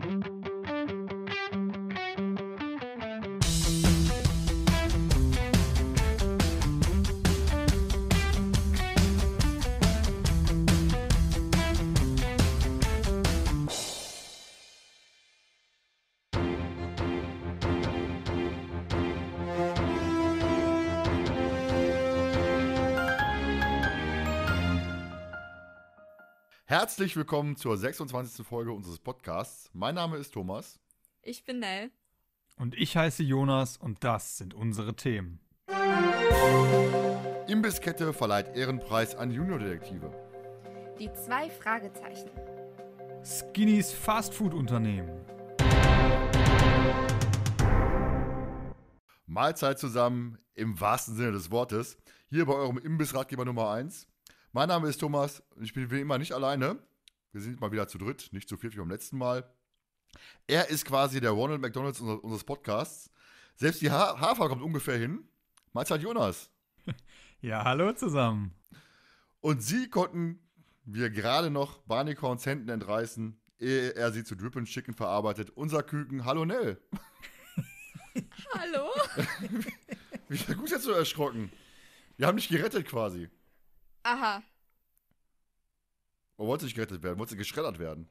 Thank you. Herzlich willkommen zur 26. Folge unseres Podcasts. Mein Name ist Thomas. Ich bin Nell. Und ich heiße Jonas und das sind unsere Themen. Imbisskette verleiht Ehrenpreis an Juniordetektive. Die zwei Fragezeichen. Skinnys Fastfood-Unternehmen. Mahlzeit zusammen im wahrsten Sinne des Wortes. Hier bei eurem Imbissratgeber Nummer 1. Mein Name ist Thomas. und Ich bin wie immer nicht alleine. Wir sind mal wieder zu dritt, nicht zu viel wie beim letzten Mal. Er ist quasi der Ronald McDonalds unseres Podcasts. Selbst die ha Hafer kommt ungefähr hin. Mahlzeit Jonas. Ja, hallo zusammen. Und sie konnten wir gerade noch Barnicorns Händen entreißen, ehe er sie zu Drippin' Chicken verarbeitet. Unser Küken, hallo Nell. hallo. wie, Wieder gut jetzt so erschrocken. Wir haben dich gerettet quasi. Aha. Oder wolltest du nicht gerettet werden? Wolltest du geschreddert werden?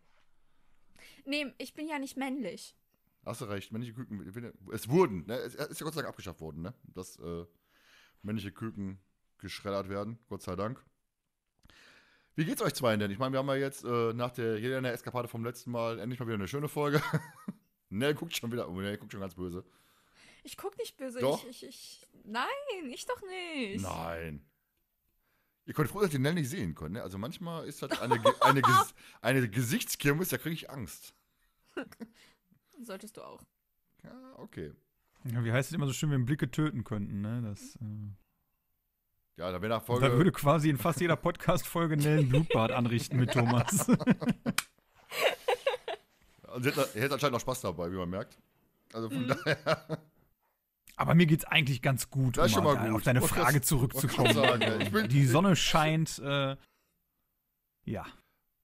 Nee, ich bin ja nicht männlich. Hast du recht, männliche Küken. Es wurden, ne? Es ist ja Gott sei Dank abgeschafft worden, ne? Dass äh, männliche Küken geschreddert werden, Gott sei Dank. Wie geht's euch zwei denn? Ich meine, wir haben ja jetzt äh, nach der jeder Eskapade vom letzten Mal endlich mal wieder eine schöne Folge. ne, guckt schon wieder, ne, guckt schon ganz böse. Ich guck nicht böse. Doch? Ich, ich, ich, nein, ich doch nicht. Nein. Ihr könnt froh sein, dass ihr Nell nicht sehen könnt. Ne? Also manchmal ist das halt eine, eine, Ges eine Gesichtskirmes, da kriege ich Angst. Solltest du auch. Ja, okay. Ja, wie heißt es immer so schön, wenn Blicke töten könnten, ne? Das, äh ja, da wäre nach Folge. Da würde quasi in fast jeder Podcast-Folge Nell einen Blutbad anrichten mit Thomas. also, er hätte anscheinend noch Spaß dabei, wie man merkt. Also von mhm. daher. Aber mir geht's eigentlich ganz gut, das um mal gut. auf deine Frage das, zurückzukommen. Bin, die Sonne scheint. Äh, ja.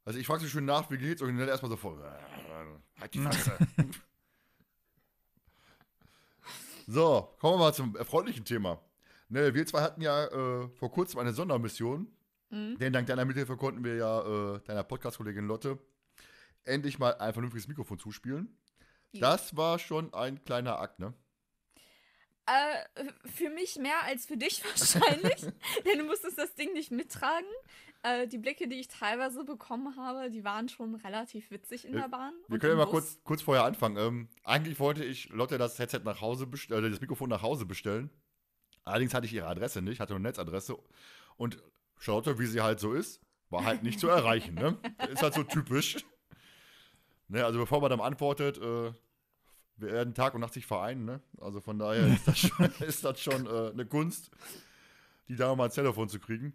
Also ich frage dich schön nach, wie geht's? Und dann erstmal so voll. Äh, halt die Fresse. so, kommen wir mal zum erfreulichen Thema. Ne, wir zwei hatten ja äh, vor kurzem eine Sondermission. Mhm. Denn dank deiner Mithilfe konnten wir ja äh, deiner Podcast-Kollegin Lotte endlich mal ein vernünftiges Mikrofon zuspielen. Ja. Das war schon ein kleiner Akt, ne? Äh, für mich mehr als für dich wahrscheinlich, denn du musstest das Ding nicht mittragen. Äh, die Blicke, die ich teilweise bekommen habe, die waren schon relativ witzig in der Bahn. Wir können ja mal kurz, kurz vorher anfangen. Ähm, eigentlich wollte ich Lotte das Headset nach Hause, äh, das Mikrofon nach Hause bestellen. Allerdings hatte ich ihre Adresse nicht, hatte nur eine Netzadresse. Und Charlotte, wie sie halt so ist, war halt nicht zu erreichen. Ne? Ist halt so typisch. Ne, also bevor man dann antwortet, äh, wir werden Tag und Nacht sich vereinen, ne? Also von daher ist das schon, ist das schon äh, eine Kunst, die da mal ein Telefon zu kriegen.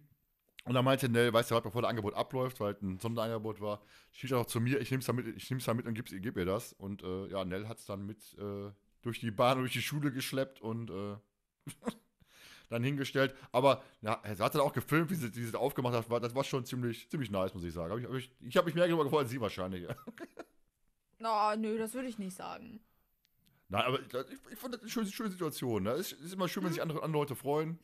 Und dann meinte Nell, weißt du, was, bevor das Angebot abläuft, weil halt ein Sonderangebot war, schießt er noch zu mir, ich nehm's da mit, da mit und gib's, gib ihr das. Und äh, ja, Nell hat's dann mit äh, durch die Bahn, durch die Schule geschleppt und äh, dann hingestellt. Aber ja, er hat dann auch gefilmt, wie sie, wie sie das aufgemacht hat. das war schon ziemlich, ziemlich nice, muss ich sagen. Hab ich, hab ich, ich habe mich mehr darüber gefreut als sie wahrscheinlich. Na, no, nö, das würde ich nicht sagen. Nein, aber ich, ich fand das eine schöne, schöne Situation. Ne? Es ist immer schön, wenn sich mhm. andere, andere Leute freuen.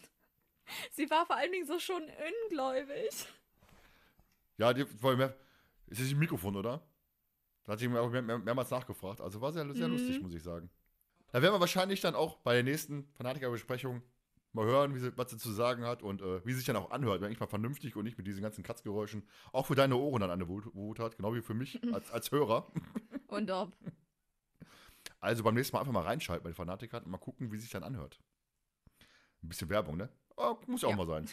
Sie war vor allen Dingen so schon ungläubig. Ja, die, vor allem, es ist ein Mikrofon, oder? Da hat sie mir auch mehr, mehr, mehrmals nachgefragt. Also war sehr, sehr mhm. lustig, muss ich sagen. Da werden wir wahrscheinlich dann auch bei der nächsten Fanatikerbesprechung mal hören, sie, was sie zu sagen hat und äh, wie sie sich dann auch anhört. Wenn ich mal vernünftig und nicht mit diesen ganzen Katzgeräuschen auch für deine Ohren dann eine Wut, Wut hat, genau wie für mich als, als Hörer. Und ob. Also beim nächsten Mal einfach mal reinschalten bei den Fanatikern und mal gucken, wie sich dann anhört. Ein bisschen Werbung, ne? Oh, muss ja auch ja. mal sein.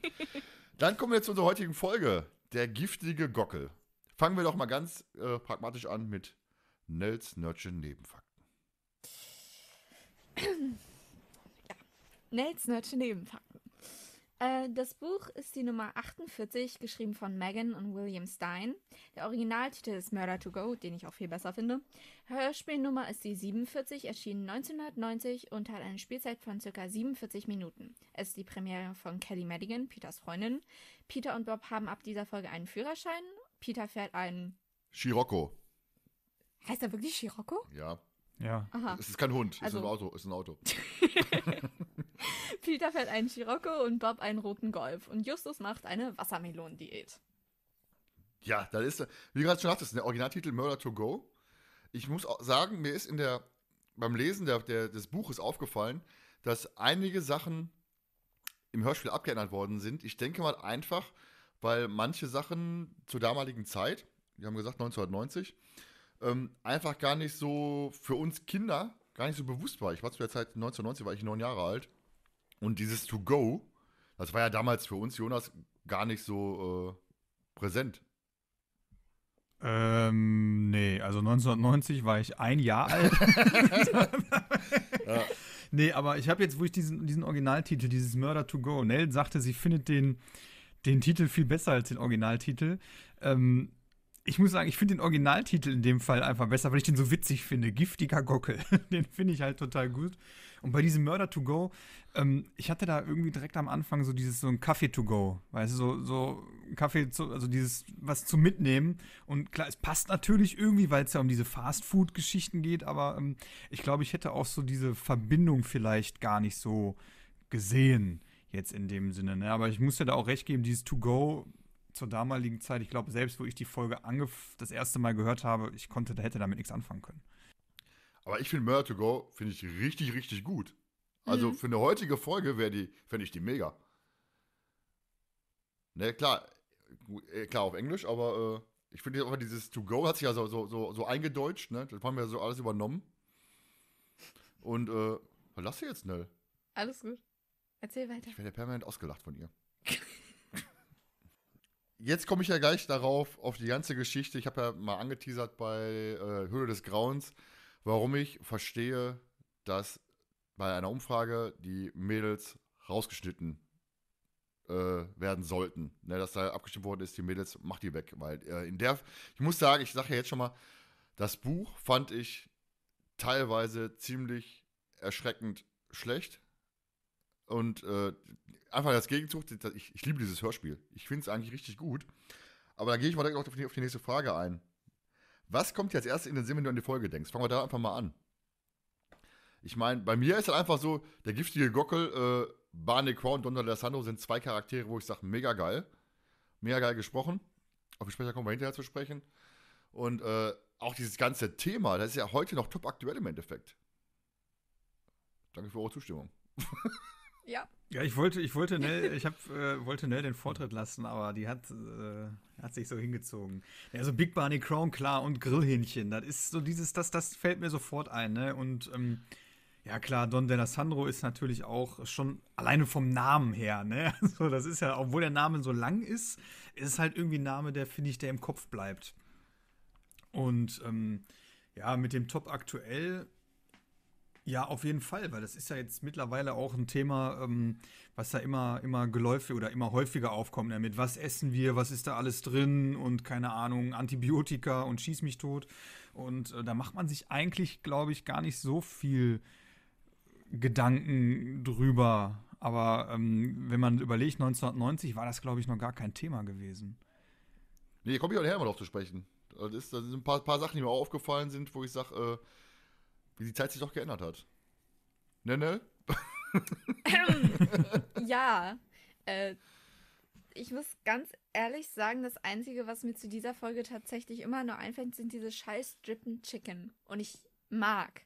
dann kommen wir jetzt zu unserer heutigen Folge. Der giftige Gockel. Fangen wir doch mal ganz äh, pragmatisch an mit Nels Nörtchen Nebenfakten. Ja. Nels Nörtchen Nebenfakten. Äh, das Buch ist die Nummer 48, geschrieben von Megan und William Stein. Der Originaltitel ist Murder to Go, den ich auch viel besser finde. Hörspielnummer ist die 47, erschienen 1990 und hat eine Spielzeit von ca. 47 Minuten. Es ist die Premiere von Kelly Madigan, Peters Freundin. Peter und Bob haben ab dieser Folge einen Führerschein. Peter fährt einen Scirocco. Heißt er wirklich Scirocco? Ja. Ja. Aha. Es ist kein Hund, es also, ist ein Auto. Ist ein Auto. Peter fährt einen Scirocco und Bob einen roten Golf. Und Justus macht eine Wassermelonendiät. Ja, das ist, wie gerade schon gesagt, das ist der Originaltitel Murder to Go. Ich muss auch sagen, mir ist in der, beim Lesen der, der, des Buches aufgefallen, dass einige Sachen im Hörspiel abgeändert worden sind. Ich denke mal einfach, weil manche Sachen zur damaligen Zeit, wir haben gesagt 1990, ähm, einfach gar nicht so für uns Kinder gar nicht so bewusst war. Ich war zu der Zeit 1990, war ich neun Jahre alt. Und dieses To Go, das war ja damals für uns, Jonas, gar nicht so äh, präsent. Ähm, nee, also 1990 war ich ein Jahr alt. ja. Nee, aber ich habe jetzt, wo ich diesen, diesen Originaltitel, dieses Murder to Go, Nell sagte, sie findet den, den Titel viel besser als den Originaltitel. Ähm, ich muss sagen, ich finde den Originaltitel in dem Fall einfach besser, weil ich den so witzig finde. Giftiger Gockel. den finde ich halt total gut. Und bei diesem Murder to Go, ähm, ich hatte da irgendwie direkt am Anfang so dieses so ein Kaffee to Go, weißt du, so, so Kaffee, zu, also dieses was zu Mitnehmen. Und klar, es passt natürlich irgendwie, weil es ja um diese Fast Food Geschichten geht, aber ähm, ich glaube, ich hätte auch so diese Verbindung vielleicht gar nicht so gesehen. Jetzt in dem Sinne, ne? Aber ich muss dir da auch recht geben, dieses To Go zur damaligen Zeit, ich glaube, selbst wo ich die Folge das erste Mal gehört habe, ich konnte, da hätte damit nichts anfangen können. Aber ich finde Murder to Go, finde ich richtig, richtig gut. Also mhm. für eine heutige Folge wäre die, fände ich die mega. Ne, klar, äh, klar auf Englisch, aber äh, ich finde einfach dieses To Go hat sich ja so, so, so, so eingedeutscht, ne? Das haben wir so alles übernommen. Und äh, verlass sie jetzt schnell. Alles gut. Erzähl weiter. Ich werde permanent ausgelacht von ihr. jetzt komme ich ja gleich darauf, auf die ganze Geschichte. Ich habe ja mal angeteasert bei äh, Höhle des Grauens, warum ich verstehe, dass bei einer Umfrage die Mädels rausgeschnitten äh, werden sollten. Ne, dass da abgestimmt worden ist, die Mädels, macht die weg. Weil äh, in der, ich muss sagen, ich sage ja jetzt schon mal, das Buch fand ich teilweise ziemlich erschreckend schlecht. Und äh, einfach das Gegenzug, ich, ich liebe dieses Hörspiel. Ich finde es eigentlich richtig gut. Aber da gehe ich mal direkt auf die, auf die nächste Frage ein. Was kommt dir als erstes in den Sinn, wenn du an die Folge denkst? Fangen wir da einfach mal an. Ich meine, bei mir ist es einfach so, der giftige Gockel, äh, Barney Crown und Don Alessandro sind zwei Charaktere, wo ich sage, mega geil. Mega geil gesprochen. Auf den Sprecher kommen wir hinterher zu sprechen. Und äh, auch dieses ganze Thema, das ist ja heute noch top aktuell im Endeffekt. Danke für eure Zustimmung. Ja. Ja, ich wollte, ich wollte Nell, ich hab, äh, wollte Nell den Vortritt lassen, aber die hat, äh, hat sich so hingezogen. Ja, so Big Barney Crown, klar, und Grillhähnchen, das ist so dieses, das, das fällt mir sofort ein, ne? Und ähm, ja klar, Don D'Alessandro ist natürlich auch schon alleine vom Namen her, ne? Also das ist ja, obwohl der Name so lang ist, ist es halt irgendwie ein Name, der, finde ich, der im Kopf bleibt. Und ähm, ja, mit dem Top aktuell ja, auf jeden Fall, weil das ist ja jetzt mittlerweile auch ein Thema, ähm, was da immer, immer geläufig oder immer häufiger aufkommt. Ja, ne? mit was essen wir, was ist da alles drin und keine Ahnung, Antibiotika und schieß mich tot. Und äh, da macht man sich eigentlich, glaube ich, gar nicht so viel Gedanken drüber. Aber ähm, wenn man überlegt, 1990 war das, glaube ich, noch gar kein Thema gewesen. Nee, komme ich auch nachher mal drauf zu sprechen. Da sind ein paar, paar Sachen, die mir auch aufgefallen sind, wo ich sage, äh wie die Zeit sich doch geändert hat. Ne, ne? ja. Äh, ich muss ganz ehrlich sagen, das Einzige, was mir zu dieser Folge tatsächlich immer nur einfällt, sind diese scheiß Strippen Chicken. Und ich mag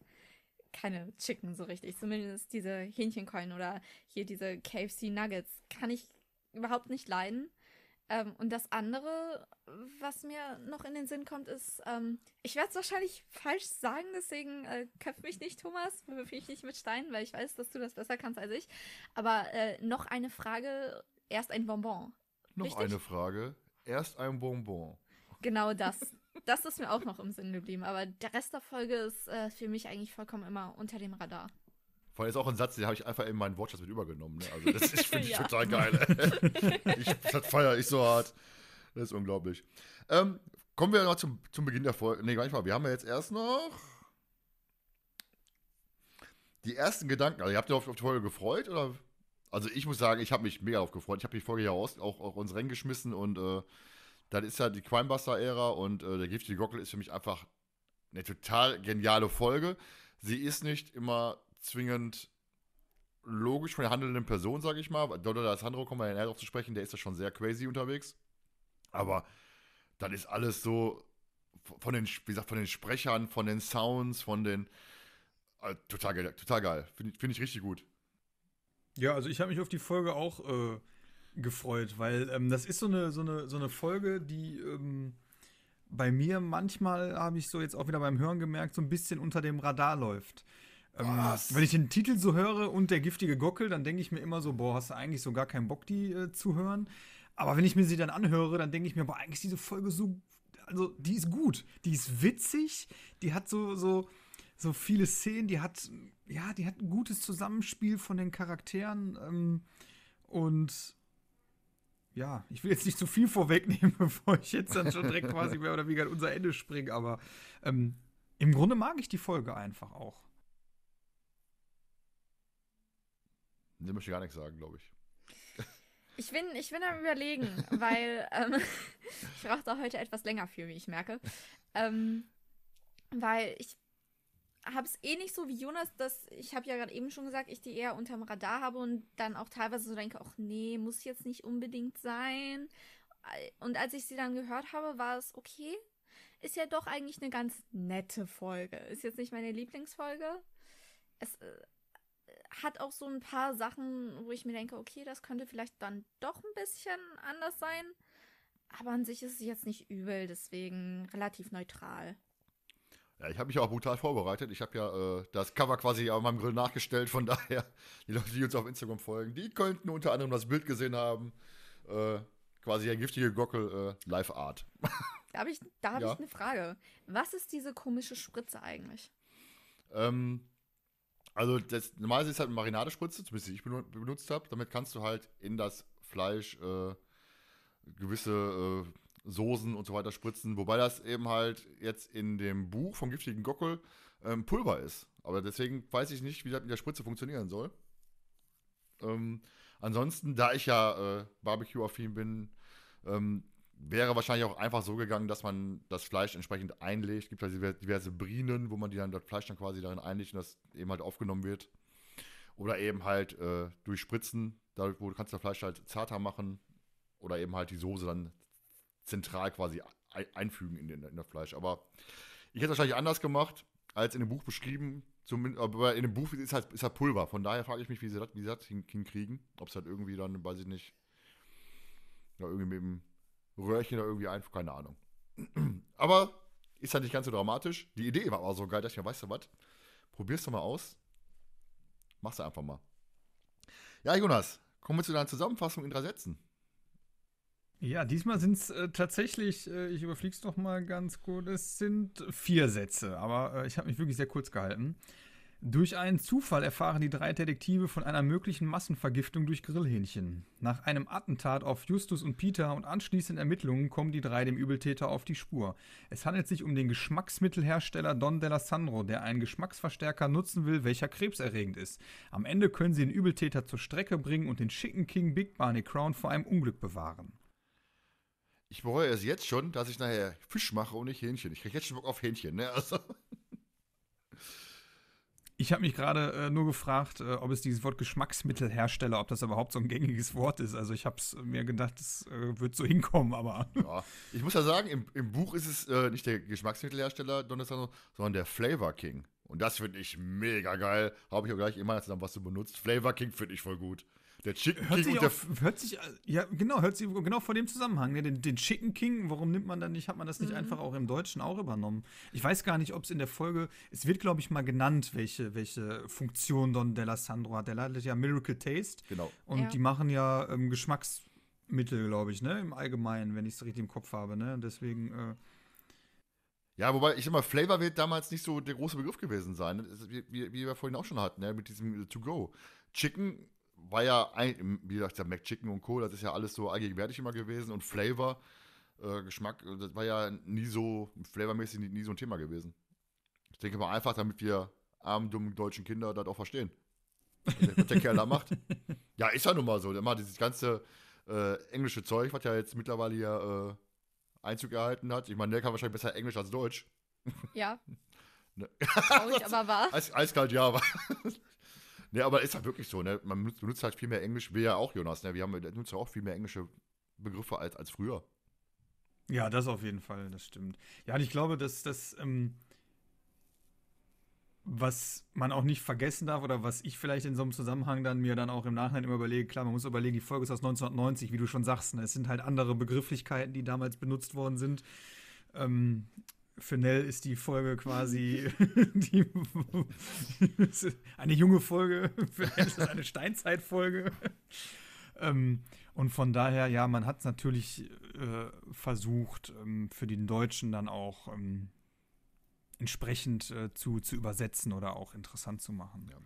keine Chicken so richtig. Zumindest diese Hähnchenkeulen oder hier diese KFC Nuggets. Kann ich überhaupt nicht leiden. Ähm, und das andere, was mir noch in den Sinn kommt, ist, ähm, ich werde es wahrscheinlich falsch sagen, deswegen äh, köpf mich nicht, Thomas, bewirf mich nicht mit Steinen, weil ich weiß, dass du das besser kannst als ich. Aber äh, noch eine Frage, erst ein Bonbon. Noch Richtig? eine Frage, erst ein Bonbon. Genau das. Das ist mir auch noch im Sinn geblieben, aber der Rest der Folge ist äh, für mich eigentlich vollkommen immer unter dem Radar. Vor allem ist auch ein Satz, den habe ich einfach in meinen Wortschatz mit übergenommen. Ne? Also das finde ich ja. total geil. ich, das feiere ich so hart. Das ist unglaublich. Ähm, kommen wir noch zum, zum Beginn der Folge. Nee, manchmal. Wir haben ja jetzt erst noch die ersten Gedanken. Also ihr habt ihr auf, auf die Folge gefreut oder? Also ich muss sagen, ich habe mich mega aufgefreut. Ich habe die Folge ja auch, auch, auch uns reingeschmissen und äh, das ist ja die Crimebuster-Ära und äh, der giftige Gockel ist für mich einfach eine total geniale Folge. Sie ist nicht immer zwingend logisch von der handelnden Person, sage ich mal. Donald Alessandro kommen wir ja näher drauf zu sprechen, der ist ja schon sehr crazy unterwegs. Aber dann ist alles so von den, wie gesagt, von den Sprechern, von den Sounds, von den. Äh, total geil, total geil. Finde find ich richtig gut. Ja, also ich habe mich auf die Folge auch äh, gefreut, weil ähm, das ist so eine, so eine, so eine Folge, die. Ähm bei mir manchmal habe ich so jetzt auch wieder beim Hören gemerkt, so ein bisschen unter dem Radar läuft. Ähm, Was? wenn ich den Titel so höre und der giftige Gockel, dann denke ich mir immer so, boah, hast du eigentlich so gar keinen Bock, die äh, zu hören. Aber wenn ich mir sie dann anhöre, dann denke ich mir, boah, eigentlich ist diese Folge so, also die ist gut, die ist witzig, die hat so, so, so viele Szenen, die hat, ja, die hat ein gutes Zusammenspiel von den Charakteren ähm, und ja, ich will jetzt nicht zu viel vorwegnehmen, bevor ich jetzt dann schon direkt quasi mehr oder weniger an unser Ende springe, aber ähm, im Grunde mag ich die Folge einfach auch. Nee, möchte gar nichts sagen, glaube ich. Ich bin, ich bin am überlegen, weil ähm, ich brauche da heute etwas länger für, wie ich merke. Ähm, weil ich habe es eh nicht so wie Jonas, dass ich habe ja gerade eben schon gesagt, ich die eher unterm Radar habe und dann auch teilweise so denke, ach nee, muss jetzt nicht unbedingt sein. Und als ich sie dann gehört habe, war es okay. Ist ja doch eigentlich eine ganz nette Folge. Ist jetzt nicht meine Lieblingsfolge. Es, äh, hat auch so ein paar Sachen, wo ich mir denke, okay, das könnte vielleicht dann doch ein bisschen anders sein. Aber an sich ist es jetzt nicht übel, deswegen relativ neutral. Ja, ich habe mich auch brutal vorbereitet. Ich habe ja äh, das Cover quasi auf meinem Grill nachgestellt. Von daher, die Leute, die uns auf Instagram folgen, die könnten unter anderem das Bild gesehen haben. Äh, quasi ein giftige Gockel äh, Live Art. Da habe ich, hab ja. ich eine Frage. Was ist diese komische Spritze eigentlich? Ähm, also das, normalerweise ist halt eine Marinadespritze, zumindest die ich benutzt habe. Damit kannst du halt in das Fleisch äh, gewisse äh, Soßen und so weiter spritzen. Wobei das eben halt jetzt in dem Buch vom giftigen Gockel ähm, Pulver ist. Aber deswegen weiß ich nicht, wie das mit der Spritze funktionieren soll. Ähm, ansonsten, da ich ja äh, Barbecue-affin bin, ähm, wäre wahrscheinlich auch einfach so gegangen, dass man das Fleisch entsprechend einlegt. Es gibt halt diverse Brinen, wo man die dann das Fleisch dann quasi darin einlegt und das eben halt aufgenommen wird. Oder eben halt äh, durch Spritzen, dadurch wo du kannst das Fleisch halt zarter machen oder eben halt die Soße dann zentral quasi einfügen in, den, in das Fleisch. Aber ich hätte es wahrscheinlich anders gemacht, als in dem Buch beschrieben. Zumindest, aber in dem Buch ist halt, ist halt Pulver. Von daher frage ich mich, wie sie das, wie sie das hinkriegen. Ob es halt irgendwie dann, weiß ich nicht, ja, irgendwie mit dem Röhrchen da irgendwie einfach, keine Ahnung. Aber ist halt nicht ganz so dramatisch. Die Idee war aber so geil, dass ich mir, weißt du was, probier's doch mal aus. Mach's einfach mal. Ja, Jonas, kommen wir zu deiner Zusammenfassung in drei Sätzen. Ja, diesmal sind es äh, tatsächlich, äh, ich überfliege es doch mal ganz kurz, es sind vier Sätze, aber äh, ich habe mich wirklich sehr kurz gehalten. Durch einen Zufall erfahren die drei Detektive von einer möglichen Massenvergiftung durch Grillhähnchen. Nach einem Attentat auf Justus und Peter und anschließend Ermittlungen kommen die drei dem Übeltäter auf die Spur. Es handelt sich um den Geschmacksmittelhersteller Don Della Sandro, der einen Geschmacksverstärker nutzen will, welcher krebserregend ist. Am Ende können sie den Übeltäter zur Strecke bringen und den schicken King Big Barney Crown vor einem Unglück bewahren. Ich bereue es jetzt schon, dass ich nachher Fisch mache und nicht Hähnchen. Ich kriege jetzt schon Bock auf Hähnchen, ne? Also. Ich habe mich gerade äh, nur gefragt, äh, ob es dieses Wort Geschmacksmittelhersteller, ob das überhaupt so ein gängiges Wort ist. Also ich habe es mir gedacht, es äh, wird so hinkommen, aber. Ja, ich muss ja sagen, im, im Buch ist es äh, nicht der Geschmacksmittelhersteller Donatello, sondern der Flavor King. Und das finde ich mega geil. Habe ich auch gleich immer zusammen was du benutzt. Flavor King finde ich voll gut. Der Chicken hört King sich und auf, der hört sich ja genau hört sich genau vor dem Zusammenhang ne? den, den Chicken King warum nimmt man dann nicht hat man das nicht mhm. einfach auch im Deutschen auch übernommen ich weiß gar nicht ob es in der Folge es wird glaube ich mal genannt welche welche Funktion Don D'Alessandro hat der leitet ja Miracle Taste genau und ja. die machen ja ähm, Geschmacksmittel glaube ich ne im Allgemeinen wenn ich es richtig im Kopf habe ne deswegen äh ja, wobei ich immer Flavor wird damals nicht so der große Begriff gewesen sein, ne? wie, wie wir vorhin auch schon hatten, ne? mit diesem To Go. Chicken war ja, ein, wie gesagt, der McChicken und Co., das ist ja alles so allgegenwärtig immer gewesen und Flavor, äh, Geschmack, äh, das war ja nie so, flavormäßig nie, nie so ein Thema gewesen. Ich denke mal einfach, damit wir armen, dummen deutschen Kinder das auch verstehen. Was der Kerl da macht. Ja, ist ja nun mal so. Der macht dieses ganze äh, englische Zeug, was ja jetzt mittlerweile hier äh, Einzug erhalten hat. Ich meine, der kann wahrscheinlich besser Englisch als Deutsch. Ja. Ne? Traurig, aber wahr. eiskalt, ja. Aber Ne, aber ist ja halt wirklich so, ne? Man benutzt, benutzt, halt viel mehr Englisch, wir ja auch, Jonas, ne? Wir haben benutzt ja auch viel mehr englische Begriffe als, als früher. Ja, das auf jeden Fall, das stimmt. Ja, und ich glaube, dass das, ähm, was man auch nicht vergessen darf oder was ich vielleicht in so einem Zusammenhang dann mir dann auch im Nachhinein immer überlege, klar, man muss überlegen, die Folge ist aus 1990, wie du schon sagst, ne? es sind halt andere Begrifflichkeiten, die damals benutzt worden sind. Ähm, für Nell ist die Folge quasi die, eine junge Folge, für Nell ist eine Steinzeitfolge. Ähm, und von daher, ja, man hat es natürlich äh, versucht, ähm, für den Deutschen dann auch ähm, entsprechend äh, zu, zu übersetzen oder auch interessant zu machen. Ja.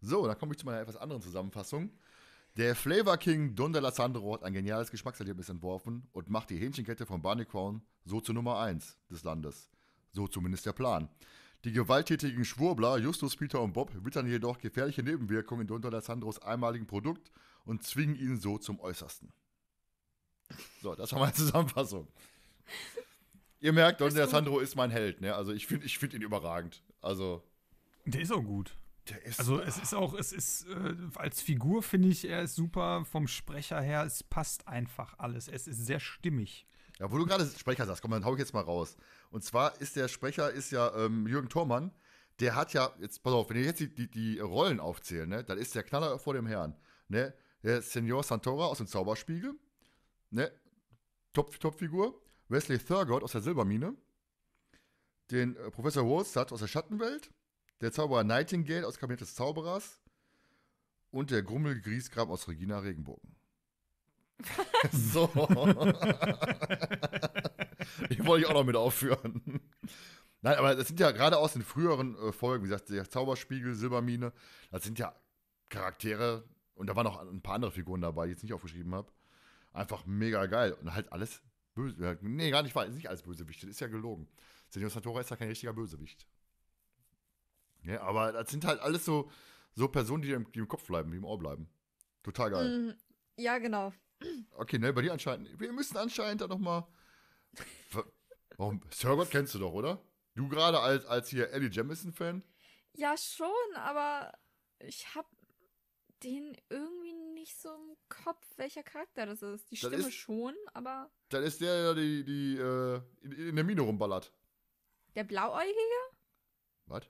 So, da komme ich zu meiner etwas anderen Zusammenfassung. Der Flavor King Don D'Alessandro hat ein geniales Geschmackserlebnis entworfen und macht die Hähnchenkette von Barney Crown so zur Nummer 1 des Landes. So zumindest der Plan. Die gewalttätigen Schwurbler Justus, Peter und Bob wittern jedoch gefährliche Nebenwirkungen in Don D'Alessandros einmaligen Produkt und zwingen ihn so zum Äußersten. So, das war meine Zusammenfassung. Ihr merkt, Don D'Alessandro ist mein Held. Ne? Also ich finde ich find ihn überragend. Also, der ist auch gut also es ist auch, es ist äh, als Figur finde ich, er ist super vom Sprecher her. Es passt einfach alles. Es ist sehr stimmig. Ja, wo du gerade Sprecher sagst, komm, dann hau ich jetzt mal raus. Und zwar ist der Sprecher ist ja ähm, Jürgen Thormann. Der hat ja jetzt, pass auf, wenn ich jetzt die, die, die Rollen aufzähle, ne, dann ist der Knaller vor dem Herrn, ne, der Senior Santora aus dem Zauberspiegel, ne, Top, Topfigur, Wesley Thurgood aus der Silbermine, den äh, Professor Wolstadt aus der Schattenwelt der Zauberer Nightingale aus Kabinett des Zauberers und der Grummel Griesgram aus Regina Regenbogen. so. Den wollte ich auch noch mit aufführen. Nein, aber das sind ja gerade aus den früheren äh, Folgen, wie gesagt, der Zauberspiegel, Silbermine, das sind ja Charaktere und da waren noch ein paar andere Figuren dabei, die ich jetzt nicht aufgeschrieben habe. Einfach mega geil und halt alles böse. Äh, nee, gar nicht wahr, ist nicht alles Bösewicht, das ist ja gelogen. Senior Santora ist ja kein richtiger Bösewicht. Ja, aber das sind halt alles so, so Personen, die im, die im Kopf bleiben, die im Ohr bleiben. Total geil. Mhm. ja, genau. Okay, ne, bei dir anscheinend. Wir müssen anscheinend da nochmal. Warum? Serbot kennst du doch, oder? Du gerade als, als hier Ellie Jamison-Fan? Ja, schon, aber ich hab den irgendwie nicht so im Kopf, welcher Charakter das ist. Die Stimme ist, schon, aber. Dann ist der, der die, die äh, in, in, der Mine rumballert. Der Blauäugige? Was?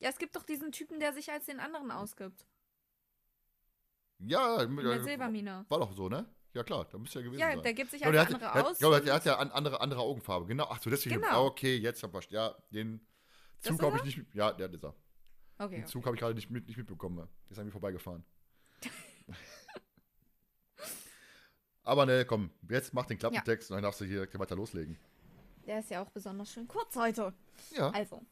Ja, es gibt doch diesen Typen, der sich als den anderen ausgibt. Ja, äh, mit der äh, Silbermine. War doch so, ne? Ja klar, da müsste ja gewesen ja, sein. Ja, der gibt sich als andere hat, aus. Ja, der hat ja andere, andere Augenfarbe, genau. Ach so, deswegen. Genau. Okay, jetzt hab ich, ja, den Zug habe ich nicht, ja, der ist er. Okay. Den Zug okay. habe ich gerade nicht, mit, nicht mitbekommen. Der ist an mir vorbeigefahren. Aber ne, komm, jetzt mach den Klappentext ja. und dann darfst du hier direkt weiter loslegen. Der ist ja auch besonders schön kurz heute. Ja. Also.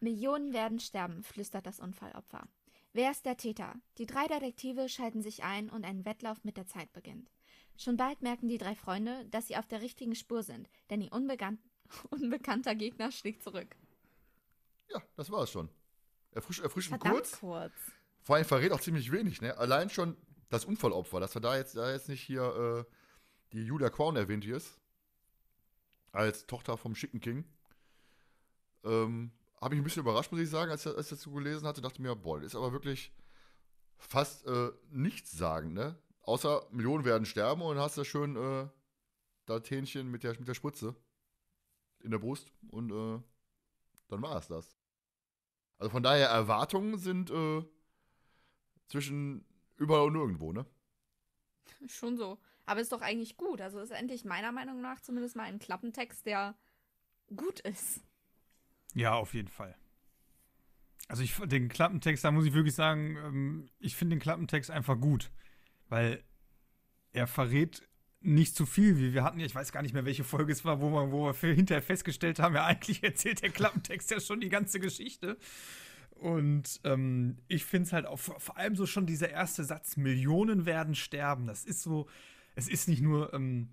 Millionen werden sterben, flüstert das Unfallopfer. Wer ist der Täter? Die drei Detektive schalten sich ein und ein Wettlauf mit der Zeit beginnt. Schon bald merken die drei Freunde, dass sie auf der richtigen Spur sind, denn ihr unbekan unbekannter Gegner schlägt zurück. Ja, das war es schon. Erfrisch, erfrischend kurz. kurz. Vor allem verrät auch ziemlich wenig, ne? Allein schon das Unfallopfer, dass wir da jetzt, da jetzt nicht hier äh, die Julia Crown erwähnt hier ist. Als Tochter vom schicken King. Ähm, habe ich ein bisschen überrascht, muss ich sagen, als, als ich dazu gelesen hatte, dachte mir, boah, das ist aber wirklich fast äh, nichts sagen, ne? Außer Millionen werden sterben und hast da schön äh, das Hähnchen mit der, mit der Spritze in der Brust und äh, dann war es das. Also von daher, Erwartungen sind äh, zwischen überall und nirgendwo, ne? Schon so. Aber ist doch eigentlich gut. Also ist endlich meiner Meinung nach zumindest mal ein Klappentext, der gut ist. Ja, auf jeden Fall. Also ich den Klappentext, da muss ich wirklich sagen, ähm, ich finde den Klappentext einfach gut, weil er verrät nicht zu viel, wie wir hatten ja, ich weiß gar nicht mehr, welche Folge es war, wo wir, wo wir hinterher festgestellt haben, ja, eigentlich erzählt der Klappentext ja schon die ganze Geschichte. Und ähm, ich finde es halt auch vor allem so schon dieser erste Satz, Millionen werden sterben. Das ist so, es ist nicht nur, ähm,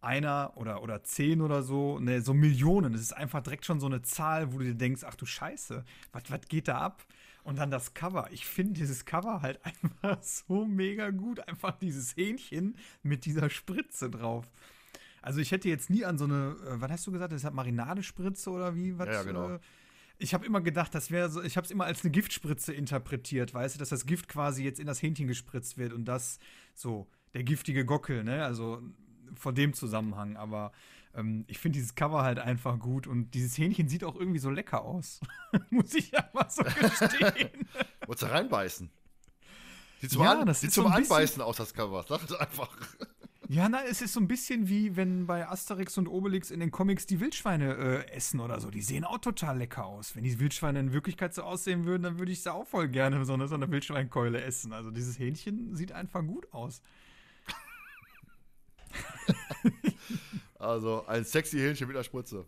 einer oder, oder zehn oder so, ne, so Millionen. Das ist einfach direkt schon so eine Zahl, wo du dir denkst, ach du Scheiße, was geht da ab? Und dann das Cover. Ich finde dieses Cover halt einfach so mega gut. Einfach dieses Hähnchen mit dieser Spritze drauf. Also ich hätte jetzt nie an so eine, äh, was hast du gesagt, das hat Marinadespritze oder wie? Was, ja, genau. Äh, ich habe immer gedacht, das wäre so, ich habe es immer als eine Giftspritze interpretiert, weißt du, dass das Gift quasi jetzt in das Hähnchen gespritzt wird und das so der giftige Gockel, ne? Also vor dem Zusammenhang, aber ähm, ich finde dieses Cover halt einfach gut und dieses Hähnchen sieht auch irgendwie so lecker aus. Muss ich ja mal so gestehen. Wolltest du reinbeißen? Sieht zum, ja, An sieht zum so ein Anbeißen aus, das Cover. Sag es einfach. Ja, na, es ist so ein bisschen wie wenn bei Asterix und Obelix in den Comics die Wildschweine äh, essen oder so. Die sehen auch total lecker aus. Wenn die Wildschweine in Wirklichkeit so aussehen würden, dann würde ich sie auch voll gerne so eine, so eine Wildschweinkeule essen. Also dieses Hähnchen sieht einfach gut aus. also ein sexy Hähnchen mit einer Spritze.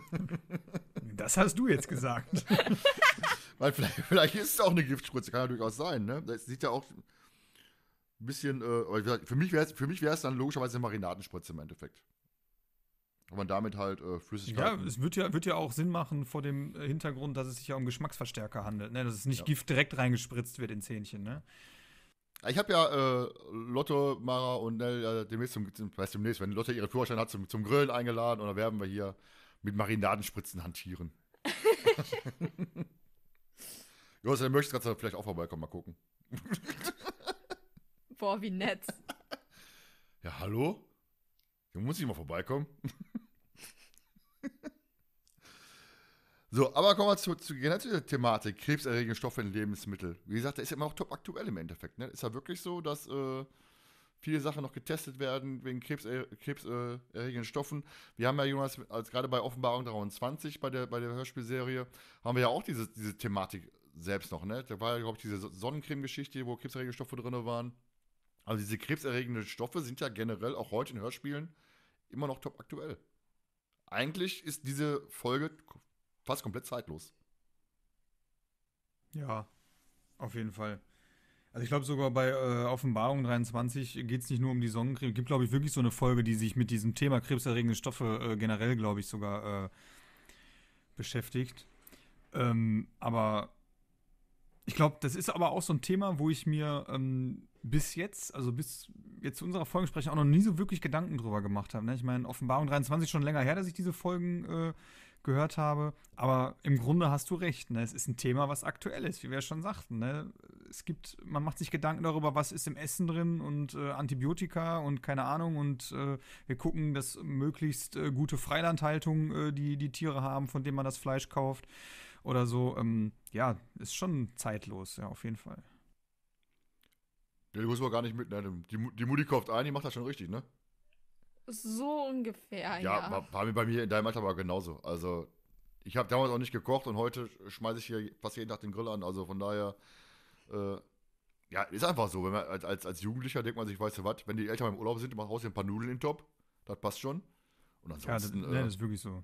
das hast du jetzt gesagt. Weil vielleicht, vielleicht ist es auch eine Giftspritze, kann ja durchaus sein, ne? Das sieht ja auch ein bisschen, äh, für mich wäre es dann logischerweise eine Marinadenspritze im Endeffekt. Wenn man damit halt äh, Flüssigkeit. Ja, es wird ja, wird ja auch Sinn machen vor dem äh, Hintergrund, dass es sich ja um Geschmacksverstärker handelt, ne? Dass es nicht ja. Gift direkt reingespritzt wird ins Hähnchen, ne? Ich habe ja äh, Lotto, Mara und Nell äh, demnächst, zum, weiß demnächst, wenn Lotte ihre Führerschein hat, zum, zum Grillen eingeladen und dann werden wir hier mit Marinadenspritzen hantieren. Jonas, dann möchtest du gerade vielleicht auch vorbeikommen, mal gucken. Boah, wie nett. Ja, hallo? Du musst nicht mal vorbeikommen. So, aber kommen wir zu, zu Thematik, krebserregende Stoffe in Lebensmitteln. Wie gesagt, da ist ja immer noch top aktuell im Endeffekt. Ne? Ist ja wirklich so, dass äh, viele Sachen noch getestet werden wegen äh, krebserregenden Stoffen. Wir haben ja, Jonas, als gerade bei Offenbarung 23, bei der, bei der Hörspielserie, haben wir ja auch diese, diese Thematik selbst noch. Ne? Da war ja, glaube ich, diese Sonnencreme-Geschichte, wo krebserregende Stoffe drin waren. Also diese krebserregenden Stoffe sind ja generell auch heute in Hörspielen immer noch top aktuell. Eigentlich ist diese Folge fast komplett zeitlos. Ja, auf jeden Fall. Also ich glaube sogar bei äh, Offenbarung 23 geht es nicht nur um die Sonnenkrebs. Es gibt, glaube ich, wirklich so eine Folge, die sich mit diesem Thema krebserregende Stoffe äh, generell, glaube ich, sogar äh, beschäftigt. Ähm, aber ich glaube, das ist aber auch so ein Thema, wo ich mir ähm, bis jetzt, also bis jetzt zu unserer Folgensprechung auch noch nie so wirklich Gedanken drüber gemacht habe. Ne? Ich meine, Offenbarung 23 schon länger her, dass ich diese Folgen äh, gehört habe. Aber im Grunde hast du recht. Ne? Es ist ein Thema, was aktuell ist, wie wir schon sagten. Ne? Es gibt, man macht sich Gedanken darüber, was ist im Essen drin und äh, Antibiotika und keine Ahnung. Und äh, wir gucken, dass möglichst äh, gute Freilandhaltung äh, die, die Tiere haben, von denen man das Fleisch kauft oder so. Ähm, ja, ist schon zeitlos, ja, auf jeden Fall. die muss man gar nicht mit. Ne? Die, die Mutti kauft ein, die macht das schon richtig, ne? So ungefähr, ja. Ja, war, war bei mir in deinem Alter aber genauso. Also, ich habe damals auch nicht gekocht und heute schmeiße ich hier fast jeden Tag den Grill an. Also von daher, äh, ja, ist einfach so. Wenn man als, als, als Jugendlicher denkt man sich, weißt du was, wenn die Eltern im Urlaub sind, machen aus ein paar Nudeln in den Top. Das passt schon. Und ansonsten. Ja, das, äh, das ist wirklich so.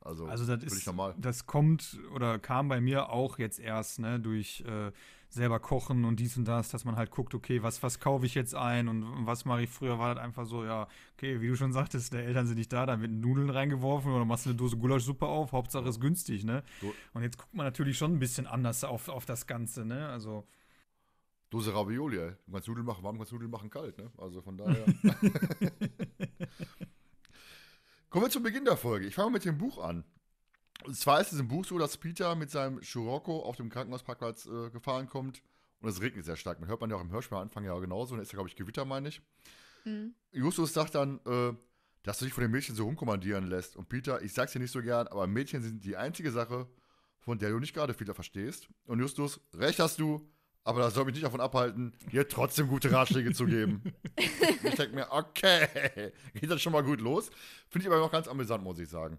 Also, also das ist normal. Das kommt oder kam bei mir auch jetzt erst ne, durch äh, selber kochen und dies und das, dass man halt guckt, okay, was, was kaufe ich jetzt ein und was mache ich früher, war das einfach so, ja, okay, wie du schon sagtest, der Eltern sind nicht da, dann wird Nudeln reingeworfen oder machst du eine Dose Gulaschsuppe auf, Hauptsache ist günstig, ne? So. Und jetzt guckt man natürlich schon ein bisschen anders auf, auf das Ganze, ne? Also. Dose Ravioli, ey. Du kannst Nudeln machen warm, kannst Nudeln machen kalt, ne? Also von daher. Kommen wir zum Beginn der Folge. Ich fange mit dem Buch an. Und zwar ist es im Buch so, dass Peter mit seinem Scirocco auf dem Krankenhausparkplatz äh, gefahren kommt und es regnet sehr stark. Man hört man ja auch im Hörspiel am Anfang ja genauso. Und ist ja, glaube ich, Gewitter, meine ich. Mhm. Justus sagt dann, äh, dass du dich von den Mädchen so rumkommandieren lässt. Und Peter, ich sag's dir nicht so gern, aber Mädchen sind die einzige Sache, von der du nicht gerade viel verstehst. Und Justus, recht hast du, aber das soll mich nicht davon abhalten, dir trotzdem gute Ratschläge zu geben. ich denke mir, okay, geht das schon mal gut los. Finde ich aber noch ganz amüsant, muss ich sagen.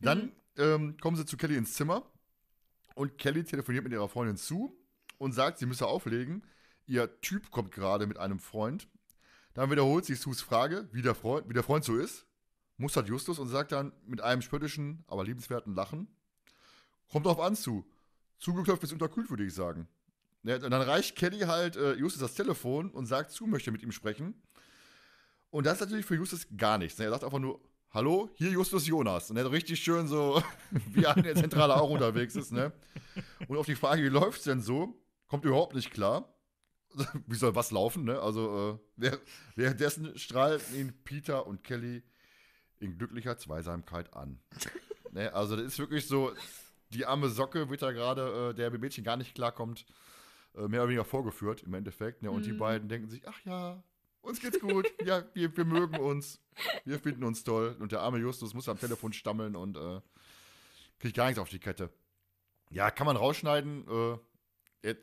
Dann mhm ähm, kommen sie zu Kelly ins Zimmer und Kelly telefoniert mit ihrer Freundin zu und sagt, sie müsse auflegen. Ihr Typ kommt gerade mit einem Freund. Dann wiederholt sich Sus Frage, wie der Freund, wie der Freund so ist. Mustert Justus und sagt dann mit einem spöttischen, aber liebenswerten Lachen: Kommt auf an zu. Zugeklopft bis unterkühlt, würde ich sagen. Ja, und dann reicht Kelly halt äh, Justus das Telefon und sagt zu, möchte mit ihm sprechen. Und das ist natürlich für Justus gar nichts. Ne? Er sagt einfach nur, hallo, hier Justus Jonas. Und er richtig schön so, wie er in der Zentrale auch unterwegs ist, ne? Und auf die Frage, wie läuft es denn so, kommt überhaupt nicht klar. wie soll was laufen, ne? Also, äh, währenddessen strahlen ihn Peter und Kelly in glücklicher Zweisamkeit an. ne? Also, das ist wirklich so, die arme Socke wird da gerade, äh, der mit Mädchen gar nicht klarkommt, äh, mehr oder weniger vorgeführt im Endeffekt. Ne? Und mhm. die beiden denken sich, ach ja, uns geht's gut. Ja, wir, wir mögen uns. Wir finden uns toll. Und der arme Justus muss am Telefon stammeln und äh, kriegt gar nichts auf die Kette. Ja, kann man rausschneiden. Äh,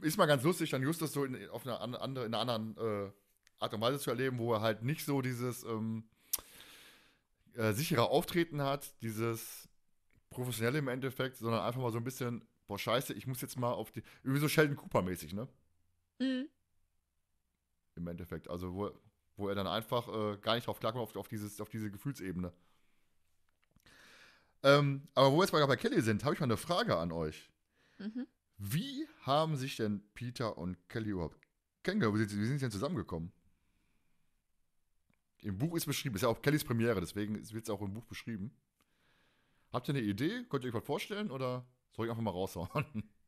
ist mal ganz lustig, dann Justus so in, auf eine andere, in einer anderen äh, Art und Weise zu erleben, wo er halt nicht so dieses ähm, äh, sichere Auftreten hat, dieses professionelle im Endeffekt, sondern einfach mal so ein bisschen, boah, scheiße, ich muss jetzt mal auf die. Irgendwie so Sheldon Cooper-mäßig, ne? Mhm. Im Endeffekt. Also, wo, wo er dann einfach äh, gar nicht drauf klarkommt, auf, auf, dieses, auf diese Gefühlsebene. Ähm, aber wo wir jetzt mal bei Kelly sind, habe ich mal eine Frage an euch. Mhm. Wie haben sich denn Peter und Kelly überhaupt kennengelernt? Wie sind, wie sind sie denn zusammengekommen? Im Buch ist beschrieben, ist ja auch Kellys Premiere, deswegen wird es auch im Buch beschrieben. Habt ihr eine Idee? Könnt ihr euch was vorstellen oder soll ich einfach mal raushauen?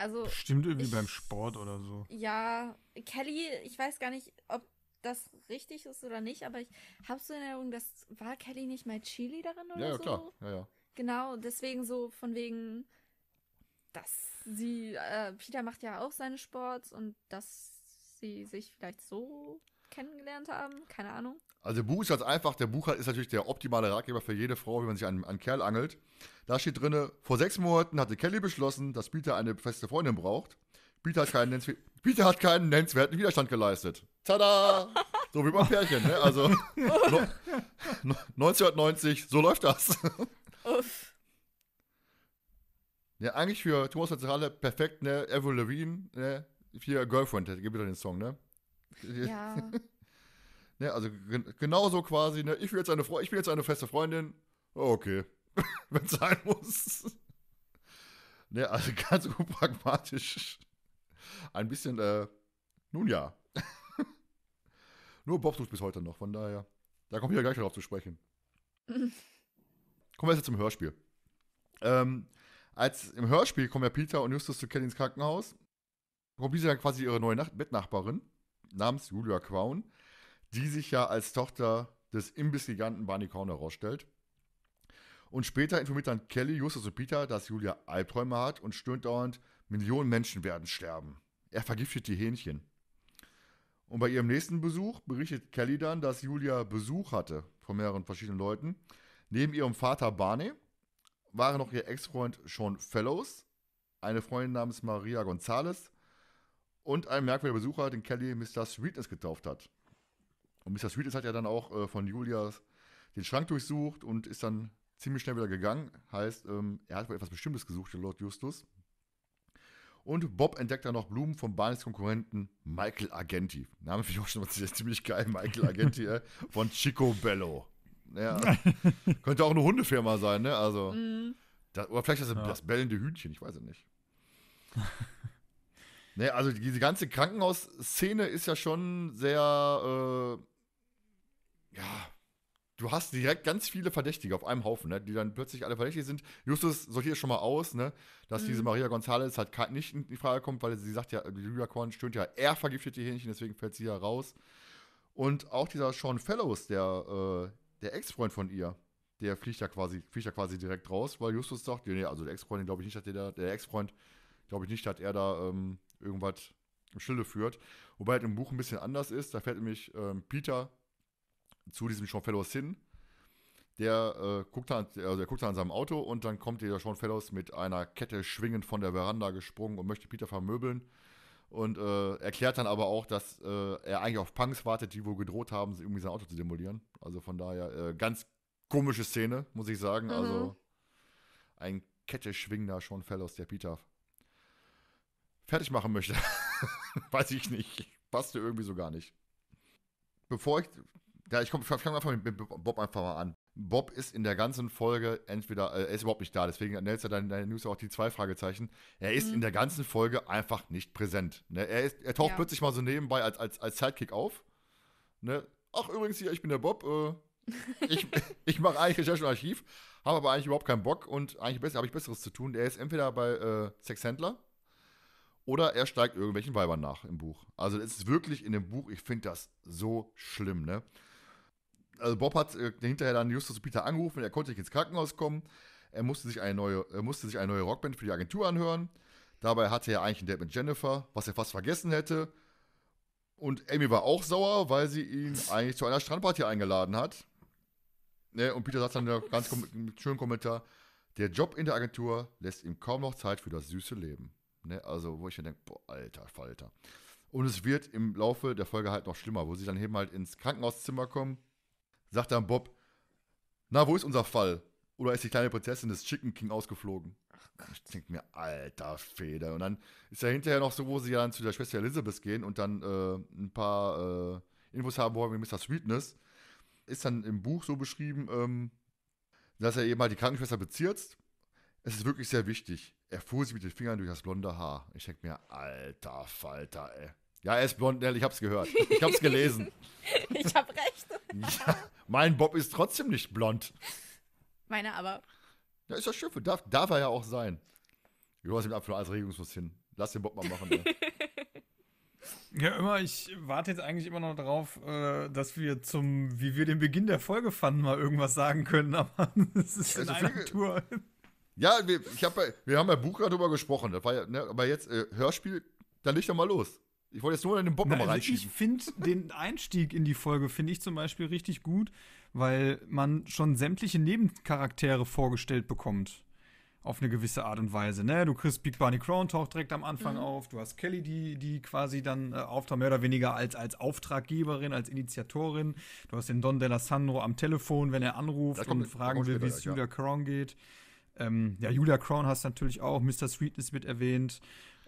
Also Bestimmt irgendwie ich, beim Sport oder so. Ja, Kelly, ich weiß gar nicht, ob das richtig ist oder nicht, aber ich habe so in Erinnerung, dass war Kelly nicht mal Chili darin oder so? Ja, ja, so? klar. Ja, ja. Genau, deswegen so von wegen, dass sie, äh, Peter macht ja auch seine Sports und dass sie sich vielleicht so kennengelernt haben, keine Ahnung. Also Buch ist ganz einfach, der Buch ist natürlich der optimale Ratgeber für jede Frau, wie man sich einen, einen Kerl angelt. Da steht drin, vor sechs Monaten hatte Kelly beschlossen, dass Peter eine feste Freundin braucht. Peter hat keinen, Peter hat keinen nennenswerten Widerstand geleistet. Tada! So wie beim Pärchen, ne? Also 1990, so läuft das. Uff. Ja, eigentlich für Thomas Zentrale perfekt, ne? Avril Levine, ne? Für Girlfriend, gibt es den Song, ne? Ja. Ne, also gen genauso quasi, ne, ich, will jetzt eine Fre ich bin jetzt eine feste Freundin. Oh, okay. Wenn es sein muss. ne, also ganz unpragmatisch. Ein bisschen, äh, nun ja. Nur Bob sucht bis heute noch, von daher. Da kommen wir ja gleich darauf zu sprechen. Kommen wir jetzt zum Hörspiel. Ähm, als im Hörspiel kommen ja Peter und Justus zu Kellys Krankenhaus. Kommt diese dann quasi ihre neue Nacht Bettnachbarin namens Julia Crown die sich ja als Tochter des Imbissgiganten Barney Korn herausstellt. Und später informiert dann Kelly Justus und Peter, dass Julia Albträume hat und stöhnt dauernd, Millionen Menschen werden sterben. Er vergiftet die Hähnchen. Und bei ihrem nächsten Besuch berichtet Kelly dann, dass Julia Besuch hatte von mehreren verschiedenen Leuten. Neben ihrem Vater Barney waren noch ihr Ex-Freund Sean Fellows, eine Freundin namens Maria Gonzales und ein merkwürdiger Besucher, den Kelly Mr. Sweetness getauft hat. Und Mr. Sweet ist hat ja dann auch äh, von Julias den Schrank durchsucht und ist dann ziemlich schnell wieder gegangen. Heißt, ähm, er hat wohl etwas Bestimmtes gesucht, der Lord Justus. Und Bob entdeckt dann noch Blumen vom Barnes Konkurrenten Michael Agenti. Name finde ich auch schon ziemlich geil, Michael Agenti äh, von Chico Bello. Ja, könnte auch eine Hundefirma sein, ne? Also, mm. das, oder vielleicht das, ja. das bellende Hühnchen, ich weiß es nicht. Ne, also diese ganze Krankenhausszene ist ja schon sehr äh, ja, du hast direkt ganz viele Verdächtige auf einem Haufen, ne, die dann plötzlich alle verdächtig sind. Justus sortiert schon mal aus, ne, dass mhm. diese Maria Gonzalez halt nicht in die Frage kommt, weil sie sagt ja, Julia Korn stöhnt ja, er vergiftet die Hähnchen, deswegen fällt sie ja raus. Und auch dieser Sean Fellows, der, äh, der Ex-Freund von ihr, der fliegt ja quasi, fliegt ja quasi direkt raus, weil Justus sagt, nee, also der Ex-Freund, glaube ich nicht, dass der, der Ex-Freund, glaube ich nicht, dass er da ähm, irgendwas im Schilde führt. Wobei halt im Buch ein bisschen anders ist. Da fällt nämlich ähm, Peter zu diesem Sean Fellows hin. Der, äh, guckt an, also der guckt an seinem Auto und dann kommt dieser Sean Fellows mit einer Kette schwingend von der Veranda gesprungen und möchte Peter vermöbeln. Und äh, erklärt dann aber auch, dass äh, er eigentlich auf Punks wartet, die wohl gedroht haben, irgendwie sein Auto zu demolieren. Also von daher, äh, ganz komische Szene, muss ich sagen. Mhm. Also ein Kette schwingender Sean Fellows, der Peter fertig machen möchte. Weiß ich nicht. Passte irgendwie so gar nicht. Bevor ich ja, ich, komme ich einfach mit Bob einfach mal an. Bob ist in der ganzen Folge entweder, äh, er ist überhaupt nicht da, deswegen nennst du deine, deine News auch die zwei Fragezeichen. Er ist mhm. in der ganzen Folge einfach nicht präsent. Ne? Er, ist, er taucht ja. plötzlich mal so nebenbei als, als, als Sidekick auf. Ne? Ach, übrigens hier, ich bin der Bob. Äh, ich ich mache eigentlich Recherche und Archiv, habe aber eigentlich überhaupt keinen Bock und eigentlich habe ich Besseres zu tun. Er ist entweder bei äh, Sexhändler oder er steigt irgendwelchen Weibern nach im Buch. Also, es ist wirklich in dem Buch, ich finde das so schlimm. Ne? also Bob hat äh, hinterher dann Justus Peter angerufen, er konnte nicht ins Krankenhaus kommen. Er musste sich eine neue, er musste sich eine neue Rockband für die Agentur anhören. Dabei hatte er eigentlich ein Date mit Jennifer, was er fast vergessen hätte. Und Amy war auch sauer, weil sie ihn eigentlich zu einer Strandparty eingeladen hat. Ne, und Peter sagt dann einen ganz kom schönen Kommentar: Der Job in der Agentur lässt ihm kaum noch Zeit für das süße Leben. Ne, also, wo ich mir denke: Boah, alter Falter. Und es wird im Laufe der Folge halt noch schlimmer, wo sie dann eben halt ins Krankenhauszimmer kommen sagt dann Bob, na, wo ist unser Fall? Oder ist die kleine Prinzessin des Chicken King ausgeflogen? ich denke mir, alter Feder. Und dann ist ja hinterher noch so, wo sie dann zu der Schwester Elizabeth gehen und dann äh, ein paar äh, Infos haben wollen mit Mr. Sweetness. Ist dann im Buch so beschrieben, ähm, dass er eben halt die Krankenschwester bezirzt. Es ist wirklich sehr wichtig. Er fuhr sie mit den Fingern durch das blonde Haar. Ich denke mir, alter Falter, ey. Ja, er ist Blondell, ich hab's gehört. Ich hab's gelesen. ich hab recht. ja, mein Bob ist trotzdem nicht blond. Meiner aber. Ja, ist ja schön, darf, darf er ja auch sein. Du hast mit Apfel als regungslos hin. Lass den Bob mal machen. Ne? Ja, immer, ich warte jetzt eigentlich immer noch darauf, äh, dass wir zum, wie wir den Beginn der Folge fanden, mal irgendwas sagen können, aber es ist also in einer Tour. Ja, wir, ich hab, wir haben ja Buch gerade drüber gesprochen, ja, ne, aber jetzt äh, Hörspiel, dann leg doch mal los. Ich wollte jetzt nur in den Bob nochmal also reinschieben. Ich finde den Einstieg in die Folge, finde ich zum Beispiel richtig gut, weil man schon sämtliche Nebencharaktere vorgestellt bekommt. Auf eine gewisse Art und Weise, ne? Du kriegst Big Barney Crown taucht direkt am Anfang mhm. auf. Du hast Kelly, die, die quasi dann äh, auftaucht, mehr oder weniger als, als Auftraggeberin, als Initiatorin. Du hast den Don Della Sandro am Telefon, wenn er anruft und fragen will, wie es Julia Crown geht. Ähm, ja, Julia Crown hast du natürlich auch, Mr. Sweetness wird erwähnt.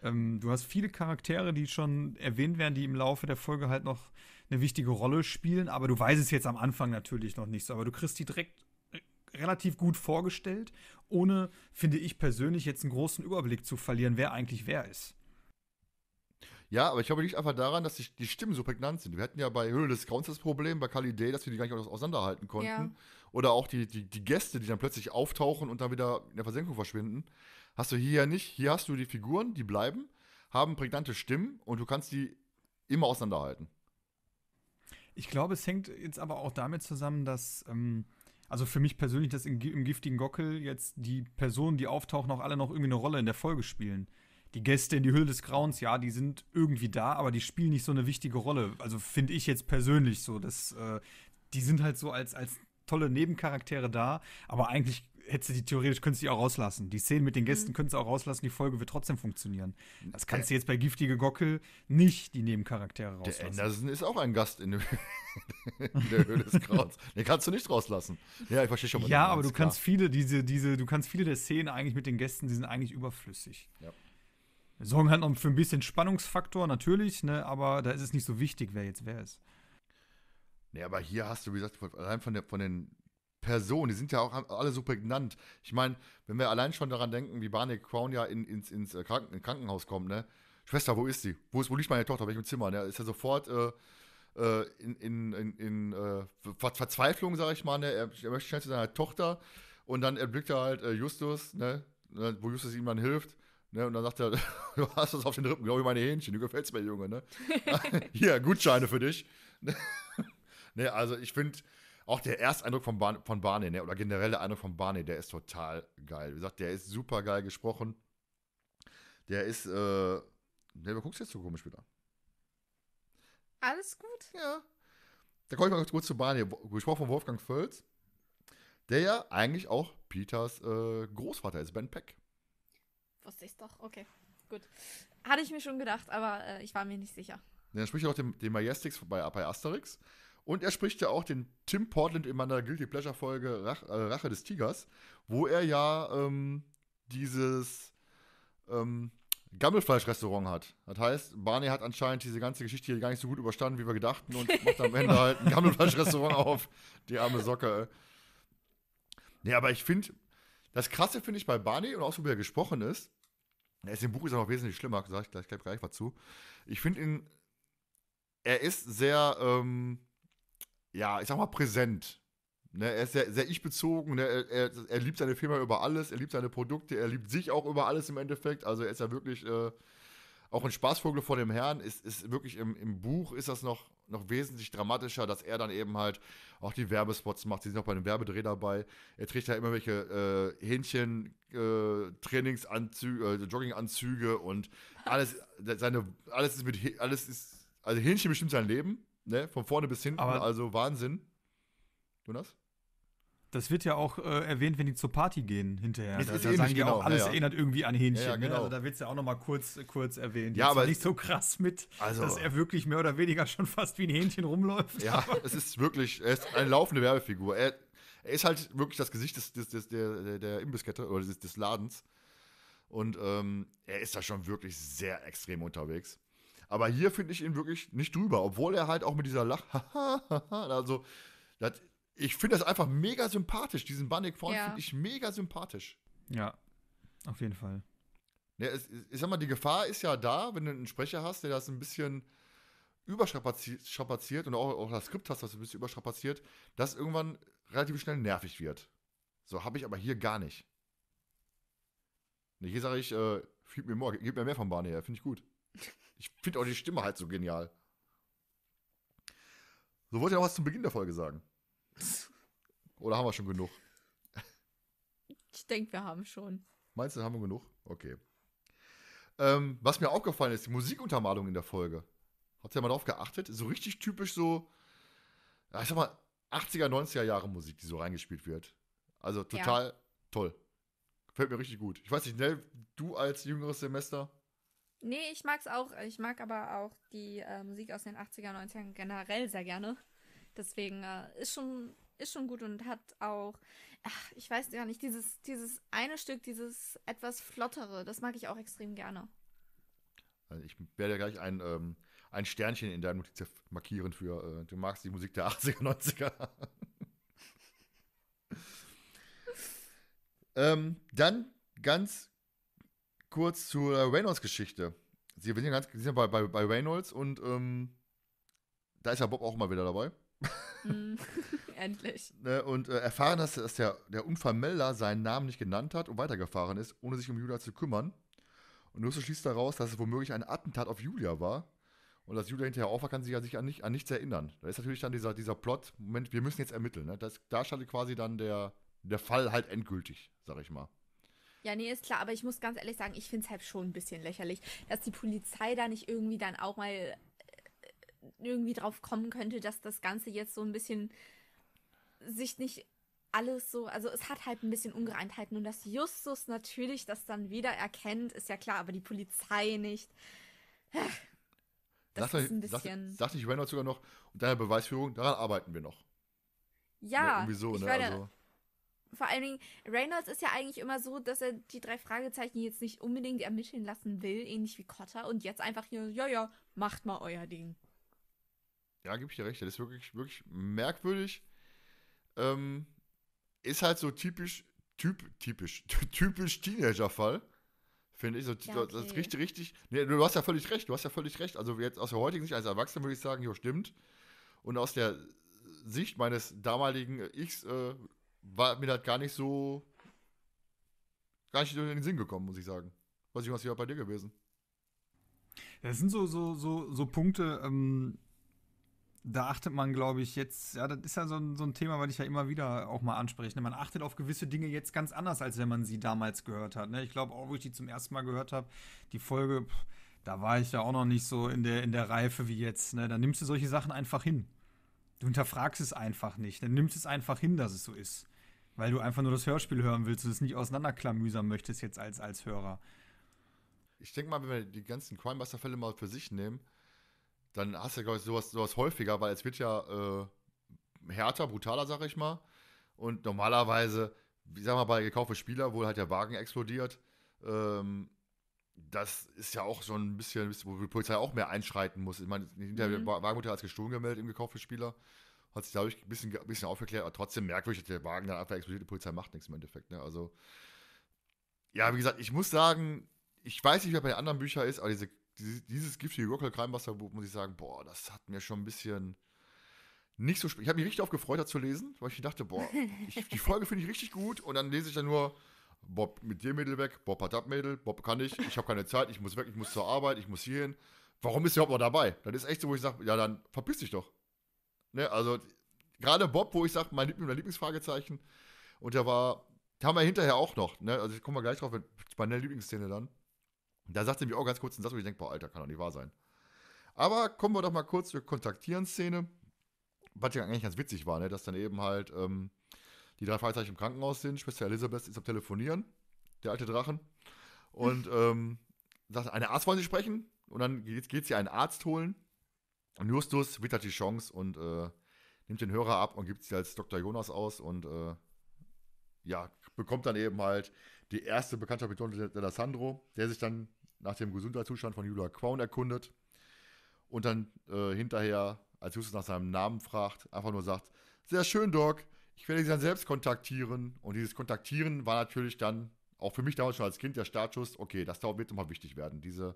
Ähm, du hast viele Charaktere, die schon erwähnt werden, die im Laufe der Folge halt noch eine wichtige Rolle spielen, aber du weißt es jetzt am Anfang natürlich noch nicht so, aber du kriegst die direkt äh, relativ gut vorgestellt, ohne, finde ich persönlich, jetzt einen großen Überblick zu verlieren, wer eigentlich wer ist. Ja, aber ich glaube, nicht einfach daran, dass die, die, Stimmen so prägnant sind. Wir hatten ja bei Höhle des Grauens das Problem, bei Kali Day, dass wir die gar nicht auseinanderhalten konnten. Ja. Oder auch die, die, die, Gäste, die dann plötzlich auftauchen und dann wieder in der Versenkung verschwinden. Hast du hier ja nicht. Hier hast du die Figuren, die bleiben, haben prägnante Stimmen und du kannst die immer auseinanderhalten. Ich glaube, es hängt jetzt aber auch damit zusammen, dass, ähm, also für mich persönlich, dass im, im giftigen Gockel jetzt die Personen, die auftauchen, auch alle noch irgendwie eine Rolle in der Folge spielen. Die Gäste in die Hülle des Grauens, ja, die sind irgendwie da, aber die spielen nicht so eine wichtige Rolle. Also finde ich jetzt persönlich so, dass äh, die sind halt so als, als tolle Nebencharaktere da, aber eigentlich hättest du die theoretisch könntest du die auch rauslassen. Die Szenen mit den Gästen mhm. könntest du auch rauslassen, die Folge wird trotzdem funktionieren. Das kannst du jetzt bei Giftige Gockel nicht die Nebencharaktere rauslassen. Der Anderson ist auch ein Gast in, in der Höhle des Krauts. Den kannst du nicht rauslassen. Ja, ich verstehe schon. Ja, aber du klar. kannst viele diese diese du kannst viele der Szenen eigentlich mit den Gästen, die sind eigentlich überflüssig. Ja. sorgen halt noch für ein bisschen Spannungsfaktor natürlich, ne, aber da ist es nicht so wichtig, wer jetzt wer ist. Nee, aber hier hast du, wie gesagt, allein von, der, von den Person. Die sind ja auch alle so prägnant. Ich meine, wenn wir allein schon daran denken, wie Barney Crown ja in, ins, ins äh, Kranken, in Krankenhaus kommt, ne? Schwester, wo ist sie? Wo, ist, wo liegt meine Tochter? Welchem Zimmer? Ne? Ist ja sofort äh, äh in, in, in, in äh, Verzweiflung, sag ich mal. Ne? Er, er, möchte schnell zu seiner Tochter und dann erblickt er halt äh, Justus, ne? ne wo Justus ihm dann hilft. Ne, und dann sagt er, du hast das auf den Rippen, glaube ich, meine Hähnchen, du gefällst mir, Junge, ne? Hier, Gutscheine für dich. ne, also ich finde, auch der Ersteindruck von, Bar von Barney, ne, oder generell der Eindruck von Barney, der ist total geil. Wie gesagt, der ist super geil gesprochen. Der ist, äh, ne, du guckst jetzt so komisch wieder. Alles gut? Ja. Da komme ich mal kurz zu Barney. Gesprochen von Wolfgang Völz, der ja eigentlich auch Peters äh, Großvater ist, Ben Peck. Wusste ich doch, okay. Gut. Hatte ich mir schon gedacht, aber äh, ich war mir nicht sicher. Dann spricht ja auch den, den Majestix bei, bei Asterix. Und er spricht ja auch den Tim Portland in meiner Guilty Pleasure Folge Rach, äh, Rache des Tigers, wo er ja ähm, dieses ähm, Gammelfleisch-Restaurant hat. Das heißt, Barney hat anscheinend diese ganze Geschichte hier gar nicht so gut überstanden, wie wir gedachten, und macht am Ende halt ein Gammelfleisch-Restaurant auf. Die arme Socke. Nee, aber ich finde, das Krasse finde ich bei Barney und auch so, wie er gesprochen ist, er ist im Buch ist er noch wesentlich schlimmer, sage ich gleich, gleich was zu. Ich finde ihn, er ist sehr, ähm, ja, ich sag mal, präsent. Ne, er ist sehr, sehr ich-bezogen, ne, er, er, er, liebt seine Firma über alles, er liebt seine Produkte, er liebt sich auch über alles im Endeffekt. Also er ist ja wirklich äh, auch ein Spaßvogel vor dem Herrn. Ist, ist wirklich im, im Buch ist das noch, noch wesentlich dramatischer, dass er dann eben halt auch die Werbespots macht. Sie sind auch bei einem Werbedreh dabei. Er trägt ja immer welche äh, Hähnchen, äh, Trainingsanzüge, äh, Jogginganzüge und alles, seine, alles ist mit, alles ist, also Hähnchen bestimmt sein Leben. Ne? Von vorne bis hinten, Aber also Wahnsinn. Jonas? Das wird ja auch äh, erwähnt, wenn die zur Party gehen hinterher. Das da, ist da sagen genau. auch, alles ja, ja. erinnert irgendwie an Hähnchen. Ja, ne? genau. ne? also da wird es ja auch noch mal kurz, kurz erwähnt. Ja, aber nicht so krass mit, also, dass er wirklich mehr oder weniger schon fast wie ein Hähnchen rumläuft. Ja, es ist wirklich, er ist eine laufende Werbefigur. Er, er ist halt wirklich das Gesicht des, des, des der, der, Imbisskette oder des, des Ladens. Und ähm, er ist da schon wirklich sehr extrem unterwegs. Aber hier finde ich ihn wirklich nicht drüber, obwohl er halt auch mit dieser Lach, also, das, ich finde das einfach mega sympathisch. Diesen Bunny Crawl ja. finde ich mega sympathisch. Ja, auf jeden Fall. Ja, es, ich sag mal, die Gefahr ist ja da, wenn du einen Sprecher hast, der das ein bisschen überstrapaziert und auch, auch das Skript hast, das ein bisschen überstrapaziert, dass irgendwann relativ schnell nervig wird. So habe ich aber hier gar nicht. hier sage ich, äh, mir more, gib mir mehr vom Barney her, finde ich gut. Ich finde auch die Stimme halt so genial. So wollte ich noch was zum Beginn der Folge sagen. Oder haben wir schon genug? Ich denke, wir haben schon. Meinst du, haben wir genug? Okay. Ähm, was mir aufgefallen ist, die Musikuntermalung in der Folge. Habt ihr mal drauf geachtet? So richtig typisch so, ich sag mal, 80er, 90er Jahre Musik, die so reingespielt wird. Also total ja. toll. Gefällt mir richtig gut. Ich weiß nicht, Nell, du als jüngeres Semester, Nee, ich mag's auch. Ich mag aber auch die äh, Musik aus den 80er, 90ern generell sehr gerne. Deswegen äh, ist schon ist schon gut und hat auch, ach, ich weiß gar nicht, dieses, dieses eine Stück, dieses etwas flottere, das mag ich auch extrem gerne. Also ich werde ja gleich ein, ähm, ein Sternchen in deinem Notiz markieren für, äh, du magst die Musik der 80er, 90er. ähm, dann ganz kurz zur Reynolds-Geschichte. Sie sind, ganz, sie sind bei, bei, bei Reynolds und ähm, da ist ja Bob auch mal wieder dabei. Mm, endlich. Ne, und äh, erfahren, dass, dass der, der Unfallmelder seinen Namen nicht genannt hat und weitergefahren ist, ohne sich um Julia zu kümmern. Und Russo schließt daraus, dass es womöglich ein Attentat auf Julia war. Und dass Julia hinterher auch war, kann sich ja sich an, nicht, an nichts erinnern. Da ist natürlich dann dieser, dieser Plot, Moment, wir müssen jetzt ermitteln. Ne? Das, da schaltet quasi dann der, der Fall halt endgültig, sag ich mal. Ja, nee, ist klar, aber ich muss ganz ehrlich sagen, ich finde es halt schon ein bisschen lächerlich, dass die Polizei da nicht irgendwie dann auch mal äh, irgendwie drauf kommen könnte, dass das Ganze jetzt so ein bisschen sich nicht alles so, also es hat halt ein bisschen Ungereimtheiten halt. und dass Justus natürlich das dann wieder erkennt, ist ja klar, aber die Polizei nicht. Äh, das sagte, ist ein bisschen. Sagte, sagte ich Reynolds sogar noch, und daher Beweisführung, daran arbeiten wir noch. Ja, ne, so, ich ne? Werde, also vor allen Dingen, Reynolds ist ja eigentlich immer so, dass er die drei Fragezeichen jetzt nicht unbedingt ermitteln lassen will, ähnlich wie Cotter, und jetzt einfach hier, ja, ja, macht mal euer Ding. Ja, gebe ich dir recht, das ist wirklich, wirklich merkwürdig. Ähm, ist halt so typisch, typ, typisch, typisch Teenager-Fall. Finde ich so, ja, okay. das ist richtig, richtig. Nee, du hast ja völlig recht, du hast ja völlig recht. Also, jetzt aus der heutigen Sicht als Erwachsener würde ich sagen, jo, stimmt. Und aus der Sicht meines damaligen Ichs äh, war mir das gar nicht so, gar nicht durch den Sinn gekommen, muss ich sagen. Weiß ich, was wäre bei dir gewesen? Das sind so, so, so, so Punkte, ähm, da achtet man, glaube ich, jetzt, ja, das ist ja so ein, so ein Thema, weil ich ja immer wieder auch mal anspreche. Ne? Man achtet auf gewisse Dinge jetzt ganz anders, als wenn man sie damals gehört hat. Ne? Ich glaube, auch wo ich die zum ersten Mal gehört habe, die Folge, pff, da war ich ja auch noch nicht so in der, in der Reife wie jetzt. Ne? Da nimmst du solche Sachen einfach hin. Du hinterfragst es einfach nicht. Dann nimmst es einfach hin, dass es so ist. Weil du einfach nur das Hörspiel hören willst und es nicht auseinanderklamüsern möchtest jetzt als, als Hörer. Ich denke mal, wenn wir die ganzen Crimebuster-Fälle mal für sich nehmen, dann hast du ja, sowas, sowas häufiger, weil es wird ja äh, härter, brutaler, sag ich mal. Und normalerweise, ich sag mal, bei gekaufte Spieler, wo halt der Wagen explodiert, ähm, das ist ja auch so ein bisschen, wo die Polizei auch mehr einschreiten muss. Ich meine, hinter mhm. der ja als gestohlen gemeldet im gekauften Spieler. Hat sich dadurch ein bisschen, ein bisschen aufgeklärt, aber trotzdem merkwürdig, dass der Wagen dann einfach explodiert, die Polizei macht nichts im Endeffekt. Ne? Also, ja, wie gesagt, ich muss sagen, ich weiß nicht, wer bei den anderen Büchern ist, aber diese, diese, dieses giftige Gockel Crime Buch, muss ich sagen, boah, das hat mir schon ein bisschen nicht so Ich habe mich richtig darauf gefreut, das zu lesen, weil ich dachte, boah, ich, die Folge finde ich richtig gut und dann lese ich dann nur, Bob mit dir Mädel weg, Bob hat ab Mädel, Bob kann ich, ich habe keine Zeit, ich muss weg, ich muss zur Arbeit, ich muss hierhin. Warum ist er überhaupt noch dabei? Dann ist echt so, wo ich sage, ja, dann verpiss dich doch. Ne, also gerade Bob, wo ich sage, mein, mein Lieblingsfragezeichen, und der war, da haben wir hinterher auch noch, ne? Also ich komme mal gleich drauf mit meiner Lieblingsszene dann. Da sagt er mir auch ganz kurz einen Satz, wo ich denke, boah, Alter, kann doch nicht wahr sein. Aber kommen wir doch mal kurz zur Kontaktieren-Szene. Was ja eigentlich ganz witzig war, ne? dass dann eben halt ähm, die drei Fragezeichen im Krankenhaus sind. Schwester Elisabeth ist am Telefonieren, der alte Drachen. Und ähm, sagt, eine Arzt wollen sie sprechen. Und dann geht, geht sie einen Arzt holen. Und Justus wittert die Chance und äh, nimmt den Hörer ab und gibt sich als Dr. Jonas aus und äh, ja, bekommt dann eben halt die erste Bekanntschaft mit Don D'Alessandro, der sich dann nach dem Gesundheitszustand von Julia Crown erkundet und dann äh, hinterher, als Justus nach seinem Namen fragt, einfach nur sagt, sehr schön, Doc, ich werde dich dann selbst kontaktieren. Und dieses Kontaktieren war natürlich dann, auch für mich damals schon als Kind, der Startschuss, okay, das wird immer wichtig werden. Diese,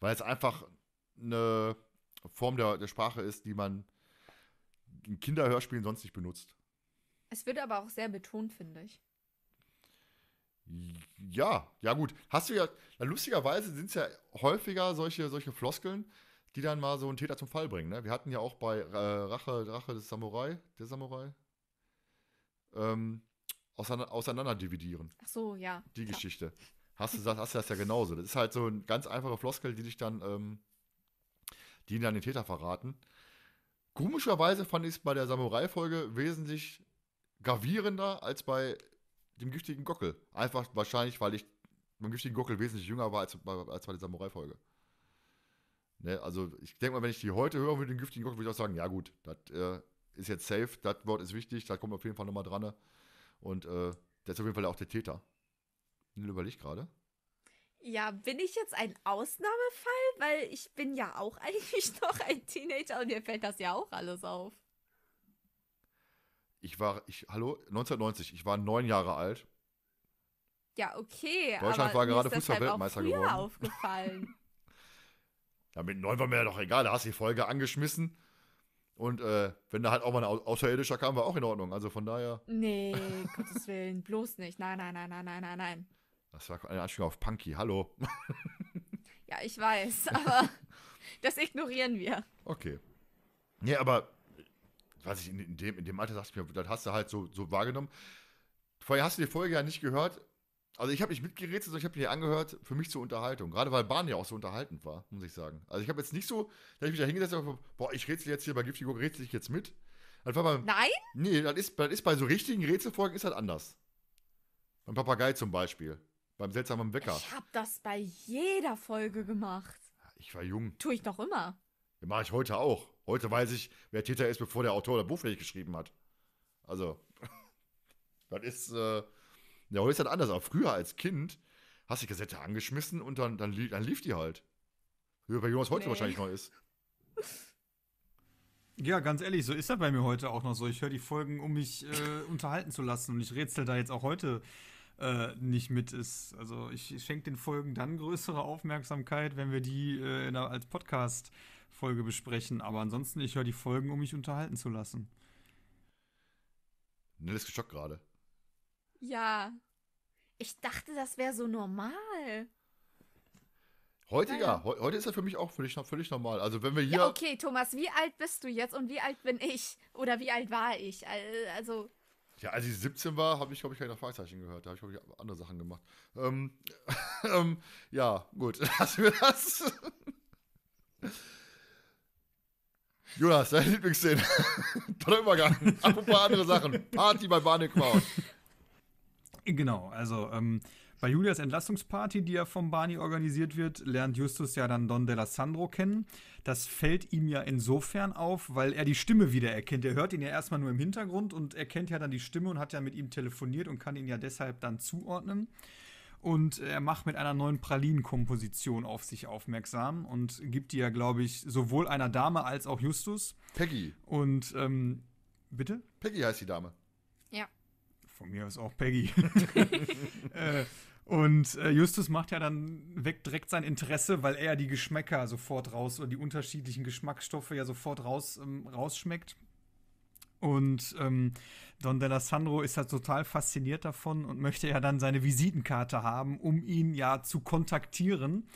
weil es einfach eine Form der, der Sprache ist, die man in Kinderhörspielen sonst nicht benutzt. Es wird aber auch sehr betont, finde ich. Ja, ja gut. Hast du ja, na, lustigerweise sind es ja häufiger solche, solche Floskeln, die dann mal so einen Täter zum Fall bringen. Ne? Wir hatten ja auch bei äh, Rache, Rache des Samurai, der Samurai, ähm, auseinander, auseinander dividieren. Ach so, ja. Die klar. Geschichte. Hast du, das, hast du das ja genauso. Das ist halt so eine ganz einfache Floskel, die dich dann ähm, die ihn dann den Täter verraten. Komischerweise fand ich es bei der Samurai-Folge wesentlich gravierender als bei dem giftigen Gockel. Einfach wahrscheinlich, weil ich beim giftigen Gockel wesentlich jünger war als, als bei der Samurai-Folge. Ne, also ich denke mal, wenn ich die heute höre mit dem giftigen Gockel, würde ich auch sagen, ja gut, das äh, ist jetzt safe, das Wort ist wichtig, da kommt auf jeden Fall nochmal dran. Und äh, der ist auf jeden Fall auch der Täter. Ich überlege gerade. Ja, bin ich jetzt ein Ausnahmefall? Weil ich bin ja auch eigentlich noch ein Teenager und mir fällt das ja auch alles auf. Ich war, ich, hallo, 1990, ich war neun Jahre alt. Ja, okay. Deutschland war gerade halt Fußball-Weltmeister halt geworden. aufgefallen. ja, mit neun war mir ja doch egal, da hast du die Folge angeschmissen. Und äh, wenn da halt auch mal ein Außerirdischer kam, war auch in Ordnung. Also von daher. Nee, Gottes Willen, bloß nicht. Nein, nein, nein, nein, nein, nein, nein. Das war eine Anspielung auf Punky, hallo. ja, ich weiß, aber das ignorieren wir. Okay. Nee, aber, weiß ich, in dem, in dem Alter sagst du mir, das hast du halt so, so wahrgenommen. Vorher hast du die Folge ja nicht gehört. Also ich habe nicht mitgerätselt, sondern ich habe mir angehört, für mich zur Unterhaltung. Gerade weil Bahn ja auch so unterhaltend war, muss ich sagen. Also ich habe jetzt nicht so, da habe ich mich da hingesetzt und gesagt, boah, ich rätsel jetzt hier bei Giftigo, rätsel ich jetzt mit. Einfach mal, Nein? Nee, das ist, das ist bei so richtigen Rätselfolgen ist halt anders. Beim Papagei zum Beispiel. Beim seltsamen Wecker. Ich habe das bei jeder Folge gemacht. Ich war jung. Tue ich noch immer. Ja, Mache ich heute auch. Heute weiß ich, wer Täter ist, bevor der Autor das Buch vielleicht geschrieben hat. Also, das ist, äh, ja, heute ist das anders. Aber früher als Kind hast du die Kassette angeschmissen und dann, dann, lief, dann lief die halt. Wie bei Jonas heute nee. wahrscheinlich noch ist. Ja, ganz ehrlich, so ist das bei mir heute auch noch so. Ich höre die Folgen, um mich äh, unterhalten zu lassen. Und ich rätsel da jetzt auch heute äh, nicht mit ist. Also ich schenke den Folgen dann größere Aufmerksamkeit, wenn wir die äh, der, als Podcast-Folge besprechen. Aber ansonsten, ich höre die Folgen, um mich unterhalten zu lassen. Nell ist geschockt gerade. Ja. Ich dachte, das wäre so normal. Heute ja. he heute ist das für mich auch völlig, völlig normal. Also wenn wir hier. Ja, okay, Thomas, wie alt bist du jetzt und wie alt bin ich? Oder wie alt war ich? Also. Ja, als ich 17 war, habe ich, glaube ich, keine Fragezeichen gehört. Da habe ich, glaube ich, andere Sachen gemacht. Ähm, ähm, ja, gut, lassen wir das. Jonas, deine Lieblingsszene. Toller Übergang. Apropos andere Sachen. Party bei Barney Crowd. Genau, also ähm, bei Julias Entlassungsparty, die ja vom Barney organisiert wird, lernt Justus ja dann Don Della Sandro kennen. Das fällt ihm ja insofern auf, weil er die Stimme wiedererkennt. Er hört ihn ja erstmal nur im Hintergrund und erkennt ja dann die Stimme und hat ja mit ihm telefoniert und kann ihn ja deshalb dann zuordnen. Und er macht mit einer neuen Pralinenkomposition auf sich aufmerksam und gibt die ja, glaube ich, sowohl einer Dame als auch Justus. Peggy. Und, ähm, bitte? Peggy heißt die Dame. Ja von mir aus auch Peggy. äh, und äh, Justus macht ja dann weg direkt sein Interesse, weil er ja die Geschmäcker sofort raus oder die unterschiedlichen Geschmacksstoffe ja sofort raus ähm, rausschmeckt. Und ähm, Don D'Alessandro ist halt total fasziniert davon und möchte ja dann seine Visitenkarte haben, um ihn ja zu kontaktieren.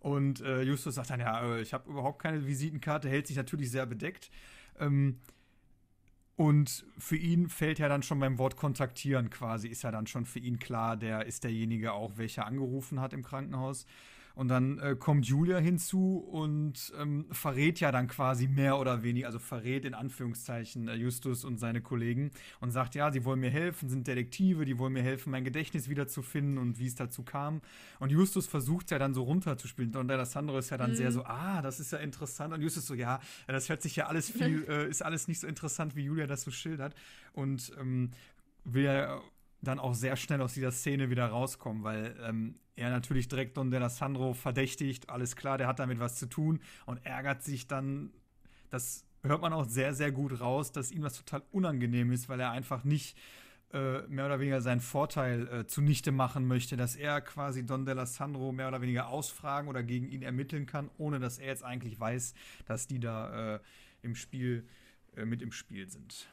Und äh, Justus sagt dann, ja, äh, ich habe überhaupt keine Visitenkarte, hält sich natürlich sehr bedeckt. Ähm, und für ihn fällt ja dann schon beim Wort kontaktieren quasi, ist ja dann schon für ihn klar, der ist derjenige auch, welcher angerufen hat im Krankenhaus. Und dann äh, kommt Julia hinzu und ähm, verrät ja dann quasi mehr oder weniger, also verrät in Anführungszeichen äh, Justus und seine Kollegen und sagt, ja, sie wollen mir helfen, sind Detektive, die wollen mir helfen, mein Gedächtnis wiederzufinden und wie es dazu kam. Und Justus versucht ja dann so runterzuspielen. Und Alessandro ist ja dann mhm. sehr so, ah, das ist ja interessant. Und Justus so, ja, das hört sich ja alles viel, äh, ist alles nicht so interessant, wie Julia das so schildert. Und ähm, will ja dann auch sehr schnell aus dieser Szene wieder rauskommen, weil ähm, er natürlich direkt Don D'Alessandro verdächtigt, alles klar, der hat damit was zu tun und ärgert sich dann, das hört man auch sehr, sehr gut raus, dass ihm das total unangenehm ist, weil er einfach nicht äh, mehr oder weniger seinen Vorteil äh, zunichte machen möchte, dass er quasi Don D'Alessandro mehr oder weniger ausfragen oder gegen ihn ermitteln kann, ohne dass er jetzt eigentlich weiß, dass die da äh, im Spiel äh, mit im Spiel sind.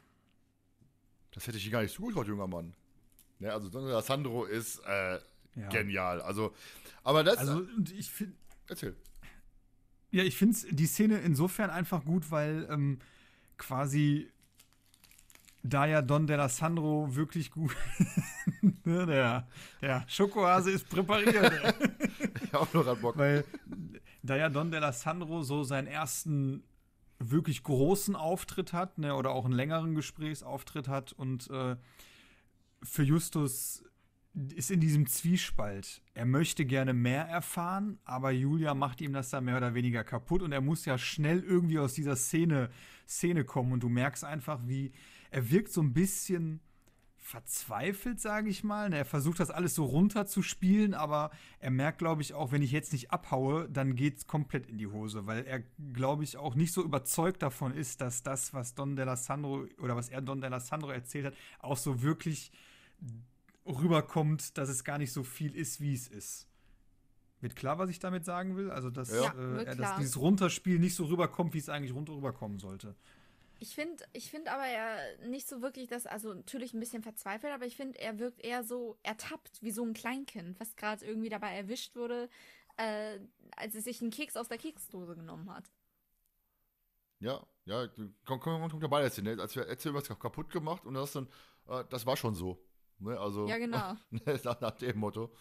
Das hätte ich gar nicht zugetraut, junger Mann. Ne, also ja, also Sandro ist äh, ja. genial. Also, aber das. Also ich finde. Erzähl. Ja, ich finde die Szene insofern einfach gut, weil ähm, quasi da ja Don Della Sandro wirklich gut. Ne, der, der Schokohase ist präpariert. ich auch noch an Bock. Weil da ja Don Della Sandro so seinen ersten wirklich großen Auftritt hat, ne, oder auch einen längeren Gesprächsauftritt hat und äh, für Justus ist in diesem Zwiespalt. Er möchte gerne mehr erfahren, aber Julia macht ihm das dann mehr oder weniger kaputt und er muss ja schnell irgendwie aus dieser Szene, Szene kommen und du merkst einfach, wie er wirkt so ein bisschen verzweifelt, sage ich mal. Er versucht das alles so runterzuspielen, aber er merkt, glaube ich, auch, wenn ich jetzt nicht abhaue, dann geht's komplett in die Hose, weil er, glaube ich, auch nicht so überzeugt davon ist, dass das, was Don D'Alessandro oder was er Don D'Alessandro erzählt hat, auch so wirklich rüberkommt, dass es gar nicht so viel ist, wie es ist. Wird klar, was ich damit sagen will? Also, dass, ja, äh, dass dieses Runterspiel nicht so rüberkommt, wie es eigentlich runter rüberkommen sollte. Ich finde ich find aber ja nicht so wirklich, dass, also natürlich ein bisschen verzweifelt, aber ich finde, er wirkt eher so ertappt, wie so ein Kleinkind, was gerade irgendwie dabei erwischt wurde, äh, als es sich einen Keks aus der Keksdose genommen hat. Ja, ja, komm, komm, komm dabei erzählen. Ne? Als wir erzählen, was kaputt gemacht und das dann, äh, das war schon so. Ne? Also, ja, genau. nach, nach dem Motto.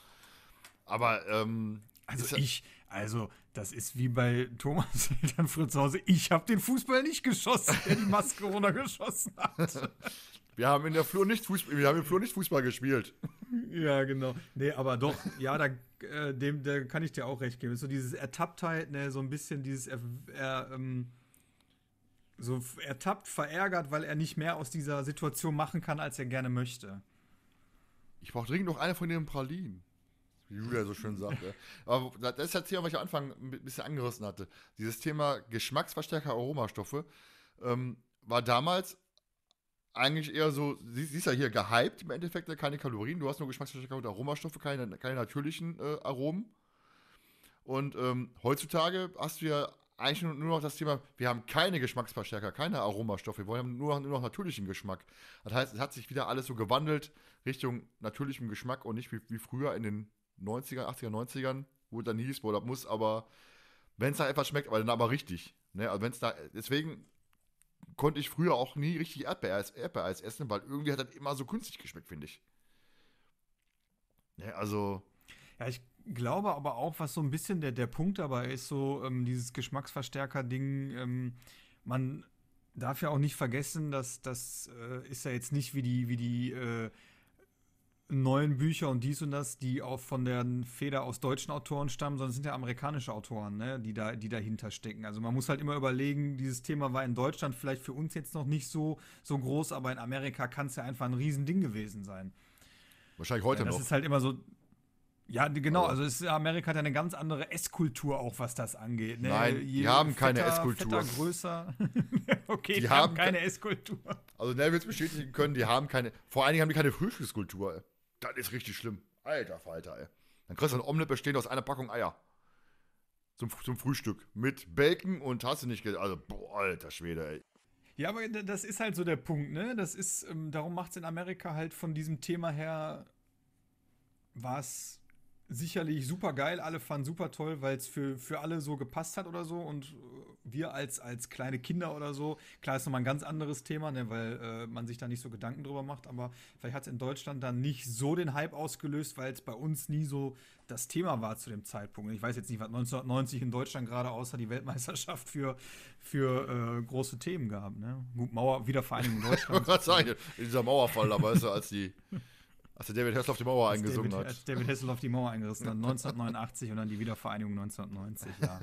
Aber, ähm, also ich, also das ist wie bei Thomas Eltern Fritz Hause. Ich habe den Fußball nicht geschossen, der die Maske runtergeschossen hat. Wir haben in der Flur nicht Fußball, wir haben im Flur nicht Fußball gespielt. Ja, genau. Nee, aber doch, ja, da, äh, dem, da kann ich dir auch recht geben. So dieses Ertapptheit, ne, so ein bisschen dieses er, er, ähm, so ertappt, verärgert, weil er nicht mehr aus dieser Situation machen kann, als er gerne möchte. Ich brauche dringend noch eine von den Pralinen wie Julia so schön sagt. Aber das ist das Thema, was ich am Anfang ein bisschen angerissen hatte. Dieses Thema Geschmacksverstärker, Aromastoffe ähm, war damals eigentlich eher so, sie, ist ja hier gehypt im Endeffekt, keine Kalorien, du hast nur Geschmacksverstärker und Aromastoffe, keine, keine natürlichen äh, Aromen. Und ähm, heutzutage hast du ja eigentlich nur noch das Thema, wir haben keine Geschmacksverstärker, keine Aromastoffe, wir wollen nur, nur noch natürlichen Geschmack. Das heißt, es hat sich wieder alles so gewandelt Richtung natürlichem Geschmack und nicht wie, wie früher in den 90er, 80er, 90ern, wo dann hieß, boah, das muss aber, wenn es da etwas schmeckt, aber dann aber richtig. Ne? Also wenn da, deswegen konnte ich früher auch nie richtig Erdbeereis, Erdbeereis essen, weil irgendwie hat das immer so künstlich geschmeckt, finde ich. Ne? Also. Ja, ich glaube aber auch, was so ein bisschen der, der Punkt dabei ist, so ähm, dieses Geschmacksverstärker-Ding, ähm, man darf ja auch nicht vergessen, dass das äh, ist ja jetzt nicht wie die, wie die äh, neuen Bücher und dies und das, die auch von der Feder aus deutschen Autoren stammen, sondern es sind ja amerikanische Autoren, ne, die, da, die dahinter stecken. Also man muss halt immer überlegen, dieses Thema war in Deutschland vielleicht für uns jetzt noch nicht so, so groß, aber in Amerika kann es ja einfach ein Riesending gewesen sein. Wahrscheinlich heute ja, das noch. Das ist halt immer so, ja, genau. Also ist, Amerika hat ja eine ganz andere Esskultur auch, was das angeht. Ne? Nein, die haben keine Esskultur. größer. okay, die, die haben keine Esskultur. Also der ne, wird es bestätigen können, die haben keine, vor allen Dingen haben die keine Frühstückskultur. Das ist richtig schlimm. Alter Falter, ey. Dann kriegst du ein Omelette bestehend aus einer Packung Eier. Zum, zum Frühstück. Mit Bacon und hast du nicht. Also, boah, alter Schwede, ey. Ja, aber das ist halt so der Punkt, ne? Das ist, ähm, darum macht es in Amerika halt von diesem Thema her, was sicherlich super geil, alle fanden super toll, weil es für, für alle so gepasst hat oder so. Und äh, wir als, als kleine Kinder oder so, klar ist nochmal ein ganz anderes Thema, ne, weil äh, man sich da nicht so Gedanken drüber macht, aber vielleicht hat es in Deutschland dann nicht so den Hype ausgelöst, weil es bei uns nie so das Thema war zu dem Zeitpunkt. Ich weiß jetzt nicht, was 1990 in Deutschland gerade außer die Weltmeisterschaft für, für äh, große Themen gab. Ne? Mauer, Wiedervereinigung Deutschland. Ich Deutschlands. Dieser Mauerfall, da weißt du, als die als der David Hasselhoff die Mauer als eingesungen David, hat. Als David Hasselhoff die Mauer eingerissen hat, 1989 und dann die Wiedervereinigung 1990, ja.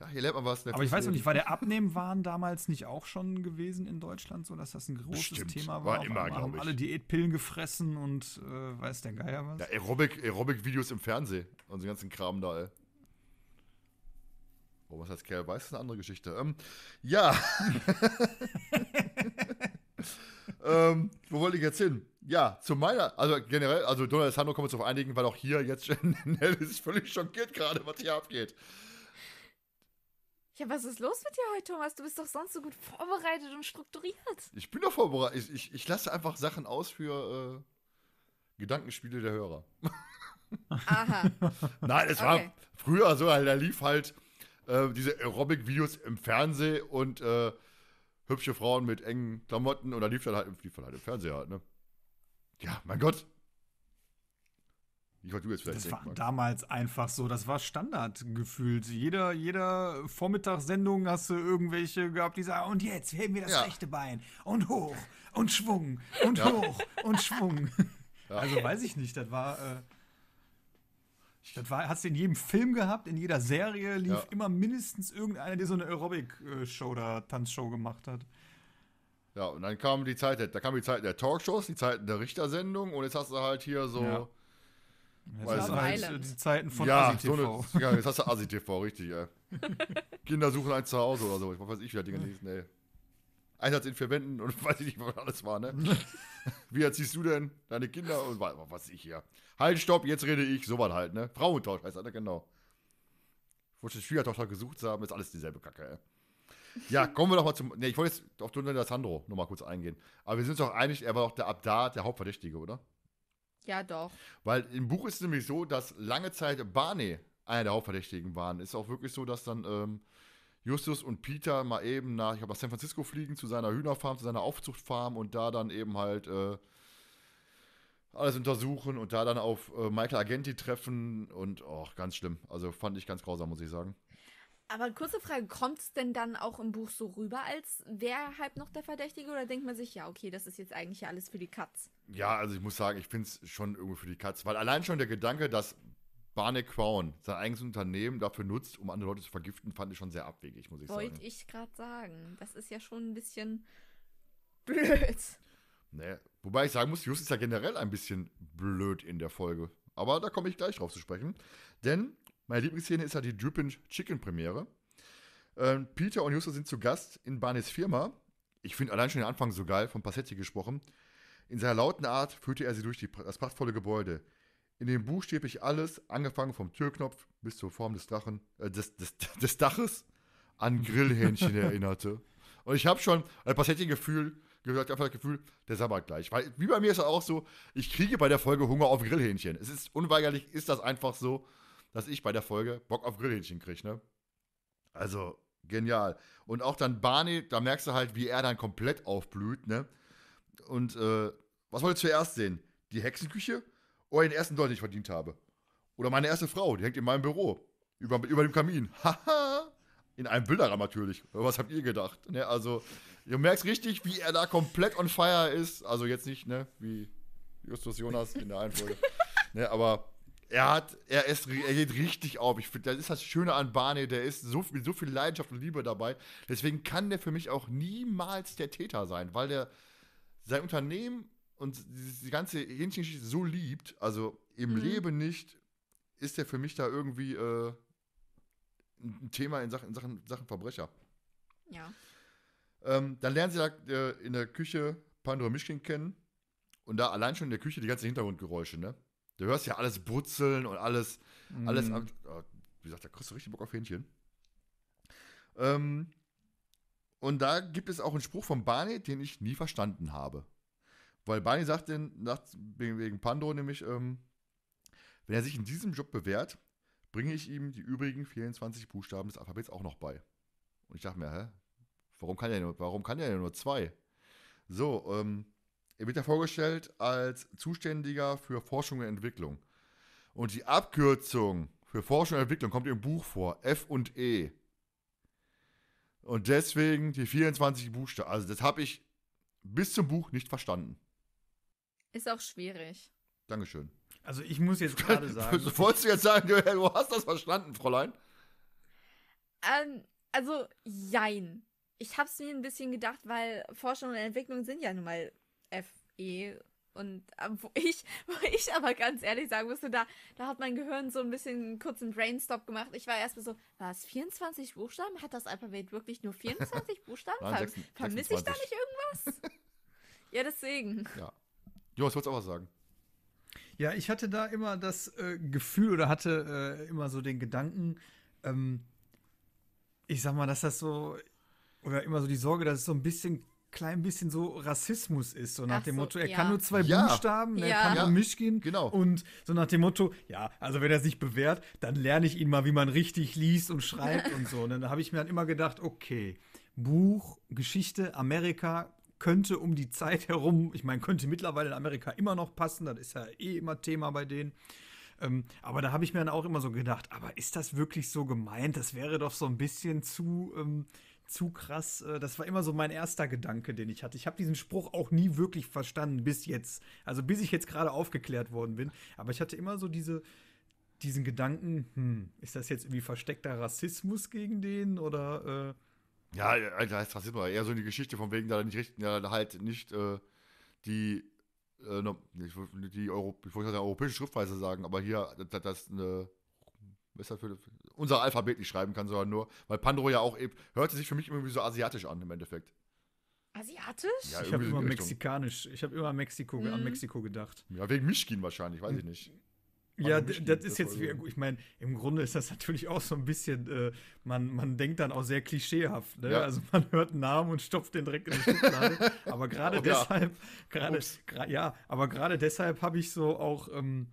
Ja, hier lernt man was. Aber ich weiß noch nicht, war der Abnehmwahn damals nicht auch schon gewesen in Deutschland so, dass das ein großes Bestimmt. Thema war? War immer, glaube ich. alle Diätpillen gefressen und äh, weiß der Geier was? Ja, Aerobic-Videos Aerobic im Fernsehen und den ganzen Kram da, ey. Warum was als Kerl weiß, ist eine andere Geschichte. Ähm, ja. ähm, wo wollte ich jetzt hin? ja, zu meiner, also generell, also Donald Sano kommen wir uns auf einigen, weil auch hier jetzt Nelly ist völlig schockiert gerade, was hier abgeht. Ja, was ist los mit dir heute, Thomas? Du bist doch sonst so gut vorbereitet und strukturiert. Ich bin doch vorbereitet. Ich, ich, ich lasse einfach Sachen aus für äh, Gedankenspiele der Hörer. Aha. Nein, es okay. war früher so, da lief halt äh, diese Aerobic-Videos im Fernsehen und äh, hübsche Frauen mit engen Klamotten und da lief dann halt, lief dann halt im Fernseher halt, ne? Ja, mein Gott. Ich wollte jetzt vielleicht das denken, war Max. damals einfach so, das war Standard gefühlt. Jeder, jeder Vormittagssendung hast du irgendwelche gehabt, die sagen, und jetzt heben wir das ja. rechte Bein und hoch und Schwung und ja. hoch und Schwung. Ja. Also weiß ich nicht, das war. Äh, das war, hast du in jedem Film gehabt, in jeder Serie lief ja. immer mindestens irgendeiner, der so eine Aerobic-Show äh, oder Tanzshow gemacht hat. Ja, und dann kam die Zeit, da kam die Zeit der Talkshows, die Zeiten der Richtersendung und jetzt hast du halt hier so. Ja. Jetzt hast du halt die Zeiten von ja, ASI-TV. So ja, jetzt hast du ASI-TV, richtig, ey. Kinder suchen eins zu Hause oder so. Ich weiß nicht, wie das Ding ist, ey. Einsatz in Verbänden und weiß ich nicht, was alles war, ne? wie erziehst du denn deine Kinder und was, weiß ich hier? Halt, stopp, jetzt rede ich, sowas halt, ne? Frauentausch heißt das, ne? Genau. Wollte Schwiegertochter gesucht zu haben, ist alles dieselbe Kacke, ey. Ja, kommen wir doch mal zum. Ne, ich wollte jetzt auf Donald Sandro nochmal kurz eingehen. Aber wir sind uns doch einig, er war doch der, ab der Hauptverdächtige, oder? Ja, doch. Weil im Buch ist es nämlich so, dass lange Zeit Barney einer der Hauptverdächtigen waren. Ist auch wirklich so, dass dann ähm, Justus und Peter mal eben nach, ich glaube, nach San Francisco fliegen zu seiner Hühnerfarm, zu seiner Aufzuchtfarm und da dann eben halt äh, alles untersuchen und da dann auf äh, Michael Agenti treffen und auch ganz schlimm. Also fand ich ganz grausam, muss ich sagen. Aber kurze Frage, kommt es denn dann auch im Buch so rüber, als wäre halb noch der Verdächtige oder denkt man sich, ja, okay, das ist jetzt eigentlich alles für die Katz? Ja, also ich muss sagen, ich finde es schon irgendwie für die Katz, weil allein schon der Gedanke, dass Barney Crown sein eigenes Unternehmen dafür nutzt, um andere Leute zu vergiften, fand ich schon sehr abwegig, muss ich Wollt sagen. Wollte ich gerade sagen. Das ist ja schon ein bisschen blöd. Nee. Wobei ich sagen muss, Just ist ja generell ein bisschen blöd in der Folge. Aber da komme ich gleich drauf zu sprechen. Denn meine Lieblingsszene ist ja die Drippin' Chicken Premiere. Ähm, Peter und Justo sind zu Gast in Barneys Firma. Ich finde allein schon den Anfang so geil, von Passetti gesprochen. In seiner lauten Art führte er sie durch die, das prachtvolle Gebäude. In dem buchstäblich alles, angefangen vom Türknopf bis zur Form des Drachen, äh, des, des, des Daches, an Grillhähnchen erinnerte. Und ich habe schon also ein Passetti-Gefühl, gehört einfach das Gefühl, der sammelt gleich. Weil, wie bei mir ist es auch so, ich kriege bei der Folge Hunger auf Grillhähnchen. Es ist unweigerlich, ist das einfach so dass ich bei der Folge Bock auf Grillhähnchen kriege, ne? Also, genial. Und auch dann Barney, da merkst du halt, wie er dann komplett aufblüht, ne? Und äh, was wollt ihr zuerst sehen? Die Hexenküche oder den ersten Dollar, den ich verdient habe? Oder meine erste Frau, die hängt in meinem Büro. Über, über dem Kamin. Haha! in einem Bilderrahmen natürlich. Was habt ihr gedacht? Ne? Also, du merkst richtig, wie er da komplett on fire ist. Also jetzt nicht, ne, wie Justus Jonas in der einen ne, aber er hat, er ist, er geht richtig auf. Ich finde, das ist das Schöne an Barney, der ist so, mit so viel Leidenschaft und Liebe dabei. Deswegen kann der für mich auch niemals der Täter sein, weil der sein Unternehmen und die ganze Hähnchengeschichte so liebt, also im mhm. Leben nicht, ist der für mich da irgendwie äh, ein Thema in Sachen, in Sachen, Sachen Verbrecher. Ja. Ähm, dann lernen sie da äh, in der Küche Pandora Mischkin kennen und da allein schon in der Küche die ganzen Hintergrundgeräusche, ne? Du hörst ja alles brutzeln und alles, mm. alles mhm. oh, wie gesagt, da kriegst du richtig Bock auf Hähnchen. Ähm, und da gibt es auch einen Spruch von Barney, den ich nie verstanden habe. Weil Barney sagt, den, sagt wegen Pando nämlich, ähm, wenn er sich in diesem Job bewährt, bringe ich ihm die übrigen 24 Buchstaben des Alphabets auch noch bei. Und ich dachte mir, hä? Warum kann er nur, nur zwei? So, ähm, er wird ja vorgestellt als Zuständiger für Forschung und Entwicklung. Und die Abkürzung für Forschung und Entwicklung kommt im Buch vor, F und E. Und deswegen die 24 Buchstaben. Also das habe ich bis zum Buch nicht verstanden. Ist auch schwierig. Dankeschön. Also ich muss jetzt gerade sagen. Du Wolltest jetzt sagen, du, du hast das verstanden, Fräulein? Ähm, also, jein. Ich habe es mir ein bisschen gedacht, weil Forschung und Entwicklung sind ja nun mal FE und ähm, wo ich, wo ich aber ganz ehrlich sagen musste, da, da hat mein Gehirn so ein bisschen einen kurzen Brainstop gemacht. Ich war erstmal so, war es 24 Buchstaben? Hat das Alphabet wirklich nur 24 Buchstaben? Ver Vermisse ich da nicht irgendwas? ja, deswegen. Ja. Jo, was wolltest du auch was sagen. Ja, ich hatte da immer das äh, Gefühl oder hatte äh, immer so den Gedanken, ähm, ich sag mal, dass das so, oder immer so die Sorge, dass es so ein bisschen klein bisschen so Rassismus ist. So nach Ach dem so, Motto, er ja. kann nur zwei ja. Buchstaben, ja. er kann nur mich gehen. Genau. Und so nach dem Motto, ja, also wenn er sich bewährt, dann lerne ich ihn mal, wie man richtig liest und schreibt und so. Und dann habe ich mir dann immer gedacht, okay, Buch, Geschichte, Amerika, könnte um die Zeit herum, ich meine, könnte mittlerweile in Amerika immer noch passen, das ist ja eh immer Thema bei denen. Ähm, aber da habe ich mir dann auch immer so gedacht, aber ist das wirklich so gemeint? Das wäre doch so ein bisschen zu, ähm, zu krass. Äh, das war immer so mein erster Gedanke, den ich hatte. Ich habe diesen Spruch auch nie wirklich verstanden bis jetzt. Also bis ich jetzt gerade aufgeklärt worden bin. Aber ich hatte immer so diese, diesen Gedanken, hm, ist das jetzt irgendwie versteckter Rassismus gegen den oder äh Ja, das äh, also heißt Rassismus, eher so eine Geschichte von wegen, da nicht richten, ja, halt nicht äh, die äh, die, Euro, ich wollte ja europäische Schriftweise sagen, aber hier, das, das eine Weshalb unser Alphabet nicht schreiben kann, sondern nur, weil Pandro ja auch eben, hörte sich für mich irgendwie so asiatisch an im Endeffekt. Asiatisch? Ja, ich habe immer mexikanisch, ich habe immer Mexiko, mhm. an Mexiko gedacht. Ja, wegen Mischkin wahrscheinlich, weiß ich nicht. Ja, also das, das ist jetzt, wie, ich meine, im Grunde ist das natürlich auch so ein bisschen, äh, man, man denkt dann auch sehr klischeehaft. Ne? Ja. Also man hört einen Namen und stopft den Dreck in die Schublade. aber gerade oh, deshalb, ja. gerade, ja, aber gerade deshalb habe ich so auch ähm,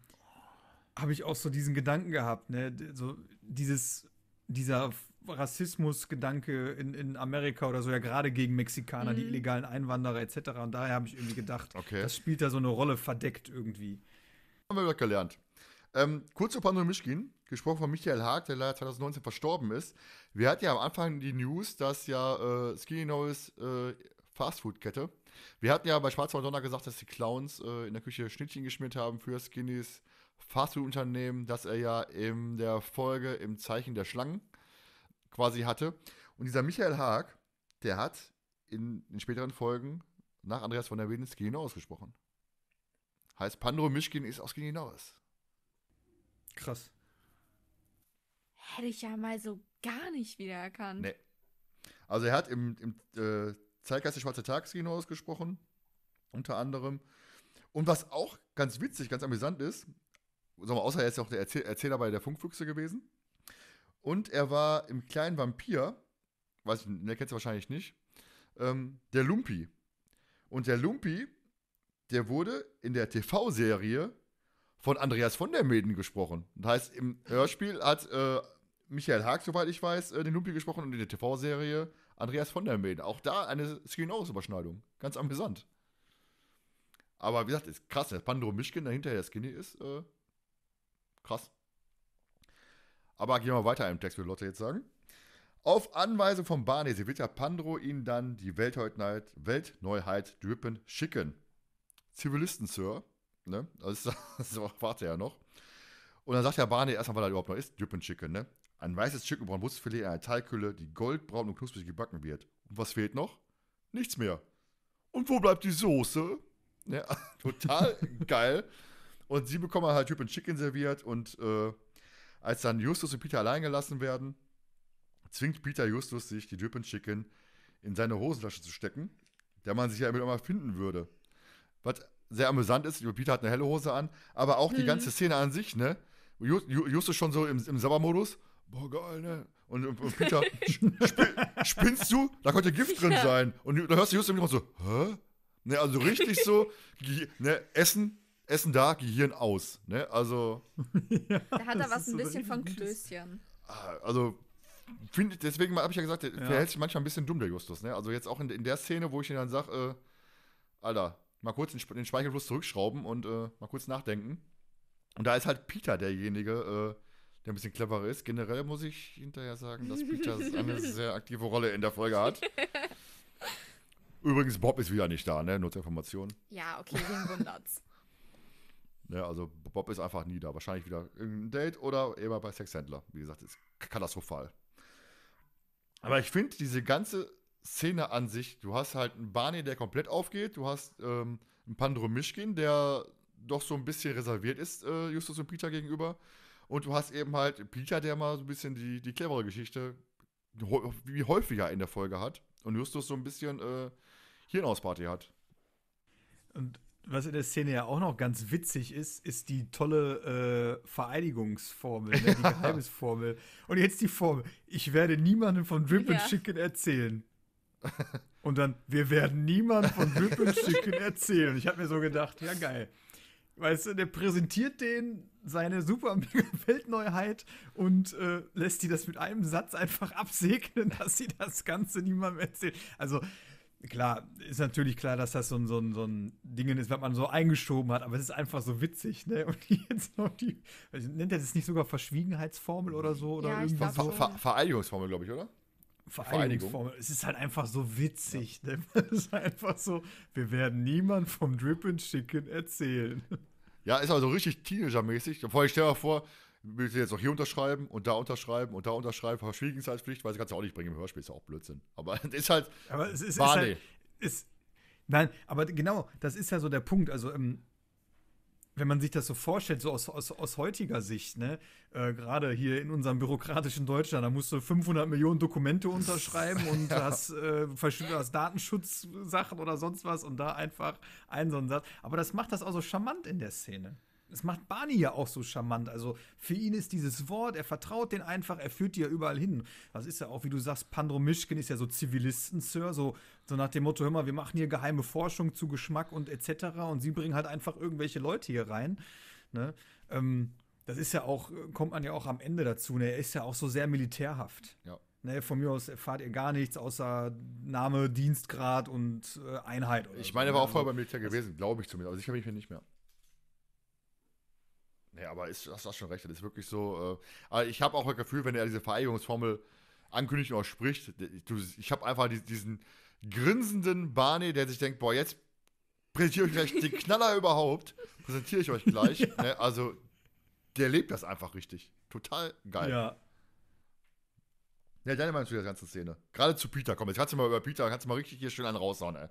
habe ich auch so diesen Gedanken gehabt, ne? So dieses, dieser Rassismus-Gedanke in, in Amerika oder so, ja gerade gegen Mexikaner, mhm. die illegalen Einwanderer etc. Und daher habe ich irgendwie gedacht, okay. das spielt da so eine Rolle verdeckt irgendwie. Haben wir wieder gelernt. Ähm, kurz zu Pandora Mischkin, gesprochen von Michael Haag, der leider 2019 verstorben ist. Wir hatten ja am Anfang die News, dass ja äh, Skinny Noise äh, Fastfood-Kette. Wir hatten ja bei Schwarzer Donner gesagt, dass die Clowns äh, in der Küche Schnittchen geschmiert haben für Skinnies Fastfood-Unternehmen, das er ja in der Folge im Zeichen der Schlangen quasi hatte. Und dieser Michael Haag, der hat in den späteren Folgen nach Andreas von der Wien Weden Skininaus gesprochen. Heißt, Pandro Mischkin ist aus Skininaus. Krass. Hätte ich ja mal so gar nicht wiedererkannt. Nee. Also er hat im, im äh, Zeitgeist der Schwarze Tag Skininaus gesprochen, unter anderem. Und was auch ganz witzig, ganz amüsant ist, sag mal, außer er ist ja auch der Erzähl Erzähler bei der Funkfüchse gewesen. Und er war im kleinen Vampir, weiß ich, der kennst du wahrscheinlich nicht, ähm, der Lumpi. Und der Lumpi, der wurde in der TV-Serie von Andreas von der Meden gesprochen. Das heißt, im Hörspiel hat äh, Michael Haag, soweit ich weiß, äh, den Lumpi gesprochen und in der TV-Serie Andreas von der Meden. Auch da eine Skin-Aus-Überschneidung. Ganz amüsant. Aber wie gesagt, ist krass, dass Pandro Mischkin dahinter der Skinny ist. Äh, Krass. Aber gehen wir weiter im Text, würde Lotte jetzt sagen. Auf Anweisung von Barney, sie wird ja Pandro ihnen dann die Weltneuheit, Weltneuheit Drippen schicken. Zivilisten, Sir. Ne? Also das, das warte ja noch. Und dann sagt ja Barney erstmal, weil er überhaupt noch ist, Drippen Chicken, ne? Ein weißes Chicken braun Wurstfilet in einer Teighülle, die goldbraun und knusprig gebacken wird. Und was fehlt noch? Nichts mehr. Und wo bleibt die Soße? Ne? Total geil. Und sie bekommen halt Typ in Chicken serviert und äh, als dann Justus und Peter allein gelassen werden, zwingt Peter Justus sich die Dip Chicken in seine Hosentasche zu stecken, der man sich ja immer finden würde. Was sehr amüsant ist, Peter hat eine helle Hose an, aber auch mhm. die ganze Szene an sich, ne? Just, Justus schon so im, im Sabbermodus. Boah, geil, ne? Und, und Peter, spinnst du? Da könnte Gift drin sein. Und da hörst du Justus immer so, hä? Ne, also richtig so, ne, Essen, Essen da, Gehirn aus. Ne? Also. ja, da hat er was ein bisschen von Klößchen. Ah, also, find, deswegen habe ich ja gesagt, der ja. verhält sich manchmal ein bisschen dumm, der Justus. Ne? Also, jetzt auch in, in der Szene, wo ich ihn dann sage, äh, Alter, mal kurz den, den Speichelfluss zurückschrauben und äh, mal kurz nachdenken. Und da ist halt Peter derjenige, äh, der ein bisschen cleverer ist. Generell muss ich hinterher sagen, dass Peter eine sehr aktive Rolle in der Folge hat. Übrigens, Bob ist wieder nicht da, ne? Nur zur Information. Ja, okay, wen wundert's. Ja, ne, also Bob ist einfach nie da. Wahrscheinlich wieder irgendein Date oder eher bei Sexhändler. Wie gesagt, ist katastrophal. Aber ich finde diese ganze Szene an sich, du hast halt einen Barney, der komplett aufgeht, du hast ähm, einen Pandromischkin, der doch so ein bisschen reserviert ist, äh, Justus und Peter gegenüber. Und du hast eben halt Peter, der mal so ein bisschen die, die clevere Geschichte wie häufiger in der Folge hat. Und Justus so ein bisschen äh, Hirnausparty hat. Und was in der Szene ja auch noch ganz witzig ist, ist die tolle äh, Vereinigungsformel, ne? die Geheimnisformel. Und jetzt die Formel. Ich werde niemandem von Rip ja. Chicken erzählen. Und dann, wir werden niemandem von Rip Chicken erzählen. Und ich habe mir so gedacht, ja geil. Weißt du, der präsentiert denen seine super Weltneuheit und äh, lässt die das mit einem Satz einfach absegnen, dass sie das Ganze niemandem erzählen. Also, klar, ist natürlich klar, dass das so ein, so ein, so ein Ding ist, was man so eingeschoben hat, aber es ist einfach so witzig, ne? Und jetzt noch die, also nennt er das nicht sogar Verschwiegenheitsformel oder so? Oder ja, irgendwas Ver Ver Vereinigungsformel, glaube ich, oder? Vereinigungsformel. Es ist halt einfach so witzig, ja. ne? Es ist einfach so, wir werden niemand vom Drippin' Chicken erzählen. Ja, ist aber so richtig teenagermäßig. ich stell mir vor, will jetzt auch hier unterschreiben und da unterschreiben und da unterschreiben, Verschwiegenheitspflicht, weil sie kannst du auch nicht bringen im Hörspiel, ist ja auch Blödsinn. Aber es ist halt. Aber es ist, ist, halt, ist Nein, aber genau, das ist ja so der Punkt. Also, ähm, wenn man sich das so vorstellt, so aus, aus, aus heutiger Sicht, ne, äh, gerade hier in unserem bürokratischen Deutschland, da musst du 500 Millionen Dokumente unterschreiben und ja. hast, äh, hast Datenschutzsachen oder sonst was und da einfach einen so einen Satz. Aber das macht das auch so charmant in der Szene das macht Barney ja auch so charmant. Also für ihn ist dieses Wort, er vertraut den einfach, er führt die ja überall hin. Das ist ja auch, wie du sagst, Pandro Mischken ist ja so Zivilisten-Sir, so, so nach dem Motto, hör mal, wir machen hier geheime Forschung zu Geschmack und etc. Und sie bringen halt einfach irgendwelche Leute hier rein. Ne? Ähm, das ist ja auch, kommt man ja auch am Ende dazu. Ne? Er ist ja auch so sehr militärhaft. Ja. Ne, von mir aus erfahrt ihr gar nichts außer Name, Dienstgrad und äh, Einheit. ich meine, so. er war ne? auch vorher also beim Militär gewesen, glaube ich zumindest. Aber sicher bin ich mir nicht mehr. Nee, aber ist, das hast schon recht, das ist wirklich so. Äh, ich habe auch das Gefühl, wenn er diese Vereinigungsformel ankündigt oder spricht, ich habe einfach diesen grinsenden Barney, der sich denkt, boah, jetzt präsentiere ich euch den Knaller überhaupt, präsentiere ich euch gleich. Ne? Ja. Ne? Also, der lebt das einfach richtig. Total geil. Ja. Ja, deine Meinung zu der ganzen Szene. Gerade zu Peter, komm, jetzt kannst du mal über Peter, kannst du mal richtig hier schön einen raushauen, ey.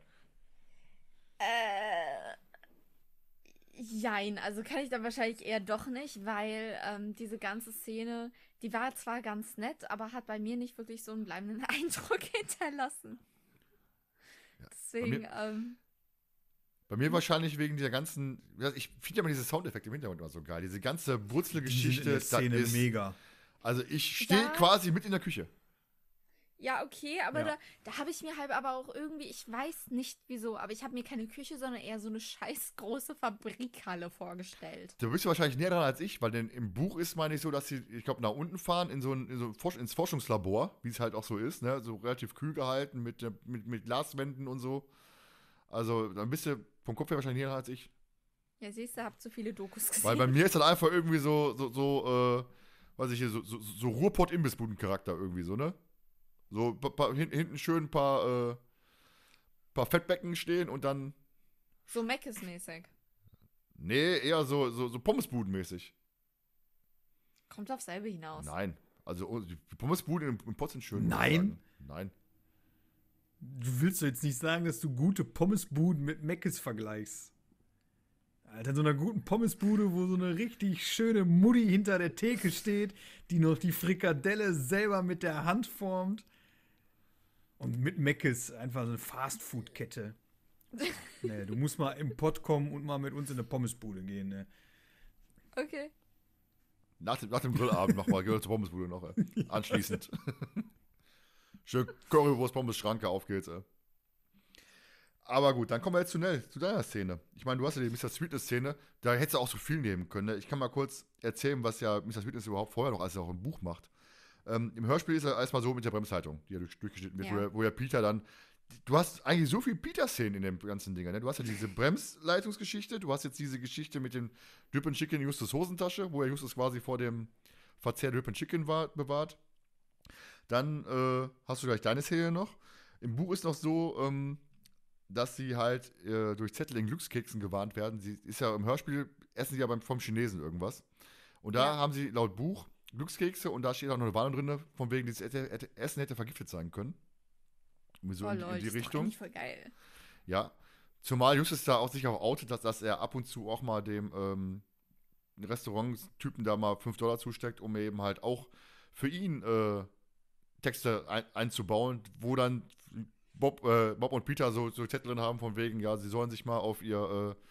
Jein, also kann ich dann wahrscheinlich eher doch nicht, weil ähm, diese ganze Szene, die war zwar ganz nett, aber hat bei mir nicht wirklich so einen bleibenden Eindruck hinterlassen. Ja, Deswegen, bei mir, ähm, bei mir hm. wahrscheinlich wegen dieser ganzen, ich finde ja immer diese Soundeffekte im Hintergrund immer so geil, diese ganze Wurzelgeschichte. Die Szene ist mega. Also ich stehe quasi mit in der Küche. Ja, okay, aber ja. da, da habe ich mir halt aber auch irgendwie, ich weiß nicht wieso, aber ich habe mir keine Küche, sondern eher so eine scheiß große Fabrikhalle vorgestellt. Du bist wahrscheinlich näher dran als ich, weil denn im Buch ist, meine ich, so, dass sie, ich glaube, nach unten fahren in so ein, in so ein Forsch ins Forschungslabor, wie es halt auch so ist, ne? so relativ kühl gehalten mit, mit, mit Glaswänden und so. Also, dann bist du vom Kopf her wahrscheinlich näher dran als ich. Ja, siehst du, hab zu viele Dokus gesehen. Weil bei mir ist das einfach irgendwie so, so, so äh, weiß ich hier, so, so, so Ruhrpott-Imbissbuden-Charakter irgendwie so, ne? So hinten schön ein paar, äh, paar Fettbecken stehen und dann. So Meckes-mäßig. Nee, eher so, so, so Pommesbuden-mäßig. Kommt aufs selbe hinaus. Nein. Also oh, die Pommesbuden im Pott sind schön. Nein. Nein. Du willst doch jetzt nicht sagen, dass du gute Pommesbuden mit Meckes vergleichst. Alter, so einer guten Pommesbude, wo so eine richtig schöne Mutti hinter der Theke steht, die noch die Frikadelle selber mit der Hand formt und mit Meckes einfach so eine Fastfood-Kette. nee, du musst mal im Pott kommen und mal mit uns in eine Pommesbude gehen. Ne? Okay. Nach dem, nach dem Grillabend nochmal, gehen wir zur Pommesbude noch. Ey. Anschließend. Schön Currywurst, Pommes, Schranke, auf geht's. Ey. Aber gut, dann kommen wir jetzt zu, ne, zu deiner Szene. Ich meine, du hast ja die Mr. Sweetness-Szene, da hättest du auch so viel nehmen können. Ne? Ich kann mal kurz erzählen, was ja Mr. Sweetness überhaupt vorher noch, als er auch ein Buch macht. Ähm, Im Hörspiel ist er erstmal so mit der Bremshaltung, die ja durch, durchgeschnitten wird, ja. Wo, wo ja Peter dann du hast eigentlich so viel Peter-Szenen in dem ganzen Ding. Ne? Du hast ja diese Bremsleitungsgeschichte, du hast jetzt diese Geschichte mit dem Düppen Chicken in Justus Hosentasche, wo er Justus quasi vor dem Verzehr der Chicken war, bewahrt. Dann äh, hast du gleich deine Szene noch. Im Buch ist noch so, ähm, dass sie halt äh, durch Zettel in Glückskeksen gewarnt werden. Sie ist ja im Hörspiel, essen sie ja beim, vom Chinesen irgendwas. Und da ja. haben sie laut Buch Glückskekse und da steht auch noch eine Warnung drin, ne, von wegen, dieses Essen hätte vergiftet sein können. So oh, in, Leute, in die ist Richtung. Ist voll geil. Ja. Zumal Justus da auch sich auch outet, dass, dass er ab und zu auch mal dem ähm, Restaurant-Typen da mal 5 Dollar zusteckt, um eben halt auch für ihn äh, Texte ein, einzubauen, wo dann Bob, äh, Bob und Peter so, so Zettel drin haben, von wegen, ja, sie sollen sich mal auf ihr. Äh,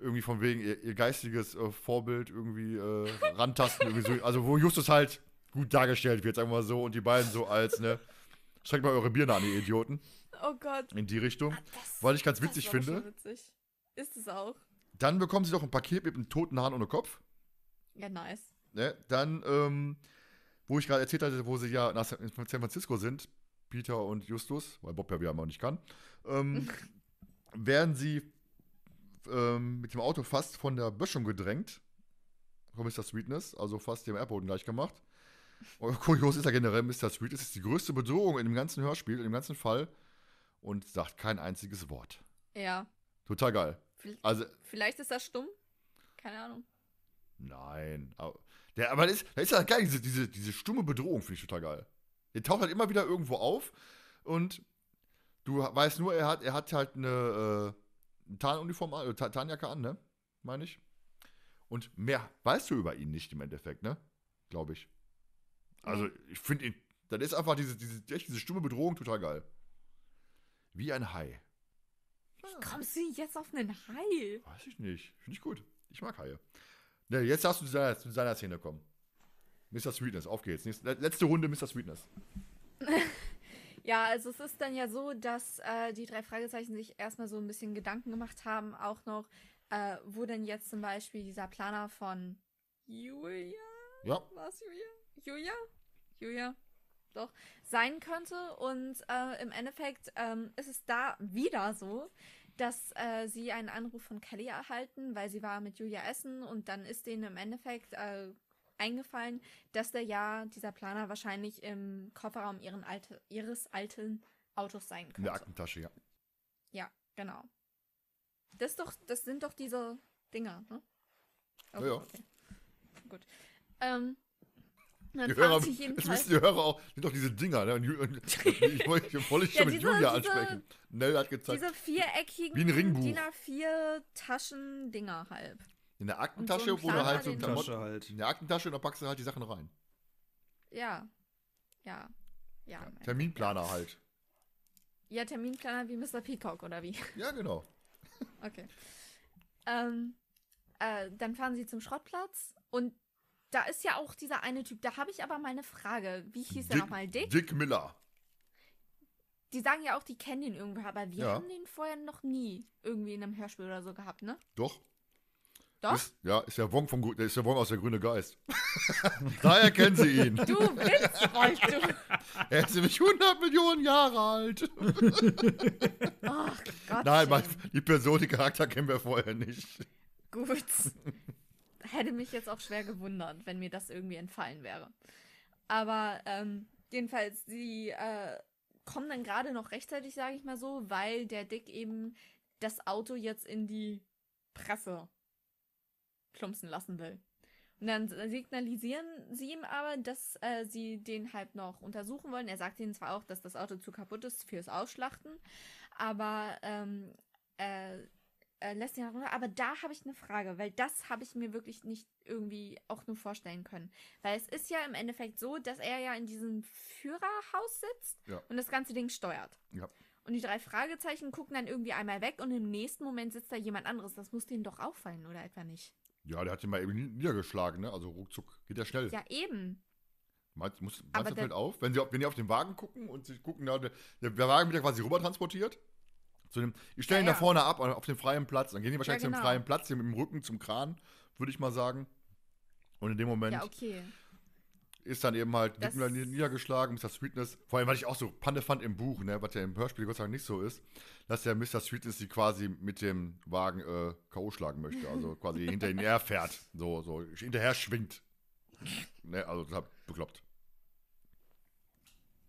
irgendwie von wegen ihr, ihr geistiges äh, Vorbild irgendwie äh, rantasten. irgendwie so, also wo Justus halt gut dargestellt wird, sagen wir mal so, und die beiden so als, ne, schreckt mal eure Birne an, ihr Idioten. Oh Gott. In die Richtung. Ah, das, weil ich ganz witzig finde. Witzig. Ist es auch. Dann bekommen sie doch ein Paket mit einem toten Hahn ohne Kopf. Ja, nice. Ne, dann, ähm, wo ich gerade erzählt hatte, wo sie ja nach San Francisco sind, Peter und Justus, weil Bob ja wieder mal nicht kann, ähm, werden sie ähm, mit dem Auto fast von der Böschung gedrängt. Von Mr. Sweetness, also fast dem Erdboden gleich gemacht. Oh, und kurios ist er generell, Mr. Sweetness ist die größte Bedrohung in dem ganzen Hörspiel, in dem ganzen Fall. Und sagt kein einziges Wort. Ja. Total geil. Vielleicht, also, vielleicht ist das stumm. Keine Ahnung. Nein. Aber, der, aber das ist, ja ist halt geil, diese, diese, diese stumme Bedrohung finde ich total geil. Der taucht halt immer wieder irgendwo auf und du weißt nur, er hat, er hat halt eine, äh, Tarnuniform an, äh, Tarnjacke an, ne? Meine ich. Und mehr weißt du über ihn nicht im Endeffekt, ne? Glaube ich. Also, ich finde ihn, Dann ist einfach diese, diese, diese stumme Bedrohung total geil. Wie ein Hai. Wie kommst du jetzt auf einen Hai? Weiß ich nicht. Finde ich gut. Ich mag Haie. Ne, jetzt darfst du zu seiner, zu seiner Szene kommen. Mr. Sweetness, auf geht's. Nächste, letzte Runde Mr. Sweetness. Ja, also es ist dann ja so, dass äh, die drei Fragezeichen sich erstmal so ein bisschen Gedanken gemacht haben, auch noch, äh, wo denn jetzt zum Beispiel dieser Planer von Julia? Ja. War es Julia? Julia? Julia? Doch, sein könnte. Und äh, im Endeffekt ähm, ist es da wieder so, dass äh, sie einen Anruf von Kelly erhalten, weil sie war mit Julia essen und dann ist denen im Endeffekt, äh, eingefallen, dass der ja, dieser Planer wahrscheinlich im Kofferraum ihren alte, ihres alten Autos sein könnte. In der Aktentasche, ja. Ja, genau. Das doch, das sind doch diese Dinger, ne? Okay, ja, ja. Okay. Gut. Ähm, dann die Hörer, sich jetzt müssen die Hörer auch, sind doch diese Dinger, ne? Ich wollte hier voll ja, mit Julia ansprechen. Nell hat gezeigt. Diese viereckigen Wie ein Ringbuch. DIN A4 Taschen-Dinger halb. In der Aktentasche, so wo du halt so eine Tasche halt. In der Aktentasche und da packst du halt die Sachen rein. Ja. Ja. Ja. Terminplaner ja. halt. Ja, Terminplaner wie Mr. Peacock oder wie? Ja, genau. okay. Ähm, äh, dann fahren sie zum Schrottplatz und da ist ja auch dieser eine Typ. Da habe ich aber mal eine Frage. Wie hieß Dick, der nochmal? Dick? Dick Miller. Die sagen ja auch, die kennen ihn irgendwo, aber wir ja. haben den vorher noch nie irgendwie in einem Hörspiel oder so gehabt, ne? Doch. Doch? Ist, ja, ist ja Wong, vom, ist ja Wong aus der Grüne Geist. Daher kennen sie ihn. Du Witzbold, du. Er ist nämlich 100 Millionen Jahre alt. Ach Gott. Nein, die Person, den Charakter kennen wir vorher nicht. Gut. Hätte mich jetzt auch schwer gewundert, wenn mir das irgendwie entfallen wäre. Aber ähm, jedenfalls, sie äh, kommen dann gerade noch rechtzeitig, sage ich mal so, weil der Dick eben das Auto jetzt in die Presse plumpsen lassen will. Und dann signalisieren sie ihm aber, dass äh, sie den halt noch untersuchen wollen. Er sagt ihnen zwar auch, dass das Auto zu kaputt ist fürs Ausschlachten, aber ähm, äh, äh, lässt ihn auch runter. Aber da habe ich eine Frage, weil das habe ich mir wirklich nicht irgendwie auch nur vorstellen können. Weil es ist ja im Endeffekt so, dass er ja in diesem Führerhaus sitzt ja. und das ganze Ding steuert. Ja. Und die drei Fragezeichen gucken dann irgendwie einmal weg und im nächsten Moment sitzt da jemand anderes. Das muss denen doch auffallen, oder etwa nicht? Ja, der hat den mal eben niedergeschlagen, ne? Also ruckzuck. Geht ja schnell. Ja, eben. Meinst, muss, meinst Aber du, fällt auf? Wenn, sie, wenn die auf den Wagen gucken und sie gucken, da, der, der Wagen wird ja quasi rüber transportiert. Zu dem, ich stelle ja, ihn da vorne ab, auf den freien Platz. Dann gehen die wahrscheinlich ja, genau. zu dem genau. freien Platz, hier mit dem Rücken zum Kran, würde ich mal sagen. Und in dem Moment. Ja, okay ist dann eben halt das niedergeschlagen, Mr. Sweetness. Vor allem, was ich auch so Panne fand im Buch, ne, was ja im Hörspiel Gott sei Dank nicht so ist, dass der Mr. Sweetness sie quasi mit dem Wagen äh, K.O. schlagen möchte. Also quasi hinter ihn her fährt. So, so hinterher schwingt. Ne, also hat bekloppt.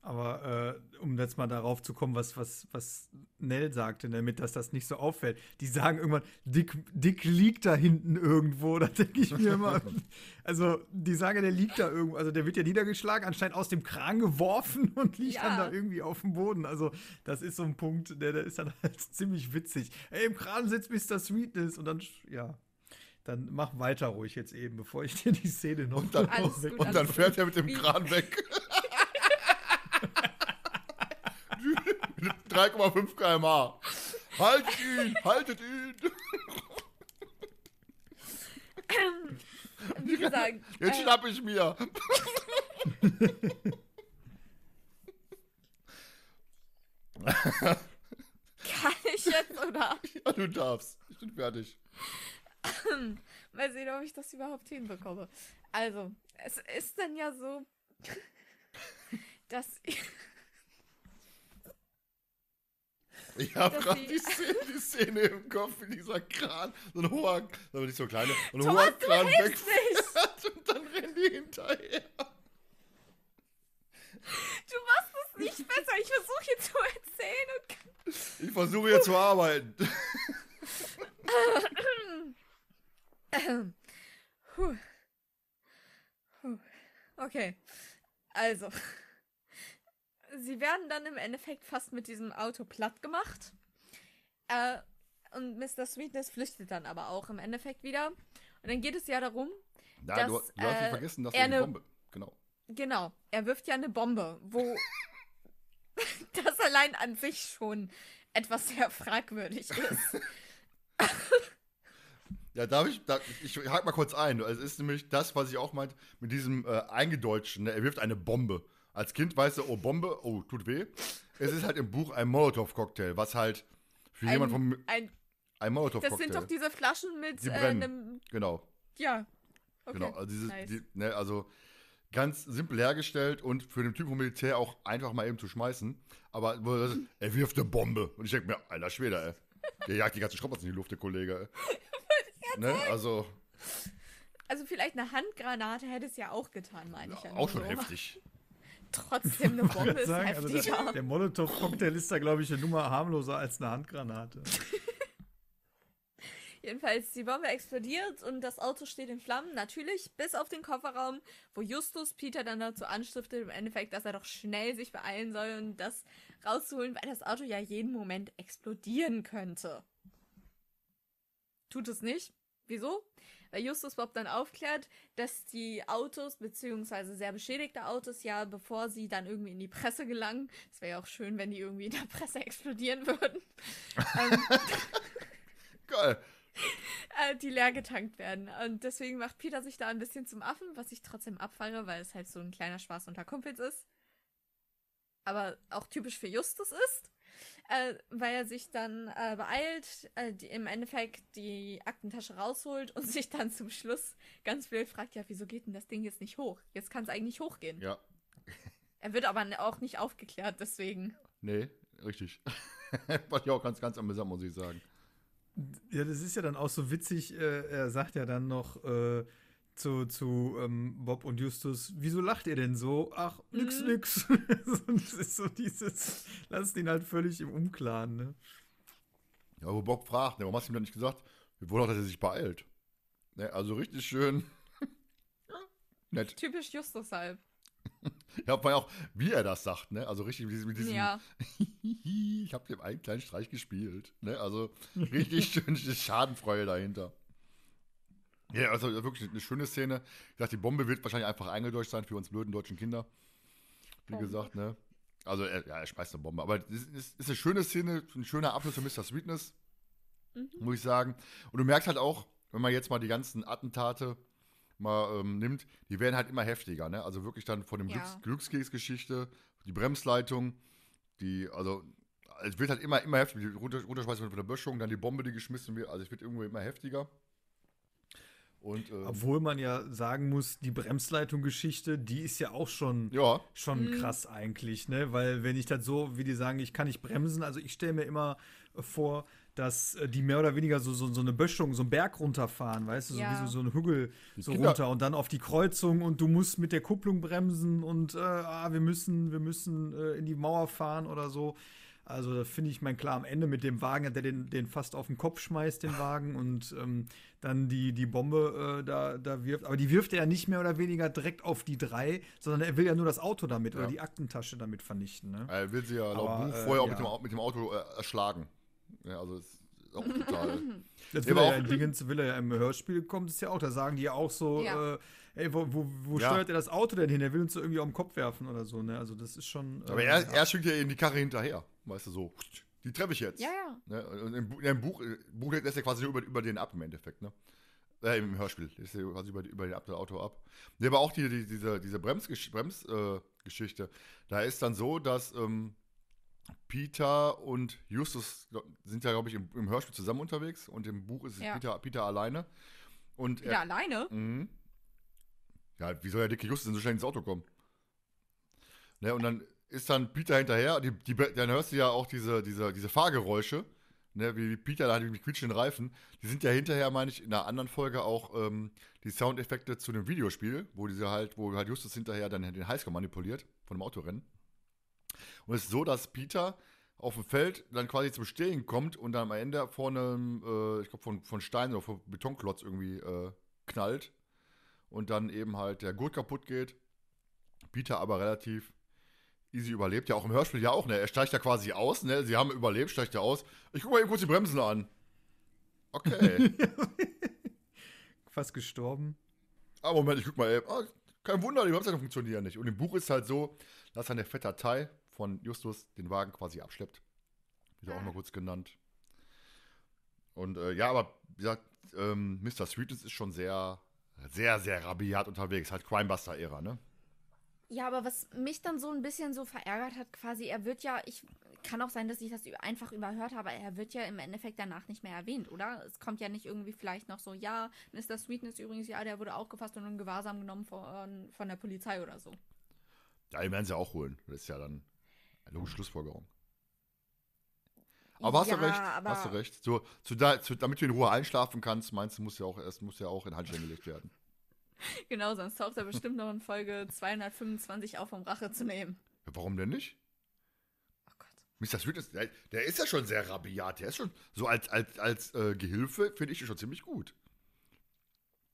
Aber äh, um jetzt mal darauf zu kommen, was, was, was Nell sagte, damit ne, dass das nicht so auffällt. Die sagen irgendwann, Dick, Dick liegt da hinten irgendwo. Da denke ich mir immer. Also, die sagen, der liegt da irgendwo. Also, der wird ja niedergeschlagen, anscheinend aus dem Kran geworfen und liegt ja. dann da irgendwie auf dem Boden. Also, das ist so ein Punkt, der, der ist dann halt ziemlich witzig. Ey, im Kran sitzt Mr. Sweetness und dann, ja dann mach weiter ruhig jetzt eben, bevor ich dir die Szene noch. Und dann, und dann fährt er mit dem Kran weg. 3,5 km/h. Haltet ihn, haltet ihn. Wie gesagt. Jetzt äh, schnapp ich mir. Kann ich jetzt, oder? Ja, du darfst. Ich bin fertig. Mal sehen, ob ich das überhaupt hinbekomme. Also, es ist dann ja so, dass. Ich habe gerade die, die, Szene im Kopf, wie dieser Kran, so ein hoher, aber nicht so kleiner, ein Thomas, hoher Kran wegfährt und dann rennen die hinterher. Du machst es nicht besser. Ich versuche hier zu erzählen und. Ich versuche hier zu arbeiten. okay. Also sie werden dann im Endeffekt fast mit diesem Auto platt gemacht. Äh, und Mr. Sweetness flüchtet dann aber auch im Endeffekt wieder. Und dann geht es ja darum, Na, dass, du, du hast äh, vergessen, dass er eine Bombe. Genau. Genau. Er wirft ja eine Bombe, wo das allein an sich schon etwas sehr fragwürdig ist. ja, darf ich, darf, ich, ich hake mal kurz ein. Also es ist nämlich das, was ich auch meinte, mit diesem äh, Eingedeutschen. Ne? Er wirft eine Bombe. Als Kind weißt du, oh, Bombe, oh, tut weh. Es ist halt im Buch ein Molotow-Cocktail, was halt für ein, jemand vom. Ein, ein Molotow-Cocktail. Das sind doch diese Flaschen mit die Äh, einem. Genau. Ja. Okay. Genau. Also, dieses, nice. die, ne, also ganz simpel hergestellt und für den Typ vom Militär auch einfach mal eben zu schmeißen. Aber er wirft eine Bombe. Und ich denke mir, alter Schwede, ey. Der jagt die ganze Schraubers in die Luft, der Kollege. ne? Also. Also vielleicht eine Handgranate hätte es ja auch getan, meine ich. Ja, auch schon so. heftig trotzdem eine Bombe ist sagen, Also der, der Molotow-Cocktail ist da, glaube ich, eine Nummer harmloser als eine Handgranate. Jedenfalls, die Bombe explodiert und das Auto steht in Flammen, natürlich, bis auf den Kofferraum, wo Justus Peter dann dazu anstiftet, im Endeffekt, dass er doch schnell sich beeilen soll und das rauszuholen, weil das Auto ja jeden Moment explodieren könnte. Tut es nicht. Wieso? Weil Justus Bob dann aufklärt, dass die Autos, beziehungsweise sehr beschädigte Autos, ja, bevor sie dann irgendwie in die Presse gelangen, es wäre ja auch schön, wenn die irgendwie in der Presse explodieren würden. Ähm, Geil äh, die leer getankt werden. Und deswegen macht Peter sich da ein bisschen zum Affen, was ich trotzdem abfeiere, weil es halt so ein kleiner Spaß unter Kumpels ist. Aber auch typisch für Justus ist äh, weil er sich dann äh, beeilt, äh, die, im Endeffekt die Aktentasche rausholt und sich dann zum Schluss ganz blöd fragt, ja, wieso geht denn das Ding jetzt nicht hoch? Jetzt kann es eigentlich hochgehen. Ja. er wird aber auch nicht aufgeklärt, deswegen. Nee, richtig. War ja auch ganz, ganz amüsant, muss ich sagen. Ja, das ist ja dann auch so witzig. Äh, er sagt ja dann noch, äh, zu, zu ähm, Bob und Justus, wieso lacht ihr denn so? Ach, nix, mhm. nix. das ist so dieses, lasst ihn halt völlig im Unklaren, ne? Ja, aber Bob fragt, ne, warum hast du ihm dann nicht gesagt? Wir wollen doch, dass er sich beeilt. Ne, also richtig schön. Nett. Typisch Justus halb. Ja, weil auch, wie er das sagt, ne? Also richtig mit diesem, ja. ich habe dem einen kleinen Streich gespielt, ne? Also richtig schön Schadenfreude dahinter. Ja, also wirklich eine schöne Szene. Ich dachte, die Bombe wird wahrscheinlich einfach eingedeutscht sein für uns blöden deutschen Kinder. Wie oh. gesagt, ne? Also, er, ja, er schmeißt eine Bombe. Aber es ist, ist eine schöne Szene, ein schöner Abschluss für Mr. Sweetness, mhm. muss ich sagen. Und du merkst halt auch, wenn man jetzt mal die ganzen Attentate mal ähm, nimmt, die werden halt immer heftiger, ne? Also wirklich dann von dem ja. Glücks Glückskeksgeschichte, die Bremsleitung, die, also es wird halt immer, immer heftiger. Die Runterschmeißung von der Böschung, dann die Bombe, die geschmissen wird. Also es wird irgendwo immer heftiger. Und, ähm, Obwohl man ja sagen muss, die Bremsleitung-Geschichte, die ist ja auch schon, ja. schon mhm. krass eigentlich, ne? Weil wenn ich das so, wie die sagen, ich kann nicht bremsen, also ich stelle mir immer vor, dass äh, die mehr oder weniger so, so, so eine Böschung, so einen Berg runterfahren, weißt du, ja. so, wie so, so einen Hügel so Kinder. runter und dann auf die Kreuzung und du musst mit der Kupplung bremsen und äh, ah, wir müssen, wir müssen äh, in die Mauer fahren oder so. Also da finde ich mein klar am Ende mit dem Wagen, der den, den fast auf den Kopf schmeißt, den Wagen, und ähm, dann die, die Bombe äh, da, da wirft. Aber die wirft er ja nicht mehr oder weniger direkt auf die drei, sondern er will ja nur das Auto damit ja. oder die Aktentasche damit vernichten. Ne? Er will sie ja laut Aber, Buch äh, vorher äh, auch mit, ja. dem, mit dem Auto äh, erschlagen. Ja, also das ist auch total. Jetzt will, er ja will er ja im Hörspiel kommt es ja auch. Da sagen die ja auch so, ja. Äh, ey, wo, wo, wo ja. steuert er das Auto denn hin? Er will uns so irgendwie auf den Kopf werfen oder so, ne? Also das ist schon. Aber äh, er, ja. er schickt ja eben die Karre hinterher, weißt du, so. Die treffe ich jetzt. Ja, ja. Ne? Und im, im Buch, äh, Buch lässt er quasi über, über den ab im Endeffekt, ne? Äh, im Hörspiel. lässt er quasi über, über den ab, Auto ab. Ne, aber auch die, die, diese, diese Bremsgeschichte. Brems, äh, da ist dann so, dass ähm, Peter und Justus sind ja, glaube ich, im, im, Hörspiel zusammen unterwegs und im Buch ist ja. Peter, Peter alleine. Und Peter er, alleine? Mh, ja, wie soll der dicke Justus denn so schnell ins Auto kommen? Ne, und dann ist dann Peter hinterher, die, die, dann hörst du ja auch diese, diese, diese Fahrgeräusche, ne, wie Peter da mit quietschenden Reifen. Die sind ja hinterher, meine ich, in einer anderen Folge auch ähm, die Soundeffekte zu dem Videospiel, wo diese halt, wo halt Justus hinterher dann den Highscore manipuliert von dem Autorennen. Und es ist so, dass Peter auf dem Feld dann quasi zum Stehen kommt und dann am Ende vor einem, äh, ich glaube, von, von Stein oder von Betonklotz irgendwie äh, knallt und dann eben halt der Gurt kaputt geht. Peter aber relativ easy überlebt. Ja, auch im Hörspiel ja auch, ne? Er steigt ja quasi aus, ne? Sie haben überlebt, steigt ja aus. Ich guck mal eben kurz die Bremsen an. Okay. Fast gestorben. Ah, Moment, ich guck mal eben. Ah, kein Wunder, die Webseite funktionieren nicht. Und im Buch ist halt so, dass dann der fette Teil von Justus den Wagen quasi abschleppt. Wieder auch mal kurz genannt. Und äh, ja, aber wie gesagt, ähm, Mr. Sweetness ist schon sehr sehr, sehr rabiat unterwegs. Halt Crimebuster-Ära, ne? Ja, aber was mich dann so ein bisschen so verärgert hat, quasi, er wird ja, ich kann auch sein, dass ich das einfach überhört habe, er wird ja im Endeffekt danach nicht mehr erwähnt, oder? Es kommt ja nicht irgendwie vielleicht noch so, ja, Mr. Sweetness übrigens, ja, der wurde auch gefasst und in Gewahrsam genommen von, von der Polizei oder so. Ja, den werden sie auch holen. Das ist ja dann eine logische Schlussfolgerung. Aber hast ja, du recht, hast du recht. Zu, zu, zu, damit du in Ruhe einschlafen kannst, meinst du, muss ja auch erst muss ja auch in Handschellen gelegt werden. genau, sonst taucht er bestimmt noch in Folge 225 auf, um Rache zu nehmen. Ja, warum denn nicht? Oh Gott. Mr. Sweet ist, der, der, ist ja schon sehr rabiat. Der ist schon so als, als, als äh, Gehilfe, finde ich schon ziemlich gut.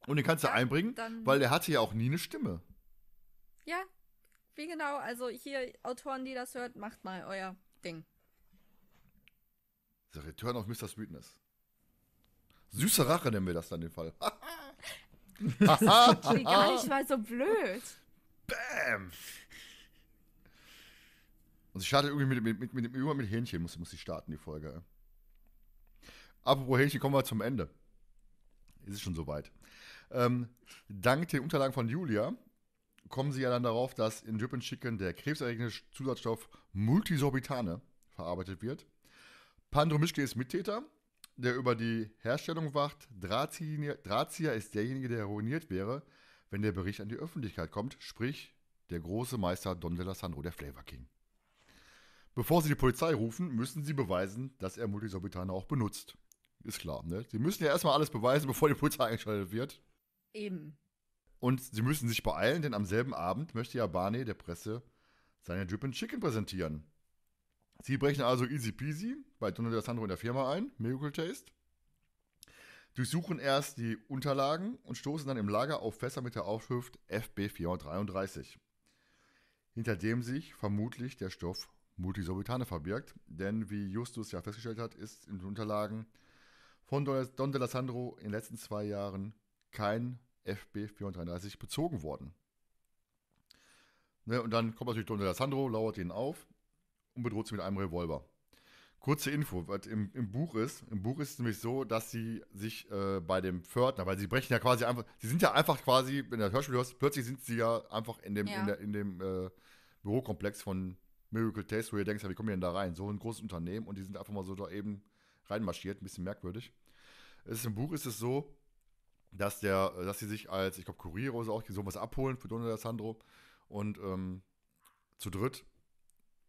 Und den kannst ja, du einbringen, dann, weil der hatte ja auch nie eine Stimme. Ja, wie genau. Also hier, Autoren, die das hört, macht mal euer Ding. The Return of Mr. Sweetness. Süße Rache nennen wir das dann den Fall. das ist gar nicht mal so blöd. Bam! Und sie startet irgendwie mit, mit, mit, mit, mit Hähnchen, muss, muss sie starten, die Folge. Apropos Hähnchen, kommen wir zum Ende. Es ist schon soweit. Ähm, dank den Unterlagen von Julia kommen sie ja dann darauf, dass in Drippin Chicken der krebserregende Zusatzstoff Multisorbitane verarbeitet wird. Pandro Mischke ist Mittäter, der über die Herstellung wacht. Drahtzieher, Drahtzieher ist derjenige, der ruiniert wäre, wenn der Bericht an die Öffentlichkeit kommt, sprich der große Meister Don de la Sandro, der Flavor King. Bevor sie die Polizei rufen, müssen sie beweisen, dass er Multisorbitane auch benutzt. Ist klar, ne? Sie müssen ja erstmal alles beweisen, bevor die Polizei eingeschaltet wird. Eben. Und sie müssen sich beeilen, denn am selben Abend möchte ja Barney der Presse seine Drip Chicken präsentieren. Sie brechen also easy peasy bei Donald Sandro in der Firma ein, Miracle Taste, durchsuchen erst die Unterlagen und stoßen dann im Lager auf Fässer mit der Aufschrift FB 433, hinter dem sich vermutlich der Stoff Multisorbitane verbirgt, denn wie Justus ja festgestellt hat, ist in den Unterlagen von Don Sandro in den letzten zwei Jahren kein FB 433 bezogen worden. Ne, und dann kommt natürlich Don Sandro, lauert ihn auf und bedroht sie mit einem Revolver. Kurze Info, was im, im Buch ist. Im Buch ist es nämlich so, dass sie sich äh, bei dem Pförtner, weil sie brechen ja quasi einfach, sie sind ja einfach quasi, wenn du das Hörspiel hörst, plötzlich sind sie ja einfach in dem, ja. in, der, in dem äh, Bürokomplex von Miracle Taste, wo ihr denkst, ja, wie kommen wir denn da rein? So ein großes Unternehmen und die sind einfach mal so da eben reinmarschiert, ein bisschen merkwürdig. Ist, Im Buch ist es so, dass der, dass sie sich als, ich glaube, Kurier oder so auch so was abholen für Donald Alessandro und ähm, zu dritt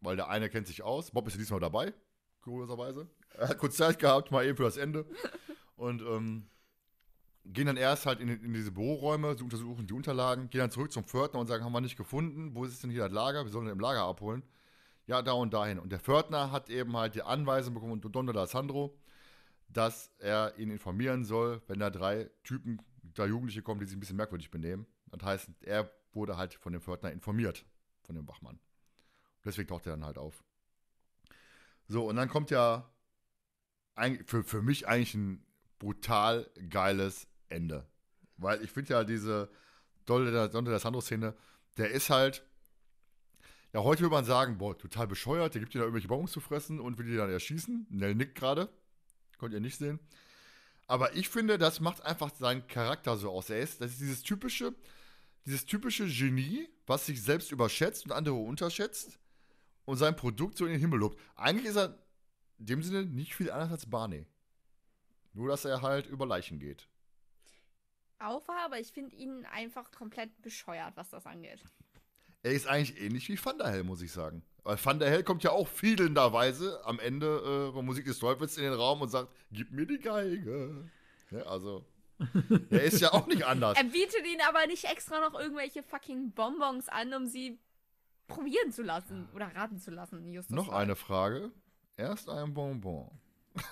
weil der eine kennt sich aus. Bob ist ja diesmal dabei, kurioserweise. Er hat kurz Zeit gehabt, mal eben für das Ende. Und ähm, gehen dann erst halt in, in, diese Büroräume, sie untersuchen die Unterlagen, gehen dann zurück zum Pförtner und sagen, haben wir nicht gefunden, wo ist denn hier das Lager, wir sollen den im Lager abholen. Ja, da und dahin. Und der Pförtner hat eben halt die Anweisung bekommen, von Don Alessandro, dass er ihn informieren soll, wenn da drei Typen, drei Jugendliche kommen, die sich ein bisschen merkwürdig benehmen. Das heißt, er wurde halt von dem Pförtner informiert, von dem Wachmann. Deswegen taucht er dann halt auf. So, und dann kommt ja für, für mich eigentlich ein brutal geiles Ende. Weil ich finde ja diese Dolle der Sonne der Sandro-Szene, der ist halt. Ja, heute würde man sagen, boah, total bescheuert, der gibt dir da irgendwelche Bonbons zu fressen und will die dann erschießen. Nell nickt gerade. Könnt ihr nicht sehen. Aber ich finde, das macht einfach seinen Charakter so aus. Er ist, das ist dieses typische, dieses typische Genie, was sich selbst überschätzt und andere unterschätzt und sein Produkt so in den Himmel lobt. Eigentlich ist er in dem Sinne nicht viel anders als Barney. Nur, dass er halt über Leichen geht. Auch war, aber ich finde ihn einfach komplett bescheuert, was das angeht. Er ist eigentlich ähnlich wie Van der Hell, muss ich sagen. Weil Van der Hell kommt ja auch fiedelnderweise am Ende äh, von Musik des Teufels in den Raum und sagt: Gib mir die Geige. Ja, also. er ist ja auch nicht anders. Er bietet ihnen aber nicht extra noch irgendwelche fucking Bonbons an, um sie probieren zu lassen oder raten zu lassen. Justus Noch Fall. eine Frage. Erst ein Bonbon.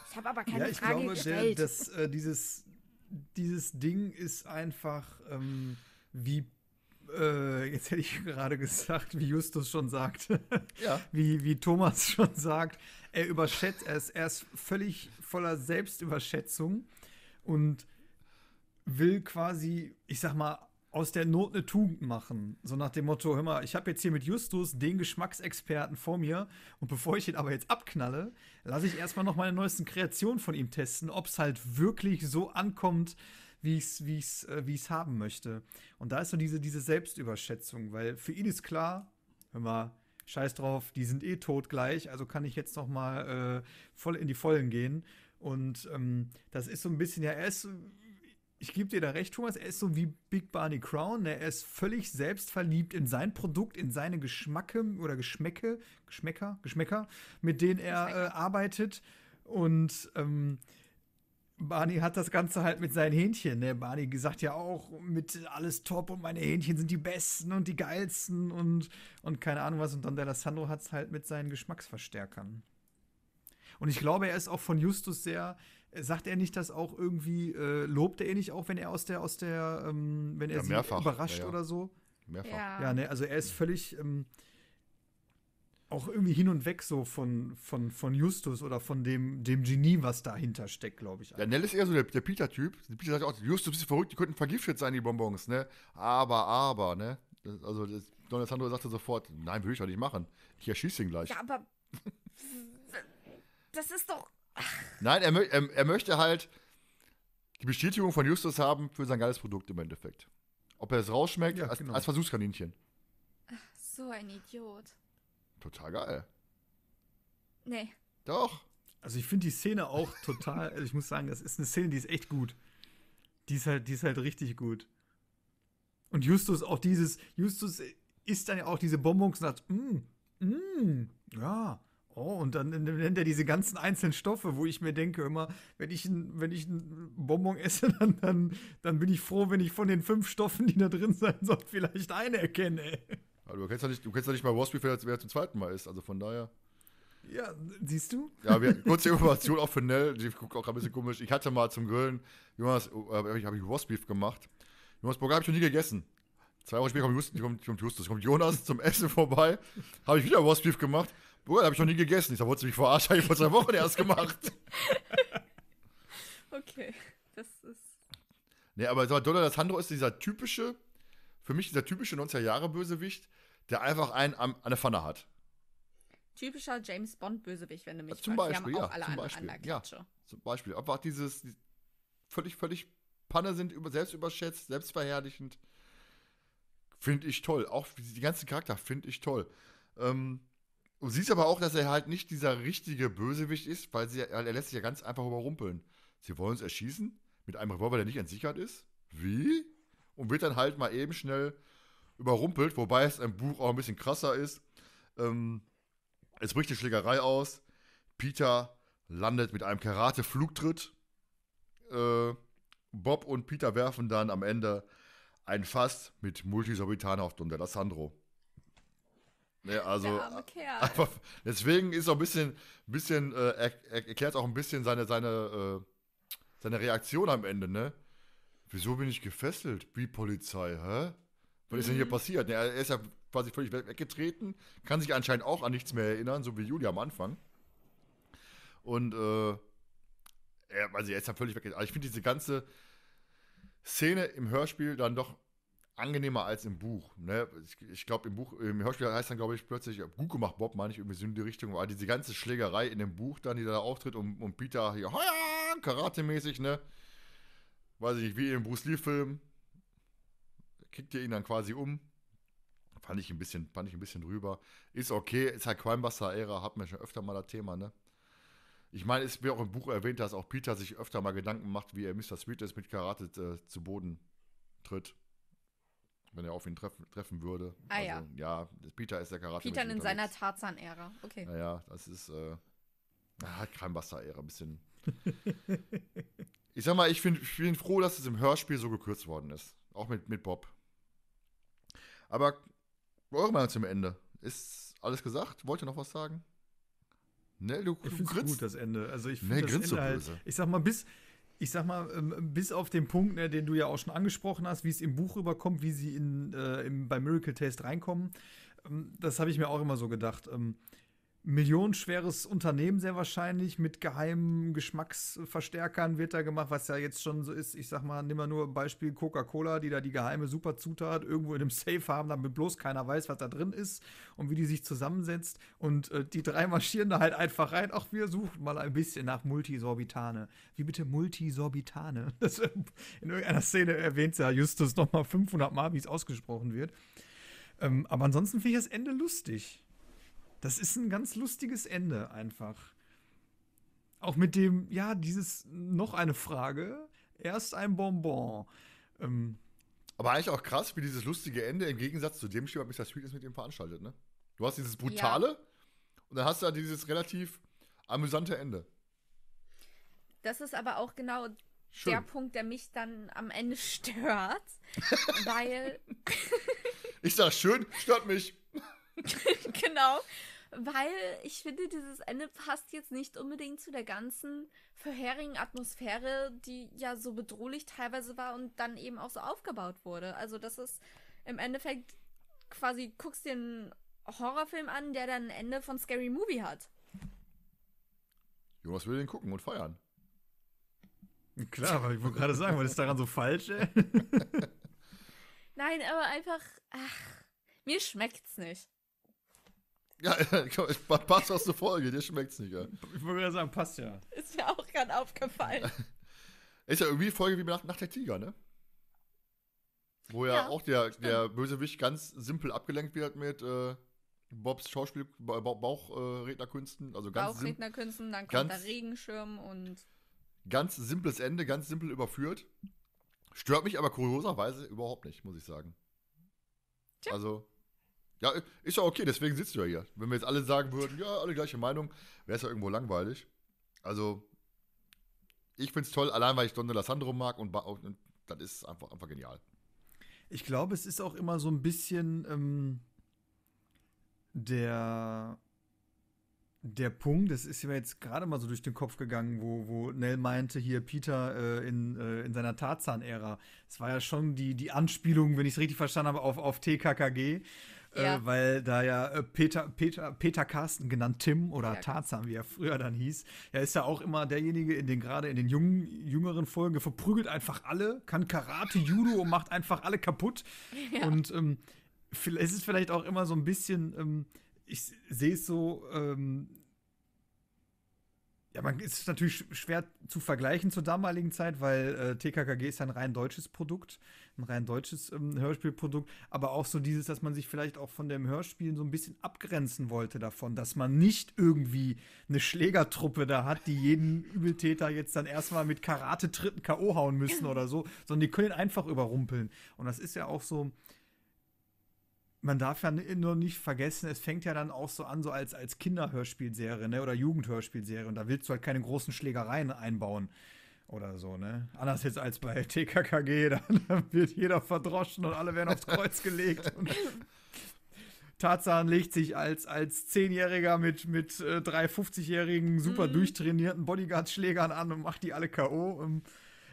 Ich habe aber keine ja, ich Frage glaube, gestellt. Der, dass, äh, dieses, dieses Ding ist einfach ähm, wie äh, jetzt hätte ich gerade gesagt, wie Justus schon sagt, ja. wie, wie Thomas schon sagt, er überschätzt es. Er ist völlig voller Selbstüberschätzung und will quasi, ich sag mal, aus der Not eine Tugend machen. So nach dem Motto, hör mal, ich habe jetzt hier mit Justus den Geschmacksexperten vor mir und bevor ich ihn aber jetzt abknalle, lasse ich erstmal noch meine neuesten Kreationen von ihm testen, ob es halt wirklich so ankommt, wie ich es wie ich's, äh, wie ich's haben möchte. Und da ist so diese, diese Selbstüberschätzung, weil für ihn ist klar, hör mal, scheiß drauf, die sind eh tot gleich, also kann ich jetzt noch mal äh, voll in die Vollen gehen. Und ähm, das ist so ein bisschen, ja, er ist ich gebe dir da recht, Thomas, er ist so wie Big Barney Crown, ne? er ist völlig selbstverliebt in sein Produkt, in seine Geschmacke oder Geschmäcke, Geschmäcker, Geschmäcker, mit denen er äh, arbeitet und ähm, Barney hat das Ganze halt mit seinen Hähnchen. Ne? Barney sagt ja auch mit alles top und meine Hähnchen sind die besten und die geilsten und, und keine Ahnung was. Und dann der Lassandro hat es halt mit seinen Geschmacksverstärkern. Und ich glaube, er ist auch von Justus sehr Sagt er nicht das auch irgendwie, äh, lobt er nicht auch, wenn er aus der, aus der, ähm, wenn er ja, sie überrascht ja, ja. oder so? Mehrfach. Ja, ne, also er ist völlig ähm, auch irgendwie hin und weg so von, von, von Justus oder von dem, dem Genie, was dahinter steckt, glaube ich. Ja, Nell ist eher so der, der Peter-Typ. Peter sagt auch, Justus, bist du verrückt, die könnten vergiftet sein, die Bonbons, ne? Aber, aber, ne? Das, also, das, Don Alessandro sagte sofort, nein, will ich doch nicht machen. Ich erschieße ihn gleich. Ja, aber das ist doch Nein, er, er, er, möchte halt die Bestätigung von Justus haben für sein geiles Produkt im Endeffekt. Ob er es rausschmeckt, ja, als, genau. als Versuchskaninchen. so ein Idiot. Total geil. Nee. Doch. Also ich finde die Szene auch total, also ich muss sagen, das ist eine Szene, die ist echt gut. Die ist halt, die ist halt richtig gut. Und Justus auch dieses, Justus isst dann ja auch diese Bonbons und sagt, mm, mm, ja, Oh, und dann nennt er diese ganzen einzelnen Stoffe, wo ich mir denke immer, wenn ich ein, wenn ich ein Bonbon esse, dann, dann, dann bin ich froh, wenn ich von den fünf Stoffen, die da drin sein sollen, vielleicht eine erkenne. Ey. Aber du kennst ja nicht, nicht mal Wasp, wer zum zweiten Mal ist, also von daher. Ja, siehst du? Ja, wir, kurze Information auch für Nell, die guckt auch gerade ein bisschen komisch. Ich hatte mal zum Grillen, Jonas, oh, äh, habe ich Wasp gemacht. Jonas Burger habe ich noch nie gegessen. Zwei Wochen später kommt Justus, kommt, kommt, Justus, kommt Jonas zum Essen vorbei. Habe ich wieder Roastbeef gemacht. Boah, habe ich noch nie gegessen. Ich sag, wolltest du mich verarschen? Hab ich vor zwei Wochen erst gemacht. okay, das ist. Nee, aber so, Donald Sandro ist dieser typische, für mich dieser typische 90er-Jahre-Bösewicht, der einfach einen an, an der Pfanne hat. Typischer James Bond-Bösewicht, wenn du mich ja, zum fragst. Beispiel, ja, alle zum Beispiel, an, der ja, zum Beispiel. Einfach dieses die völlig, völlig Panne sind, über, selbst überschätzt, selbstverherrlichend. Finde ich toll. Auch die ganzen Charakter finde ich toll. Ähm, und siehst aber auch, dass er halt nicht dieser richtige Bösewicht ist, weil sie, er lässt sich ja ganz einfach überrumpeln. Sie wollen uns erschießen mit einem Revolver, der nicht entsichert ist. Wie? Und wird dann halt mal eben schnell überrumpelt, wobei es im Buch auch ein bisschen krasser ist. Ähm, es bricht die Schlägerei aus. Peter landet mit einem Karate-Flugtritt. Äh, Bob und Peter werfen dann am Ende ein Fass mit Multisorbitaner auf Don Alessandro. Ne, also einfach, deswegen ist auch ein bisschen, bisschen äh, er, er, erklärt auch ein bisschen seine, seine, äh, seine Reaktion am Ende, ne? Wieso bin ich gefesselt? Wie Polizei, hä? Was mhm. ist denn hier mhm. passiert? Ne, er ist ja quasi völlig weggetreten, kann sich anscheinend auch an nichts mehr erinnern, so wie Julia am Anfang. Und äh, er, also er ist ja völlig weggetreten. Also ich finde diese ganze Szene im Hörspiel dann doch angenehmer als im Buch. Ne? Ich, ich glaube, im Buch, im Hörspiel heißt dann, glaube ich, plötzlich, gut gemacht, Bob, meine ich, irgendwie so in die Richtung, war diese ganze Schlägerei in dem Buch dann, die da auftritt und, und Peter hier, heuer, karatemäßig, ne? Weiß ich nicht, wie im Bruce Lee-Film, kickt ihr ihn dann quasi um. Fand ich ein bisschen, fand ich ein bisschen drüber. Ist okay, ist halt Crimebuster-Ära, hat man schon öfter mal das Thema, ne? Ich meine, es wird auch im Buch erwähnt, dass auch Peter sich öfter mal Gedanken macht, wie er Mr. Sweet mit Karate äh, zu Boden tritt wenn er auf ihn treff, treffen würde. Ah also, ja. Ja, Peter ist der Charakter. Peter in unterwegs. seiner Tarzan-Ära, okay. Naja, das ist äh, Kranwasser-Ära, ein bisschen. ich sag mal, ich, find, ich bin froh, dass es im Hörspiel so gekürzt worden ist. Auch mit, mit Bob. Aber eure Meinung zum Ende. Ist alles gesagt? Wollt ihr noch was sagen? Ne, du, ich finde gut das Ende. Also ich ne, finde nee, das Ende so halt, ich sag mal, bis, ich sag mal, ähm, bis auf den Punkt, ne, den du ja auch schon angesprochen hast, wie es im Buch rüberkommt, wie sie in, äh, im, bei Miracle Taste reinkommen, ähm, das habe ich mir auch immer so gedacht. Ähm, millionenschweres Unternehmen sehr wahrscheinlich mit geheimen Geschmacksverstärkern wird da gemacht, was ja jetzt schon so ist. Ich sag mal, nimm mal nur Beispiel Coca-Cola, die da die geheime Superzutat irgendwo in einem Safe haben, damit bloß keiner weiß, was da drin ist und wie die sich zusammensetzt. Und äh, die drei marschieren da halt einfach rein. Ach, wir suchen mal ein bisschen nach Multisorbitane. Wie bitte Multisorbitane? Das, äh, in irgendeiner Szene erwähnt ja Justus nochmal 500 Mal, wie es ausgesprochen wird. Ähm, aber ansonsten finde ich das Ende lustig. Das ist ein ganz lustiges Ende einfach. Auch mit dem, ja, dieses noch eine Frage, erst ein Bonbon. Ähm, aber eigentlich auch krass, wie dieses lustige Ende im Gegensatz zu dem Spiel, was Mr. Sweet ist mit ihm veranstaltet, ne? Du hast dieses Brutale ja. und dann hast du da dieses relativ amüsante Ende. Das ist aber auch genau Schön. der Punkt, der mich dann am Ende stört, weil. ich sag schön, stört mich. genau, weil ich finde, dieses Ende passt jetzt nicht unbedingt zu der ganzen vorherigen Atmosphäre, die ja so bedrohlich teilweise war und dann eben auch so aufgebaut wurde. Also das ist im Endeffekt quasi, guckst dir einen Horrorfilm an, der dann ein Ende von Scary Movie hat. Jonas will den gucken und feiern. Klar, aber ich wollte gerade sagen, was ist daran so falsch, ey? Nein, aber einfach, ach, mir schmeckt's nicht. Ja, passt aus der Folge, dir schmeckt's nicht, ja. Ich würde ja sagen, passt ja. Ist mir auch gerade aufgefallen. Ist ja irgendwie Folge wie nach, nach der Tiger, ne? Wo ja, ja auch der, der Bösewicht ganz simpel abgelenkt wird mit äh, Bobs Schauspiel, ba Bauchrednerkünsten. Äh, also Bauchrednerkünsten, dann kommt der Regenschirm und. Ganz simples Ende, ganz simpel überführt. Stört mich aber kurioserweise überhaupt nicht, muss ich sagen. Tja. Also, ja, ist ja okay, deswegen sitzt du ja hier. Wenn wir jetzt alle sagen würden, ja, alle gleiche Meinung, wäre es ja irgendwo langweilig. Also, ich finde es toll, allein weil ich Don Alessandro mag und, und, das ist einfach, einfach genial. Ich glaube, es ist auch immer so ein bisschen ähm, der, der Punkt, das ist mir jetzt gerade mal so durch den Kopf gegangen, wo, wo Nell meinte, hier Peter äh, in, äh, in seiner Tarzan-Ära. Es war ja schon die, die Anspielung, wenn ich es richtig verstanden habe, auf, auf TKKG. Äh, weil da ja äh, Peter, Peter, Peter Carsten, genannt Tim oder ja. Tarzan, wie er früher dann hieß, er ist ja auch immer derjenige, in den gerade in den jungen, jüngeren Folgen verprügelt einfach alle, kann Karate, Judo und macht einfach alle kaputt. Ja. Und ähm, es ist vielleicht auch immer so ein bisschen, ähm, ich sehe es so, ähm, ja, man ist natürlich schwer zu vergleichen zur damaligen Zeit, weil äh, TKKG ist ja ein rein deutsches Produkt ein rein deutsches ähm, Hörspielprodukt, aber auch so dieses, dass man sich vielleicht auch von dem Hörspiel so ein bisschen abgrenzen wollte davon, dass man nicht irgendwie eine Schlägertruppe da hat, die jeden Übeltäter jetzt dann erstmal mit Karate-Tritten K.O. hauen müssen oder so, sondern die können ihn einfach überrumpeln. Und das ist ja auch so, man darf ja nur nicht vergessen, es fängt ja dann auch so an, so als, als Kinderhörspielserie ne, oder Jugendhörspielserie. Und da willst du halt keine großen Schlägereien einbauen oder so, ne? Anders jetzt als bei TKKG, dann wird jeder verdroschen und alle werden aufs Kreuz gelegt. Tarzan legt sich als, als Zehnjähriger mit, mit äh, drei 50-jährigen, super mhm. durchtrainierten Bodyguard-Schlägern an und macht die alle K.O. Ähm,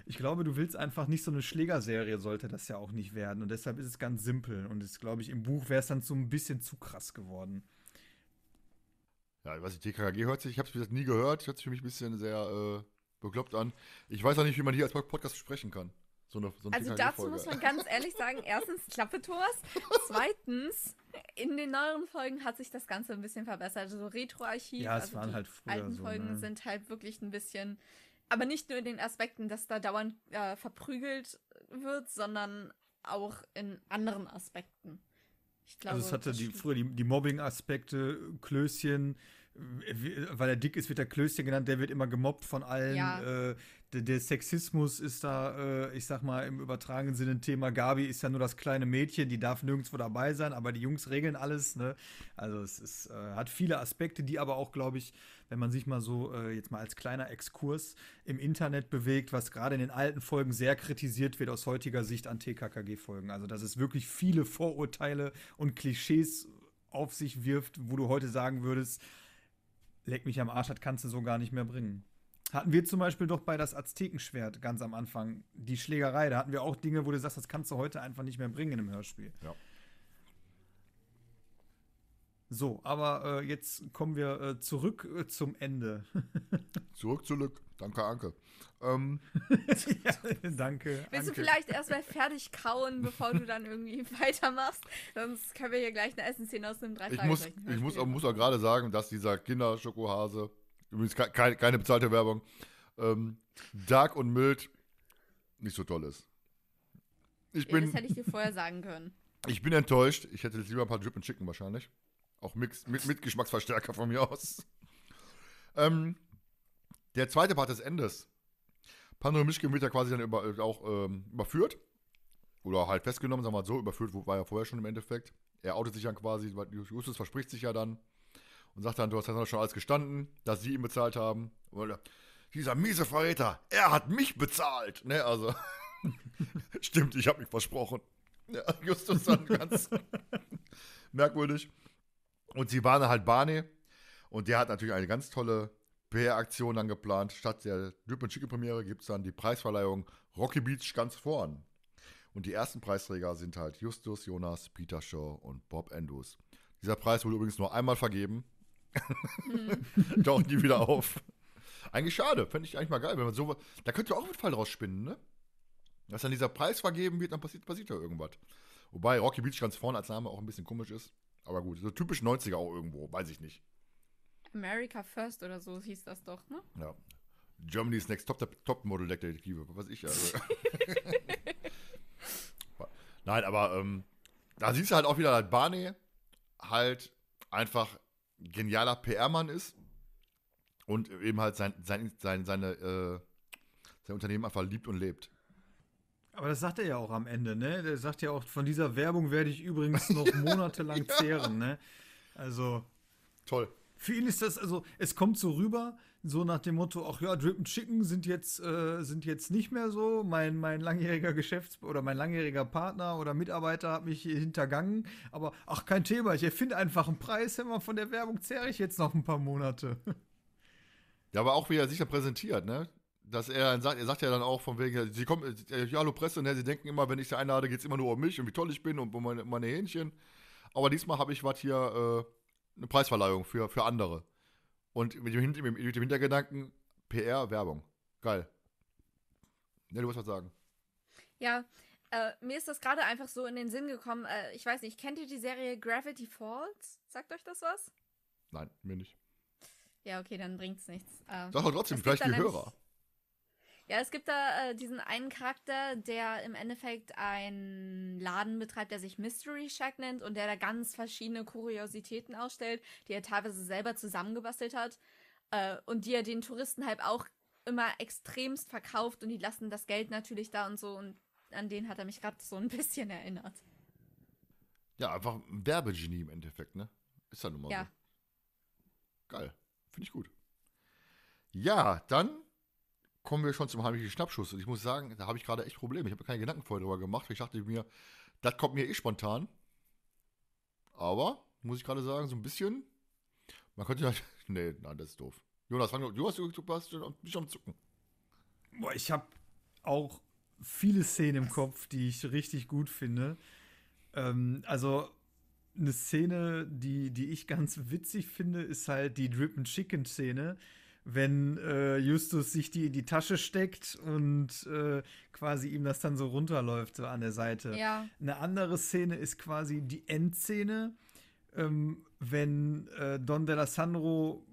ich glaube, du willst einfach nicht so eine Schlägerserie, sollte das ja auch nicht werden. Und deshalb ist es ganz simpel. Und es glaube ich, im Buch wäre es dann so ein bisschen zu krass geworden. Ja, ich weiß nicht, TKKG hört sich, ich habe es nie gehört, hört sich für mich ein bisschen sehr äh bekloppt an. Ich weiß auch nicht, wie man hier als Podcast sprechen kann. So eine, so eine also dazu muss man ganz ehrlich sagen, erstens Klappe, Thomas. Zweitens, in den neueren Folgen hat sich das Ganze ein bisschen verbessert. Also Retroarchiv, ja, es also waren halt früher alten so, Folgen ne? sind halt wirklich ein bisschen, aber nicht nur in den Aspekten, dass da dauernd äh, verprügelt wird, sondern auch in anderen Aspekten. Also glaube, also es hatte die, früher die, die Mobbing-Aspekte, Klößchen, weil er dick ist, wird er Klößchen genannt, der wird immer gemobbt von allen. Ja. Äh, der, der, Sexismus ist da, äh, ich sag mal, im übertragenen Sinne ein Thema. Gabi ist ja nur das kleine Mädchen, die darf nirgendwo dabei sein, aber die Jungs regeln alles. Ne? Also es ist, äh, hat viele Aspekte, die aber auch, glaube ich, wenn man sich mal so äh, jetzt mal als kleiner Exkurs im Internet bewegt, was gerade in den alten Folgen sehr kritisiert wird aus heutiger Sicht an TKKG-Folgen. Also dass es wirklich viele Vorurteile und Klischees auf sich wirft, wo du heute sagen würdest, Leck mich am Arsch, das kannst du so gar nicht mehr bringen. Hatten wir zum Beispiel doch bei das Aztekenschwert ganz am Anfang, die Schlägerei, da hatten wir auch Dinge, wo du sagst, das kannst du heute einfach nicht mehr bringen in einem Hörspiel. Ja. So, aber äh, jetzt kommen wir äh, zurück äh, zum Ende. zurück zu Lück. Danke, Anke. Ähm. ja, danke. Willst Anke. du vielleicht erstmal fertig kauen, bevor du dann irgendwie weitermachst? Sonst können wir hier gleich eine Essensszene aus einem drei Ich muss, ich muss auch, muss auch gerade sagen, dass dieser Kinder-Schokohase, übrigens keine, keine bezahlte Werbung, ähm, dark und mild nicht so toll ist. Ich bin, das hätte ich dir vorher sagen können. Ich bin enttäuscht. Ich hätte jetzt lieber ein paar Drip and Chicken wahrscheinlich. Auch mix, mit, mit Geschmacksverstärker von mir aus. Ähm, der zweite Part des Endes, Pandora Mischke wird ja quasi dann über, äh, auch ähm, überführt. Oder halt festgenommen, sagen wir mal so, überführt war ja vorher schon im Endeffekt. Er outet sich dann quasi, Justus verspricht sich ja dann und sagt dann, du hast ja schon alles gestanden, dass sie ihn bezahlt haben. Und dieser miese Verräter, er hat mich bezahlt. Ne, also. Stimmt, ich habe mich versprochen. Ja, Justus dann ganz merkwürdig. Und sie waren halt Barney. Und der hat natürlich eine ganz tolle PR-Aktion dann geplant. Statt der Drip Chicken Premiere gibt es dann die Preisverleihung Rocky Beach ganz vorn. Und die ersten Preisträger sind halt Justus, Jonas, Peter Shaw und Bob Andrews. Dieser Preis wurde übrigens nur einmal vergeben. Mhm. Taucht nie wieder auf. Eigentlich schade, fände ich eigentlich mal geil, wenn man so. Da könnte man auch einen Fall draus spinnen, ne? Dass dann dieser Preis vergeben wird, dann passiert, passiert da irgendwas. Wobei Rocky Beach ganz vorne als Name auch ein bisschen komisch ist. Aber gut, so typisch 90er auch irgendwo, weiß ich nicht. America First oder so hieß das doch, ne? Ja. Germany's Next Top, Top, Top Model Detektive, was ich also. Nein, aber ähm, da siehst du halt auch wieder, dass Barney halt einfach genialer PR-Mann ist und eben halt sein, sein, sein, seine, äh, sein Unternehmen einfach liebt und lebt. Aber das sagt er ja auch am Ende, ne? Der sagt ja auch, von dieser Werbung werde ich übrigens noch monatelang ja. zehren, ne? Also. Toll für ihn ist das, also es kommt so rüber, so nach dem Motto, ach ja, Drip und Chicken sind jetzt, äh, sind jetzt nicht mehr so. Mein, mein langjähriger Geschäfts- oder mein langjähriger Partner oder Mitarbeiter hat mich hintergangen. Aber ach, kein Thema, ich erfinde einfach einen Preis, immer von der Werbung zehre ich jetzt noch ein paar Monate. Ja, aber auch wie er sich da präsentiert, ne? Dass er dann sagt, er sagt ja dann auch von wegen, sie kommen, äh, ja, hallo Presse, ne, sie denken immer, wenn ich sie einlade, geht es immer nur um mich und wie toll ich bin und um meine, meine Hähnchen. Aber diesmal habe ich was hier, äh eine Preisverleihung für, für andere. Und mit dem, mit dem Hintergedanken, PR, Werbung. Geil. Ja, du musst was sagen. Ja, äh, mir ist das gerade einfach so in den Sinn gekommen. Äh, ich weiß nicht, kennt ihr die Serie Gravity Falls? Sagt euch das was? Nein, mir nicht. Ja, okay, dann bringt's nichts. Äh, Sag doch trotzdem, vielleicht die nämlich, Hörer. Ja, es gibt da äh, diesen einen Charakter, der im Endeffekt einen Laden betreibt, der sich Mystery Shack nennt und der da ganz verschiedene Kuriositäten ausstellt, die er teilweise selber zusammengebastelt hat äh, und die er den Touristen halt auch immer extremst verkauft und die lassen das Geld natürlich da und so und an den hat er mich gerade so ein bisschen erinnert. Ja, einfach ein Werbegenie im Endeffekt, ne? Ist ja nun mal ja. so. Geil. Finde ich gut. Ja, dann kommen wir schon zum heimlichen Schnappschuss. Und ich muss sagen, da habe ich gerade echt Probleme. Ich habe keine Gedanken vorher drüber gemacht. Ich dachte mir, das kommt mir eh spontan. Aber, muss ich gerade sagen, so ein bisschen. Man könnte ja. Halt, nee, nein, das ist doof. Jonas, fang, du hast, du hast mich am Zucken. Boah, ich habe auch viele Szenen im Kopf, die ich richtig gut finde. Ähm, also eine Szene, die, die ich ganz witzig finde, ist halt die Drip and Chicken Szene, wenn äh, Justus sich die in die Tasche steckt und äh, quasi ihm das dann so runterläuft, so an der Seite. Ja. Eine andere Szene ist quasi die Endszene, ähm, wenn äh, Don De La Sandro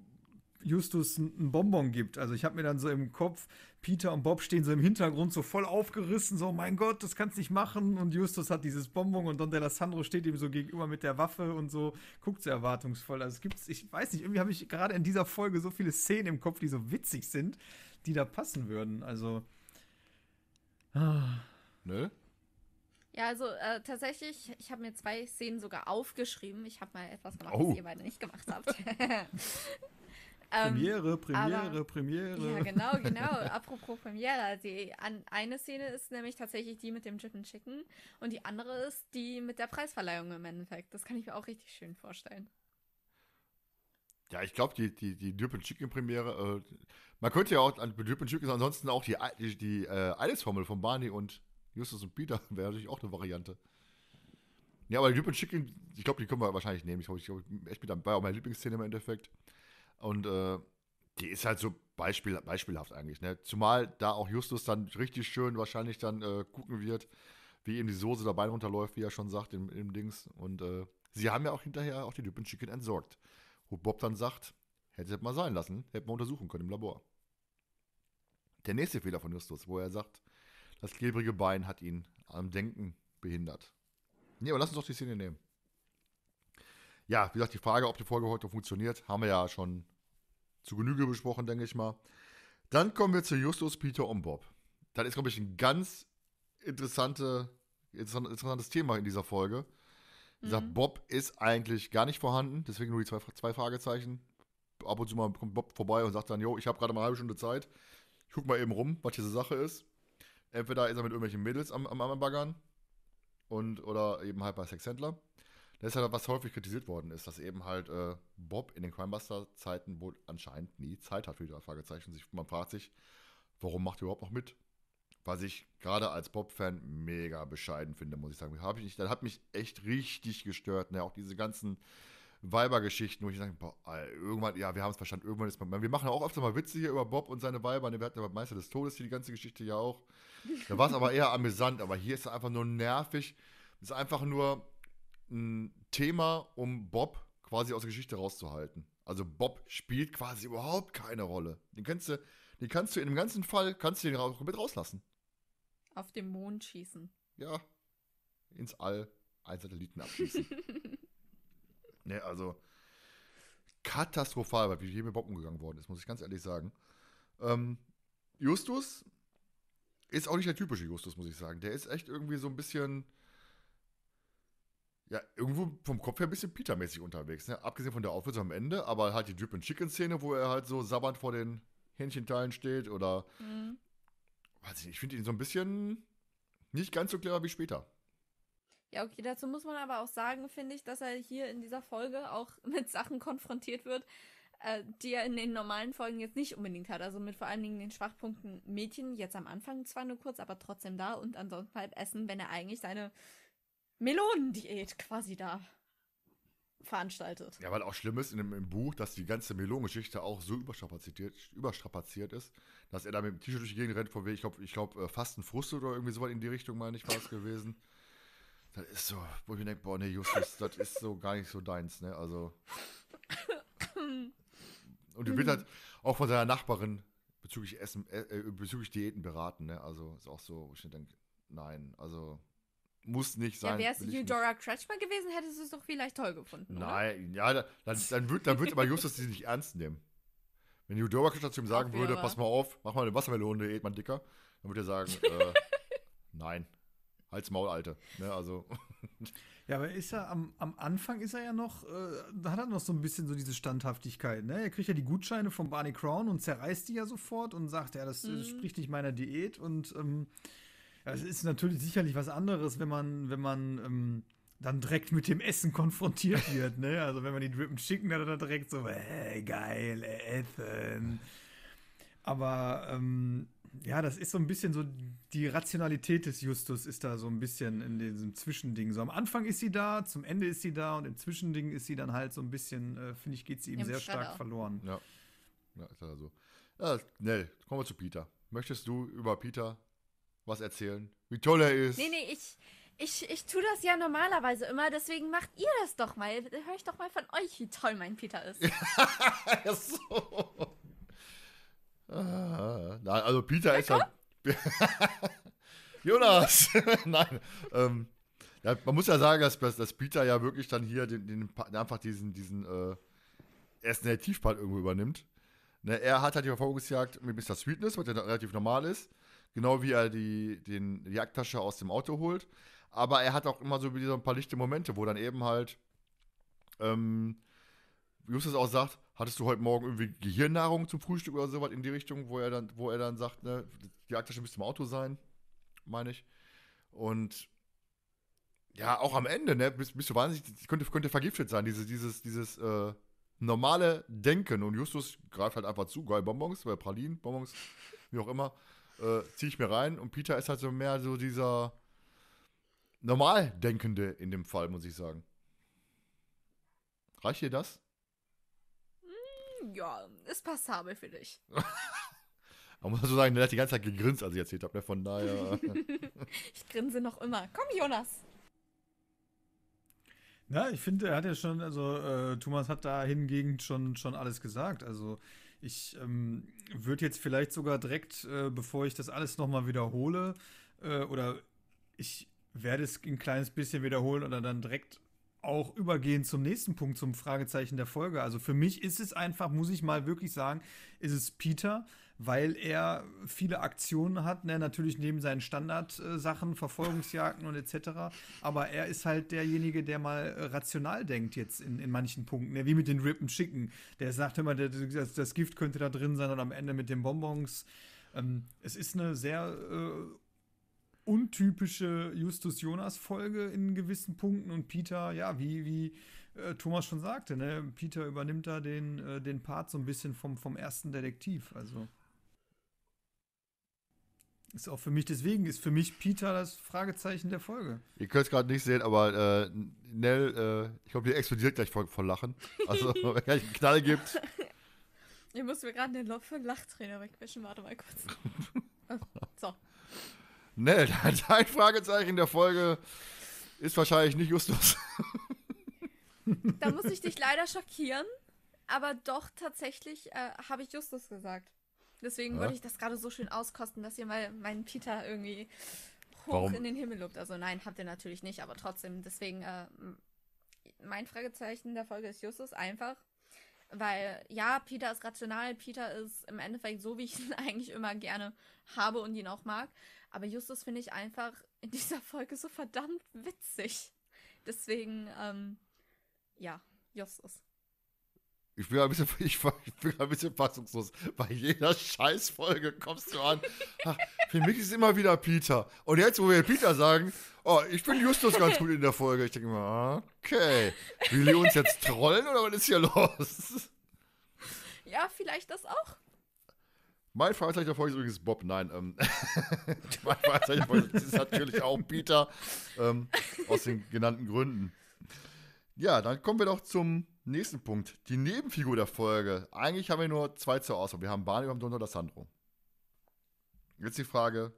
Justus ein Bonbon gibt. Also ich habe mir dann so im Kopf, Peter und Bob stehen so im Hintergrund so voll aufgerissen, so mein Gott, das kannst du nicht machen. Und Justus hat dieses Bonbon und Don D'Alessandro steht ihm so gegenüber mit der Waffe und so guckt so erwartungsvoll. Also es gibt, ich weiß nicht, irgendwie habe ich gerade in dieser Folge so viele Szenen im Kopf, die so witzig sind, die da passen würden. Also ah. Nö. Ja, also äh, tatsächlich, ich habe mir zwei Szenen sogar aufgeschrieben. Ich habe mal etwas gemacht, oh. was ihr beide nicht gemacht habt. Ähm, Premiere, ähm, Premiere, aber, Premiere. Ja, genau, genau. Apropos Premiere. Die an, eine Szene ist nämlich tatsächlich die mit dem and Chicken und die andere ist die mit der Preisverleihung im Endeffekt. Das kann ich mir auch richtig schön vorstellen. Ja, ich glaube, die, die, die Dürpen Chicken Premiere, äh, man könnte ja auch an and Chicken ansonsten auch die, die, die äh, Eidesformel von Barney und Justus und Peter wäre natürlich auch eine Variante. Ja, aber die and Chicken, ich glaube, die können wir wahrscheinlich nehmen. Ich glaube, ich glaub, echt mit dabei, auch meine Lieblingsszene im Endeffekt. Und äh, die ist halt so beispiel, beispielhaft eigentlich. Ne? Zumal da auch Justus dann richtig schön wahrscheinlich dann äh, gucken wird, wie ihm die Soße dabei runterläuft, wie er schon sagt im, im Dings. Und äh, sie haben ja auch hinterher auch die Düppen Chicken entsorgt. Wo Bob dann sagt, hätte es mal sein lassen, hätte man untersuchen können im Labor. Der nächste Fehler von Justus, wo er sagt, das klebrige Bein hat ihn am Denken behindert. Nee, aber lass uns doch die Szene nehmen ja, wie gesagt, die Frage, ob die Folge heute funktioniert, haben wir ja schon zu Genüge besprochen, denke ich mal. Dann kommen wir zu Justus Peter und Bob. Das ist, glaube ich, ein ganz interessante, interessantes Thema in dieser Folge. Wie gesagt, mhm. Bob ist eigentlich gar nicht vorhanden, deswegen nur die zwei, zwei Fragezeichen. Ab und zu mal kommt Bob vorbei und sagt dann, jo, ich habe gerade mal eine halbe Stunde Zeit. Ich guck mal eben rum, was diese Sache ist. Entweder ist er mit irgendwelchen Mädels am, am, am Baggern und, oder eben halt bei Sexhändler. Das ist halt, was häufig kritisiert worden ist, dass eben halt äh, Bob in den Crimebuster-Zeiten wohl anscheinend nie Zeit hat für die Fragezeichen. Man fragt sich, warum macht er überhaupt noch mit? Was ich gerade als Bob-Fan mega bescheiden finde, muss ich sagen. Hab ich nicht, das hat mich echt richtig gestört. Ne? Auch diese ganzen Weibergeschichten, wo ich sage, boah, irgendwann, ja, wir haben es verstanden, irgendwann ist man. Wir machen auch öfter mal Witze hier über Bob und seine Weiber. Ne? Wir hatten ja beim Meister des Todes hier die ganze Geschichte ja auch. Da war es aber eher amüsant, aber hier ist es einfach nur nervig. Es ist einfach nur ein Thema, um Bob quasi aus der Geschichte rauszuhalten. Also Bob spielt quasi überhaupt keine Rolle. Den kannst du, den kannst du in dem ganzen Fall, kannst du den komplett rauslassen. Auf den Mond schießen. Ja. Ins All, ein Satelliten abschießen. ne, also katastrophal, weil wie hier mit Bob umgegangen worden ist, muss ich ganz ehrlich sagen. Ähm, Justus ist auch nicht der typische Justus, muss ich sagen. Der ist echt irgendwie so ein bisschen ja, irgendwo vom Kopf her ein bisschen Peter-mäßig unterwegs, ne? Abgesehen von der Auflösung am Ende, aber halt die Drip and Chicken-Szene, wo er halt so sabbernd vor den Hähnchenteilen steht oder. Mhm. Weiß ich nicht, ich finde ihn so ein bisschen nicht ganz so clever wie später. Ja, okay, dazu muss man aber auch sagen, finde ich, dass er hier in dieser Folge auch mit Sachen konfrontiert wird, äh, die er in den normalen Folgen jetzt nicht unbedingt hat. Also mit vor allen Dingen den Schwachpunkten Mädchen, jetzt am Anfang zwar nur kurz, aber trotzdem da und ansonsten halb Essen, wenn er eigentlich seine Melonendiät quasi da veranstaltet. Ja, weil auch schlimm ist in dem, im Buch, dass die ganze Melonengeschichte auch so überstrapaziert, überstrapaziert ist, dass er da mit dem T-Shirt durch die Gegend rennt, von wegen, ich glaube, ich glaub, äh, Fasten Frust oder irgendwie sowas in die Richtung, meine ich, war es gewesen. Das ist so, wo ich mir denke, boah, nee, Justus, das ist so gar nicht so deins, ne, also. Und die wird mhm. halt auch von seiner Nachbarin bezüglich Essen, äh, äh, bezüglich Diäten beraten, ne, also ist auch so, wo ich mir denke, nein, also muss nicht sein. Ja, wärst du Eudora Kretschmer gewesen, hättest du es doch vielleicht toll gefunden. Nein, oder? ja, dann, dann, dann dann würd aber Justus sie nicht ernst nehmen. Wenn Eudora Kretschmer zu ihm sagen würde, pass mal auf, mach mal eine Wassermelone, eht man dicker, dann würde er sagen, äh, nein. Halt's Maul, Alte. Ne, also. ja, aber ist er am, am Anfang ist er ja noch, äh, hat er noch so ein bisschen so diese Standhaftigkeit, ne? Er kriegt ja die Gutscheine von Barney Crown und zerreißt die ja sofort und sagt, ja, das, äh, mhm. das spricht nicht meiner Diät und ähm, es ist natürlich sicherlich was anderes, wenn man, wenn man ähm, dann direkt mit dem Essen konfrontiert wird. ne? Also wenn man die Drippen schicken dann hat, er direkt so, hey, geil, Essen. Aber ähm, ja, das ist so ein bisschen so, die Rationalität des Justus ist da so ein bisschen in diesem Zwischending. So am Anfang ist sie da, zum Ende ist sie da und im Zwischending ist sie dann halt so ein bisschen, äh, finde ich, geht sie ihm sehr Schreiter. stark verloren. Ja, ja ist ja so. Ja, Nell, kommen wir zu Peter. Möchtest du über Peter was erzählen, wie toll er ist. Nee, nee, ich, ich, ich tue das ja normalerweise immer, deswegen macht ihr das doch mal. Hör ich doch mal von euch, wie toll mein Peter ist. ja, so. Ah, na, also Peter ja, ist halt. Jonas! Nein. Ähm, ja, man muss ja sagen, dass, dass Peter ja wirklich dann hier den, den einfach diesen, diesen äh, ersten Tiefpart irgendwo übernimmt. Ne, er hat halt die Verfolgungsjagd mit Mr. Sweetness, was ja relativ normal ist. Genau wie er die, den, die Jagdtasche aus dem Auto holt. Aber er hat auch immer so wieder ein paar lichte Momente, wo dann eben halt ähm, Justus auch sagt, hattest du heute Morgen irgendwie Gehirnnahrung zum Frühstück oder sowas in die Richtung, wo er dann, wo er dann sagt, ne, die Jagdtasche müsste im Auto sein, meine ich. Und ja, auch am Ende, ne, bist, bist du wahnsinnig, könnte, könnte vergiftet sein, dieses, dieses, dieses äh, normale Denken. Und Justus greift halt einfach zu, geil, Bonbons, weil Pralinen, Bonbons, wie auch immer äh, ziehe ich mir rein. Und Peter ist halt so mehr so dieser Normaldenkende in dem Fall, muss ich sagen. Reicht dir das? Mm, ja, ist passabel für dich. Aber muss so sagen, der hat die ganze Zeit gegrinst, als ich erzählt habe, ne? von daher. ich grinse noch immer. Komm, Jonas. Na, ich finde, er hat ja schon, also äh, Thomas hat da hingegen schon, schon alles gesagt. Also ich ähm, würde jetzt vielleicht sogar direkt, äh, bevor ich das alles nochmal wiederhole, äh, oder ich werde es ein kleines bisschen wiederholen oder dann direkt auch übergehen zum nächsten Punkt, zum Fragezeichen der Folge. Also für mich ist es einfach, muss ich mal wirklich sagen, ist es Peter, weil er viele Aktionen hat, ne? natürlich neben seinen Standardsachen, Verfolgungsjagden und etc. Aber er ist halt derjenige, der mal rational denkt jetzt in, in manchen Punkten, ne? wie mit den Rippen Chicken. Der sagt immer, das, das Gift könnte da drin sein und am Ende mit den Bonbons. Ähm, es ist eine sehr äh, untypische Justus Jonas Folge in gewissen Punkten und Peter, ja, wie, wie äh, Thomas schon sagte, ne, Peter übernimmt da den, äh, den Part so ein bisschen vom, vom ersten Detektiv. Also. Ist auch für mich deswegen, ist für mich Peter das Fragezeichen der Folge. Ihr könnt es gerade nicht sehen, aber äh, Nell, äh, ich glaube, die explodiert gleich vor, vor Lachen. Also, wenn es einen Knall gibt. Ich muss mir gerade den Lob für den Lachträner wegwischen. Warte mal kurz. so. Nell, dein Fragezeichen der Folge ist wahrscheinlich nicht Justus. da muss ich dich leider schockieren, aber doch tatsächlich äh, habe ich Justus gesagt. Deswegen ja? würde ich das gerade so schön auskosten, dass ihr mal meinen Peter irgendwie hoch Warum? in den Himmel lobt. Also nein, habt ihr natürlich nicht, aber trotzdem. Deswegen, äh, mein Fragezeichen der Folge ist Justus einfach. Weil ja, Peter ist rational, Peter ist im Endeffekt so, wie ich ihn eigentlich immer gerne habe und ihn auch mag. Aber Justus finde ich einfach in dieser Folge so verdammt witzig. Deswegen, ähm, ja, Justus. Ich bin ein bisschen, ich, ich bin ein bisschen fassungslos. Bei jeder Scheißfolge kommst du an. Ach, für mich ist es immer wieder Peter. Und jetzt, wo wir Peter sagen, oh, ich bin Justus ganz gut in der Folge. Ich denke mir, okay, will die uns jetzt trollen oder was ist hier los? Ja, vielleicht das auch. Mein Fragezeichen der Folge ist übrigens Bob. Nein, ähm, mein Fragezeichen der Folge ist natürlich auch Peter. Ähm, aus den genannten Gründen. Ja, dann kommen wir doch zum Nächsten Punkt, die Nebenfigur der Folge. Eigentlich haben wir nur zwei zur Auswahl. Wir haben Barney, wir haben Don oder Sandro. Jetzt die Frage,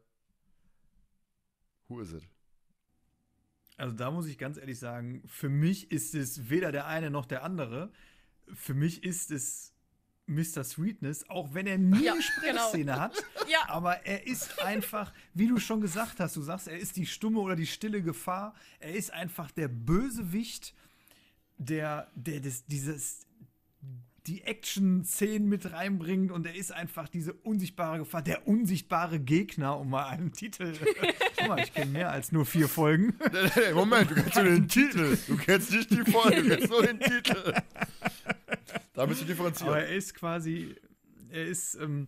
who is it? Also da muss ich ganz ehrlich sagen, für mich ist es weder der eine noch der andere. Für mich ist es Mr. Sweetness, auch wenn er nie ja, genau. Sprechszene genau. hat. ja. Aber er ist einfach, wie du schon gesagt hast, du sagst, er ist die stumme oder die stille Gefahr. Er ist einfach der Bösewicht der, der das, dieses, die Action-Szenen mit reinbringt und er ist einfach diese unsichtbare Gefahr, der unsichtbare Gegner, um mal einen Titel. Guck mal, ich kenne mehr als nur vier Folgen. Moment, du kennst nur den Titel. Du kennst nicht die Folge, du kennst nur den Titel. Da müssen wir differenzieren. Aber er ist quasi, er ist ähm,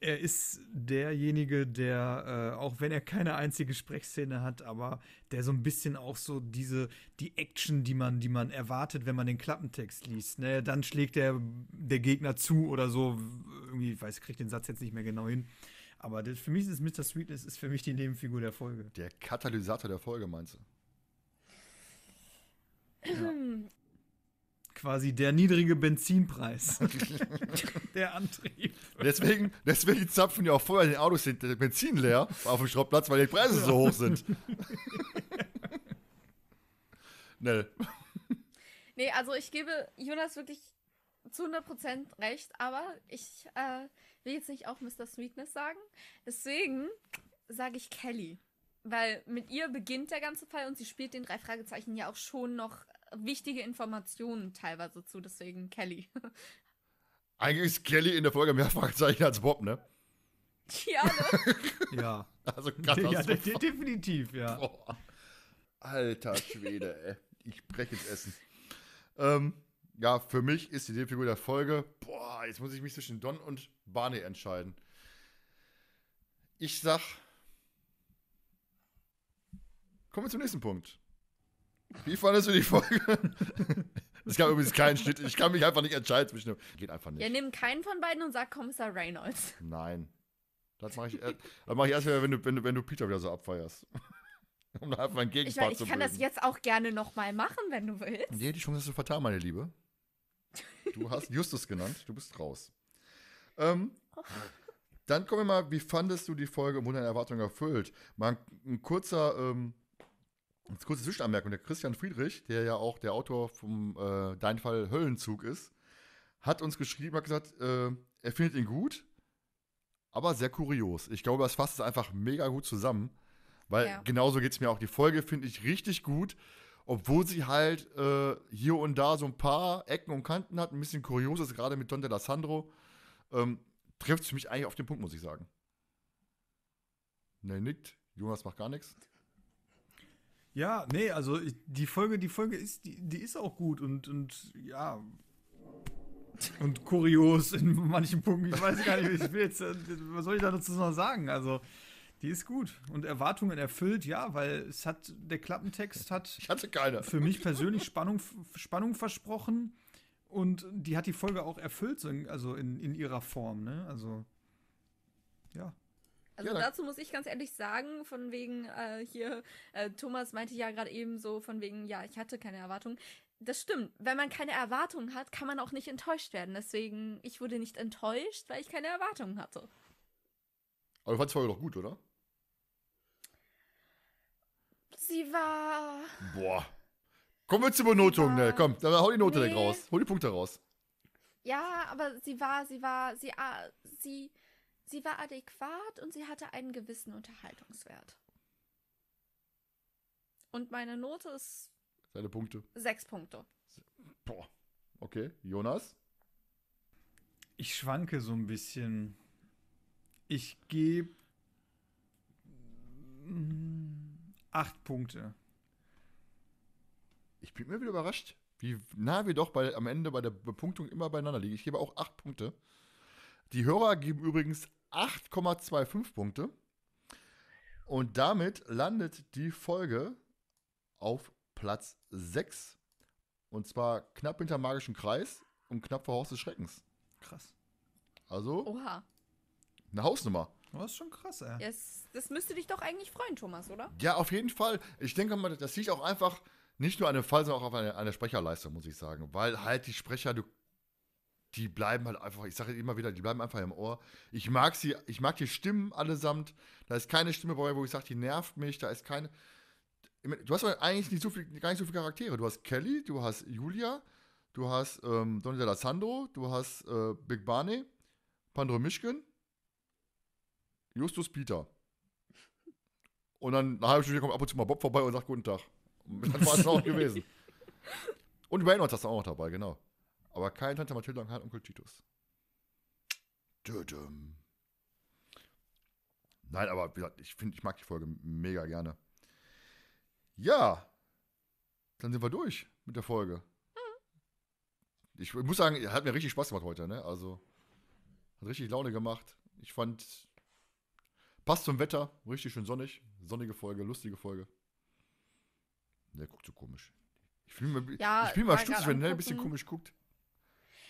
er ist derjenige, der, äh, auch wenn er keine einzige Sprechszene hat, aber der so ein bisschen auch so diese, die Action, die man, die man erwartet, wenn man den Klappentext liest. Ne? Dann schlägt der, der Gegner zu oder so. Irgendwie, ich weiß, kriegt den Satz jetzt nicht mehr genau hin. Aber das, für mich ist Mr. Sweetness ist für mich die Nebenfigur der Folge. Der Katalysator der Folge, meinst du? Ja. Hm quasi der niedrige Benzinpreis. der Antrieb. Deswegen, deswegen zapfen ja auch vorher den Autos den Benzin leer auf dem Schrottplatz, weil die Preise so hoch sind. Nell. Nee, also ich gebe Jonas wirklich zu 100% recht, aber ich äh, will jetzt nicht auch Mr. Sweetness sagen. Deswegen sage ich Kelly. Weil mit ihr beginnt der ganze Fall und sie spielt den drei Fragezeichen ja auch schon noch wichtige Informationen teilweise zu, deswegen Kelly. Eigentlich ist Kelly in der Folge mehr Fragezeichen als Bob, ne? Ja, ne? ja. Also ja, de de definitiv, ja. Boah. Alter Schwede, ey. Ich breche ins Essen. Ähm, ja, für mich ist die Figur der Folge, boah, jetzt muss ich mich zwischen Don und Barney entscheiden. Ich sag. Kommen wir zum nächsten Punkt. Wie fandest du die Folge? Es gab übrigens keinen Schnitt. Ich kann mich einfach nicht entscheiden zwischen dem. Geht einfach nicht. Ja, nimm keinen von beiden und sag Kommissar Reynolds. Nein. Das mache ich, erst, mach ich erst wieder, wenn du, wenn, du, wenn du Peter wieder so abfeierst. Um da einfach einen Gegenpart zu mein, ich kann das jetzt auch gerne nochmal machen, wenn du willst. Nee, die Chance hast du vertan, meine Liebe. Du hast Justus genannt. Du bist raus. Ähm, oh. Dann kommen wir mal, wie fandest du die Folge Wunder in Erwartung erfüllt? Mal ein, ein kurzer ähm, und kurze Zwischenanmerkung, der Christian Friedrich, der ja auch der Autor vom äh, Dein Fall Höllenzug ist, hat uns geschrieben, hat gesagt, äh, er findet ihn gut, aber sehr kurios. Ich glaube, das fasst es einfach mega gut zusammen, weil ja. genauso geht es mir auch. Die Folge finde ich richtig gut, obwohl sie halt äh, hier und da so ein paar Ecken und Kanten hat, ein bisschen kurios ist, gerade mit Don D'Alessandro, ähm, trifft es mich eigentlich auf den Punkt, muss ich sagen. Ne, nickt. Jonas macht gar nichts. Ja, nee, also die Folge, die Folge ist, die, die ist auch gut und, und ja. Und kurios in manchen Punkten. Ich weiß gar nicht, ich will jetzt, äh, was soll ich dazu noch sagen? Also, die ist gut. Und Erwartungen erfüllt, ja, weil es hat, der Klappentext hat. Ich hatte keine. Für mich persönlich Spannung, Spannung versprochen. Und die hat die Folge auch erfüllt, also in, in ihrer Form, ne? Also, ja. Also ja, dazu muss ich ganz ehrlich sagen, von wegen äh, hier, äh, Thomas meinte ja gerade eben so, von wegen, ja, ich hatte keine Erwartungen. Das stimmt. Wenn man keine Erwartungen hat, kann man auch nicht enttäuscht werden. Deswegen, ich wurde nicht enttäuscht, weil ich keine Erwartungen hatte. Aber du fandest Folge doch gut, oder? Sie war. Boah. Kommen wir zur Benotung, war, ne? Komm, dann hau die Note nee. raus. Hol die Punkte raus. Ja, aber sie war, sie war, sie, ah, sie Sie war adäquat und sie hatte einen gewissen Unterhaltungswert. Und meine Note ist. Seine Punkte. Sechs Punkte. Boah. Okay, Jonas? Ich schwanke so ein bisschen. Ich gebe mm, acht Punkte. Ich bin mir wieder überrascht, wie nah wir doch bei, am Ende bei der Bepunktung immer beieinander liegen. Ich gebe auch acht Punkte. Die Hörer geben übrigens 8,25 Punkte. Und damit landet die Folge auf Platz 6. Und zwar knapp hinter Magischen Kreis und knapp vor Haus des Schreckens. Krass. Also. Oha. Eine Hausnummer. Das ist schon krass, ey. Yes, das müsste dich doch eigentlich freuen, Thomas, oder? Ja, auf jeden Fall. Ich denke mal, das liegt auch einfach nicht nur an dem Fall, sondern auch an der, Sprecherleistung, muss ich sagen. Weil halt die Sprecher, du die bleiben halt einfach, ich sage immer wieder, die bleiben einfach im Ohr. Ich mag sie, ich mag die Stimmen allesamt. Da ist keine Stimme bei mir, wo ich sage, die nervt mich. Da ist keine. Du hast eigentlich nicht so viel, gar nicht so viele Charaktere. Du hast Kelly, du hast Julia, du hast ähm, Donny de Sandro, du hast äh, Big Barney, Pandro Mischken, Justus Peter. Und dann eine halbe Stunde kommt ab und zu mal Bob vorbei und sagt Guten Tag. Und dann war es auch gewesen. Und Reynolds hast du auch noch dabei, genau. Aber kein Tante Mathilda und kein Onkel Titus. Dödüm. Nein, aber wie gesagt, ich finde, ich mag die Folge mega gerne. Ja, dann sind wir durch mit der Folge. Mhm. Ich muss sagen, hat mir richtig Spaß gemacht heute, ne? Also, hat richtig Laune gemacht. Ich fand, passt zum Wetter, richtig schön sonnig. Sonnige Folge, lustige Folge. Der ne, guckt so komisch. Ich fühle mich, ja, ich fühl mal stutzig, wenn er ein bisschen komisch guckt.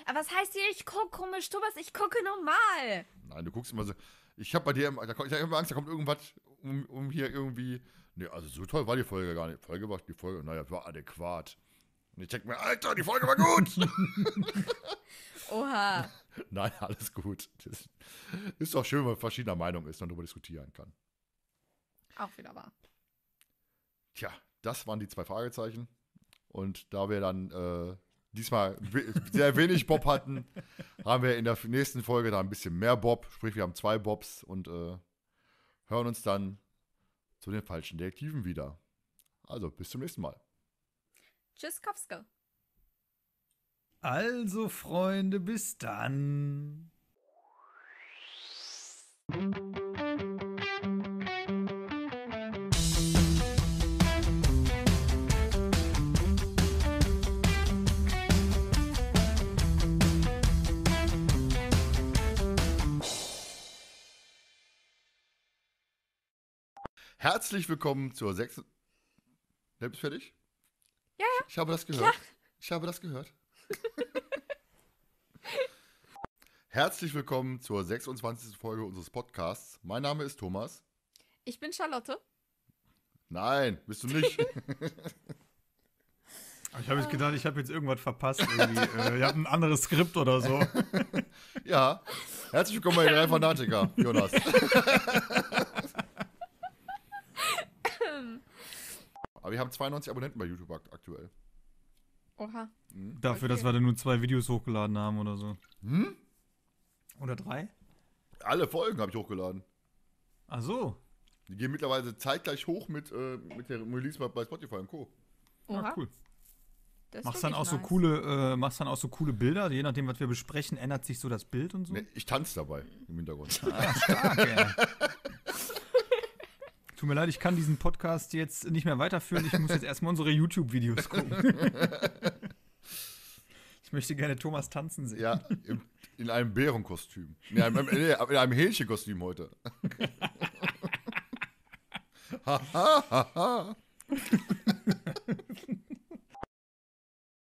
Aber was heißt hier, ich gucke komisch, Thomas, ich gucke normal. Nein, du guckst immer so. Ich habe bei dir, da, ich hab immer Angst, da kommt irgendwas um, um hier irgendwie. Ne, also so toll war die Folge gar nicht. Die Folge war, die Folge, naja, war adäquat. Und ich denke mir, Alter, die Folge war gut. Oha. Nein, alles gut. Das ist doch schön, wenn man verschiedener Meinung ist und darüber diskutieren kann. Auch wieder wahr. Tja, das waren die zwei Fragezeichen. Und da wir dann äh, diesmal sehr wenig Bob hatten, haben wir in der nächsten Folge da ein bisschen mehr Bob. Sprich, wir haben zwei Bobs und äh, hören uns dann zu den falschen Detektiven wieder. Also, bis zum nächsten Mal. Tschüss, Kowska. Also, Freunde, bis dann. Herzlich willkommen zur sechsten. Bist fertig? Ja. Ich, ich habe das gehört. Klar. Ich habe das gehört. Herzlich willkommen zur 26. Folge unseres Podcasts. Mein Name ist Thomas. Ich bin Charlotte. Nein, bist du nicht. ich habe jetzt gedacht, ich habe jetzt irgendwas verpasst. Ihr äh, habt ein anderes Skript oder so. ja. Herzlich willkommen bei den Fanatiker, Jonas. Aber wir haben 92 Abonnenten bei YouTube aktuell. Oha. Mhm. Dafür, okay. dass wir da nur zwei Videos hochgeladen haben oder so. Hm? Oder drei? Alle Folgen habe ich hochgeladen. Ach so. Die gehen mittlerweile zeitgleich hoch mit, äh, mit der Release bei Spotify und Co. Oha. Ja, ah, cool. Das machst dann auch nice. so coole, äh, machst dann auch so coole Bilder, je nachdem, was wir besprechen, ändert sich so das Bild und so. Nee, ich tanze dabei im Hintergrund. Ah, stark, ja. Tut mir leid, ich kann diesen Podcast jetzt nicht mehr weiterführen. Ich muss jetzt erstmal unsere YouTube-Videos gucken. ich möchte gerne Thomas tanzen sehen. Ja, im, in einem Bärenkostüm. In einem, in einem Hähnchenkostüm heute. ha, ha, ha, ha.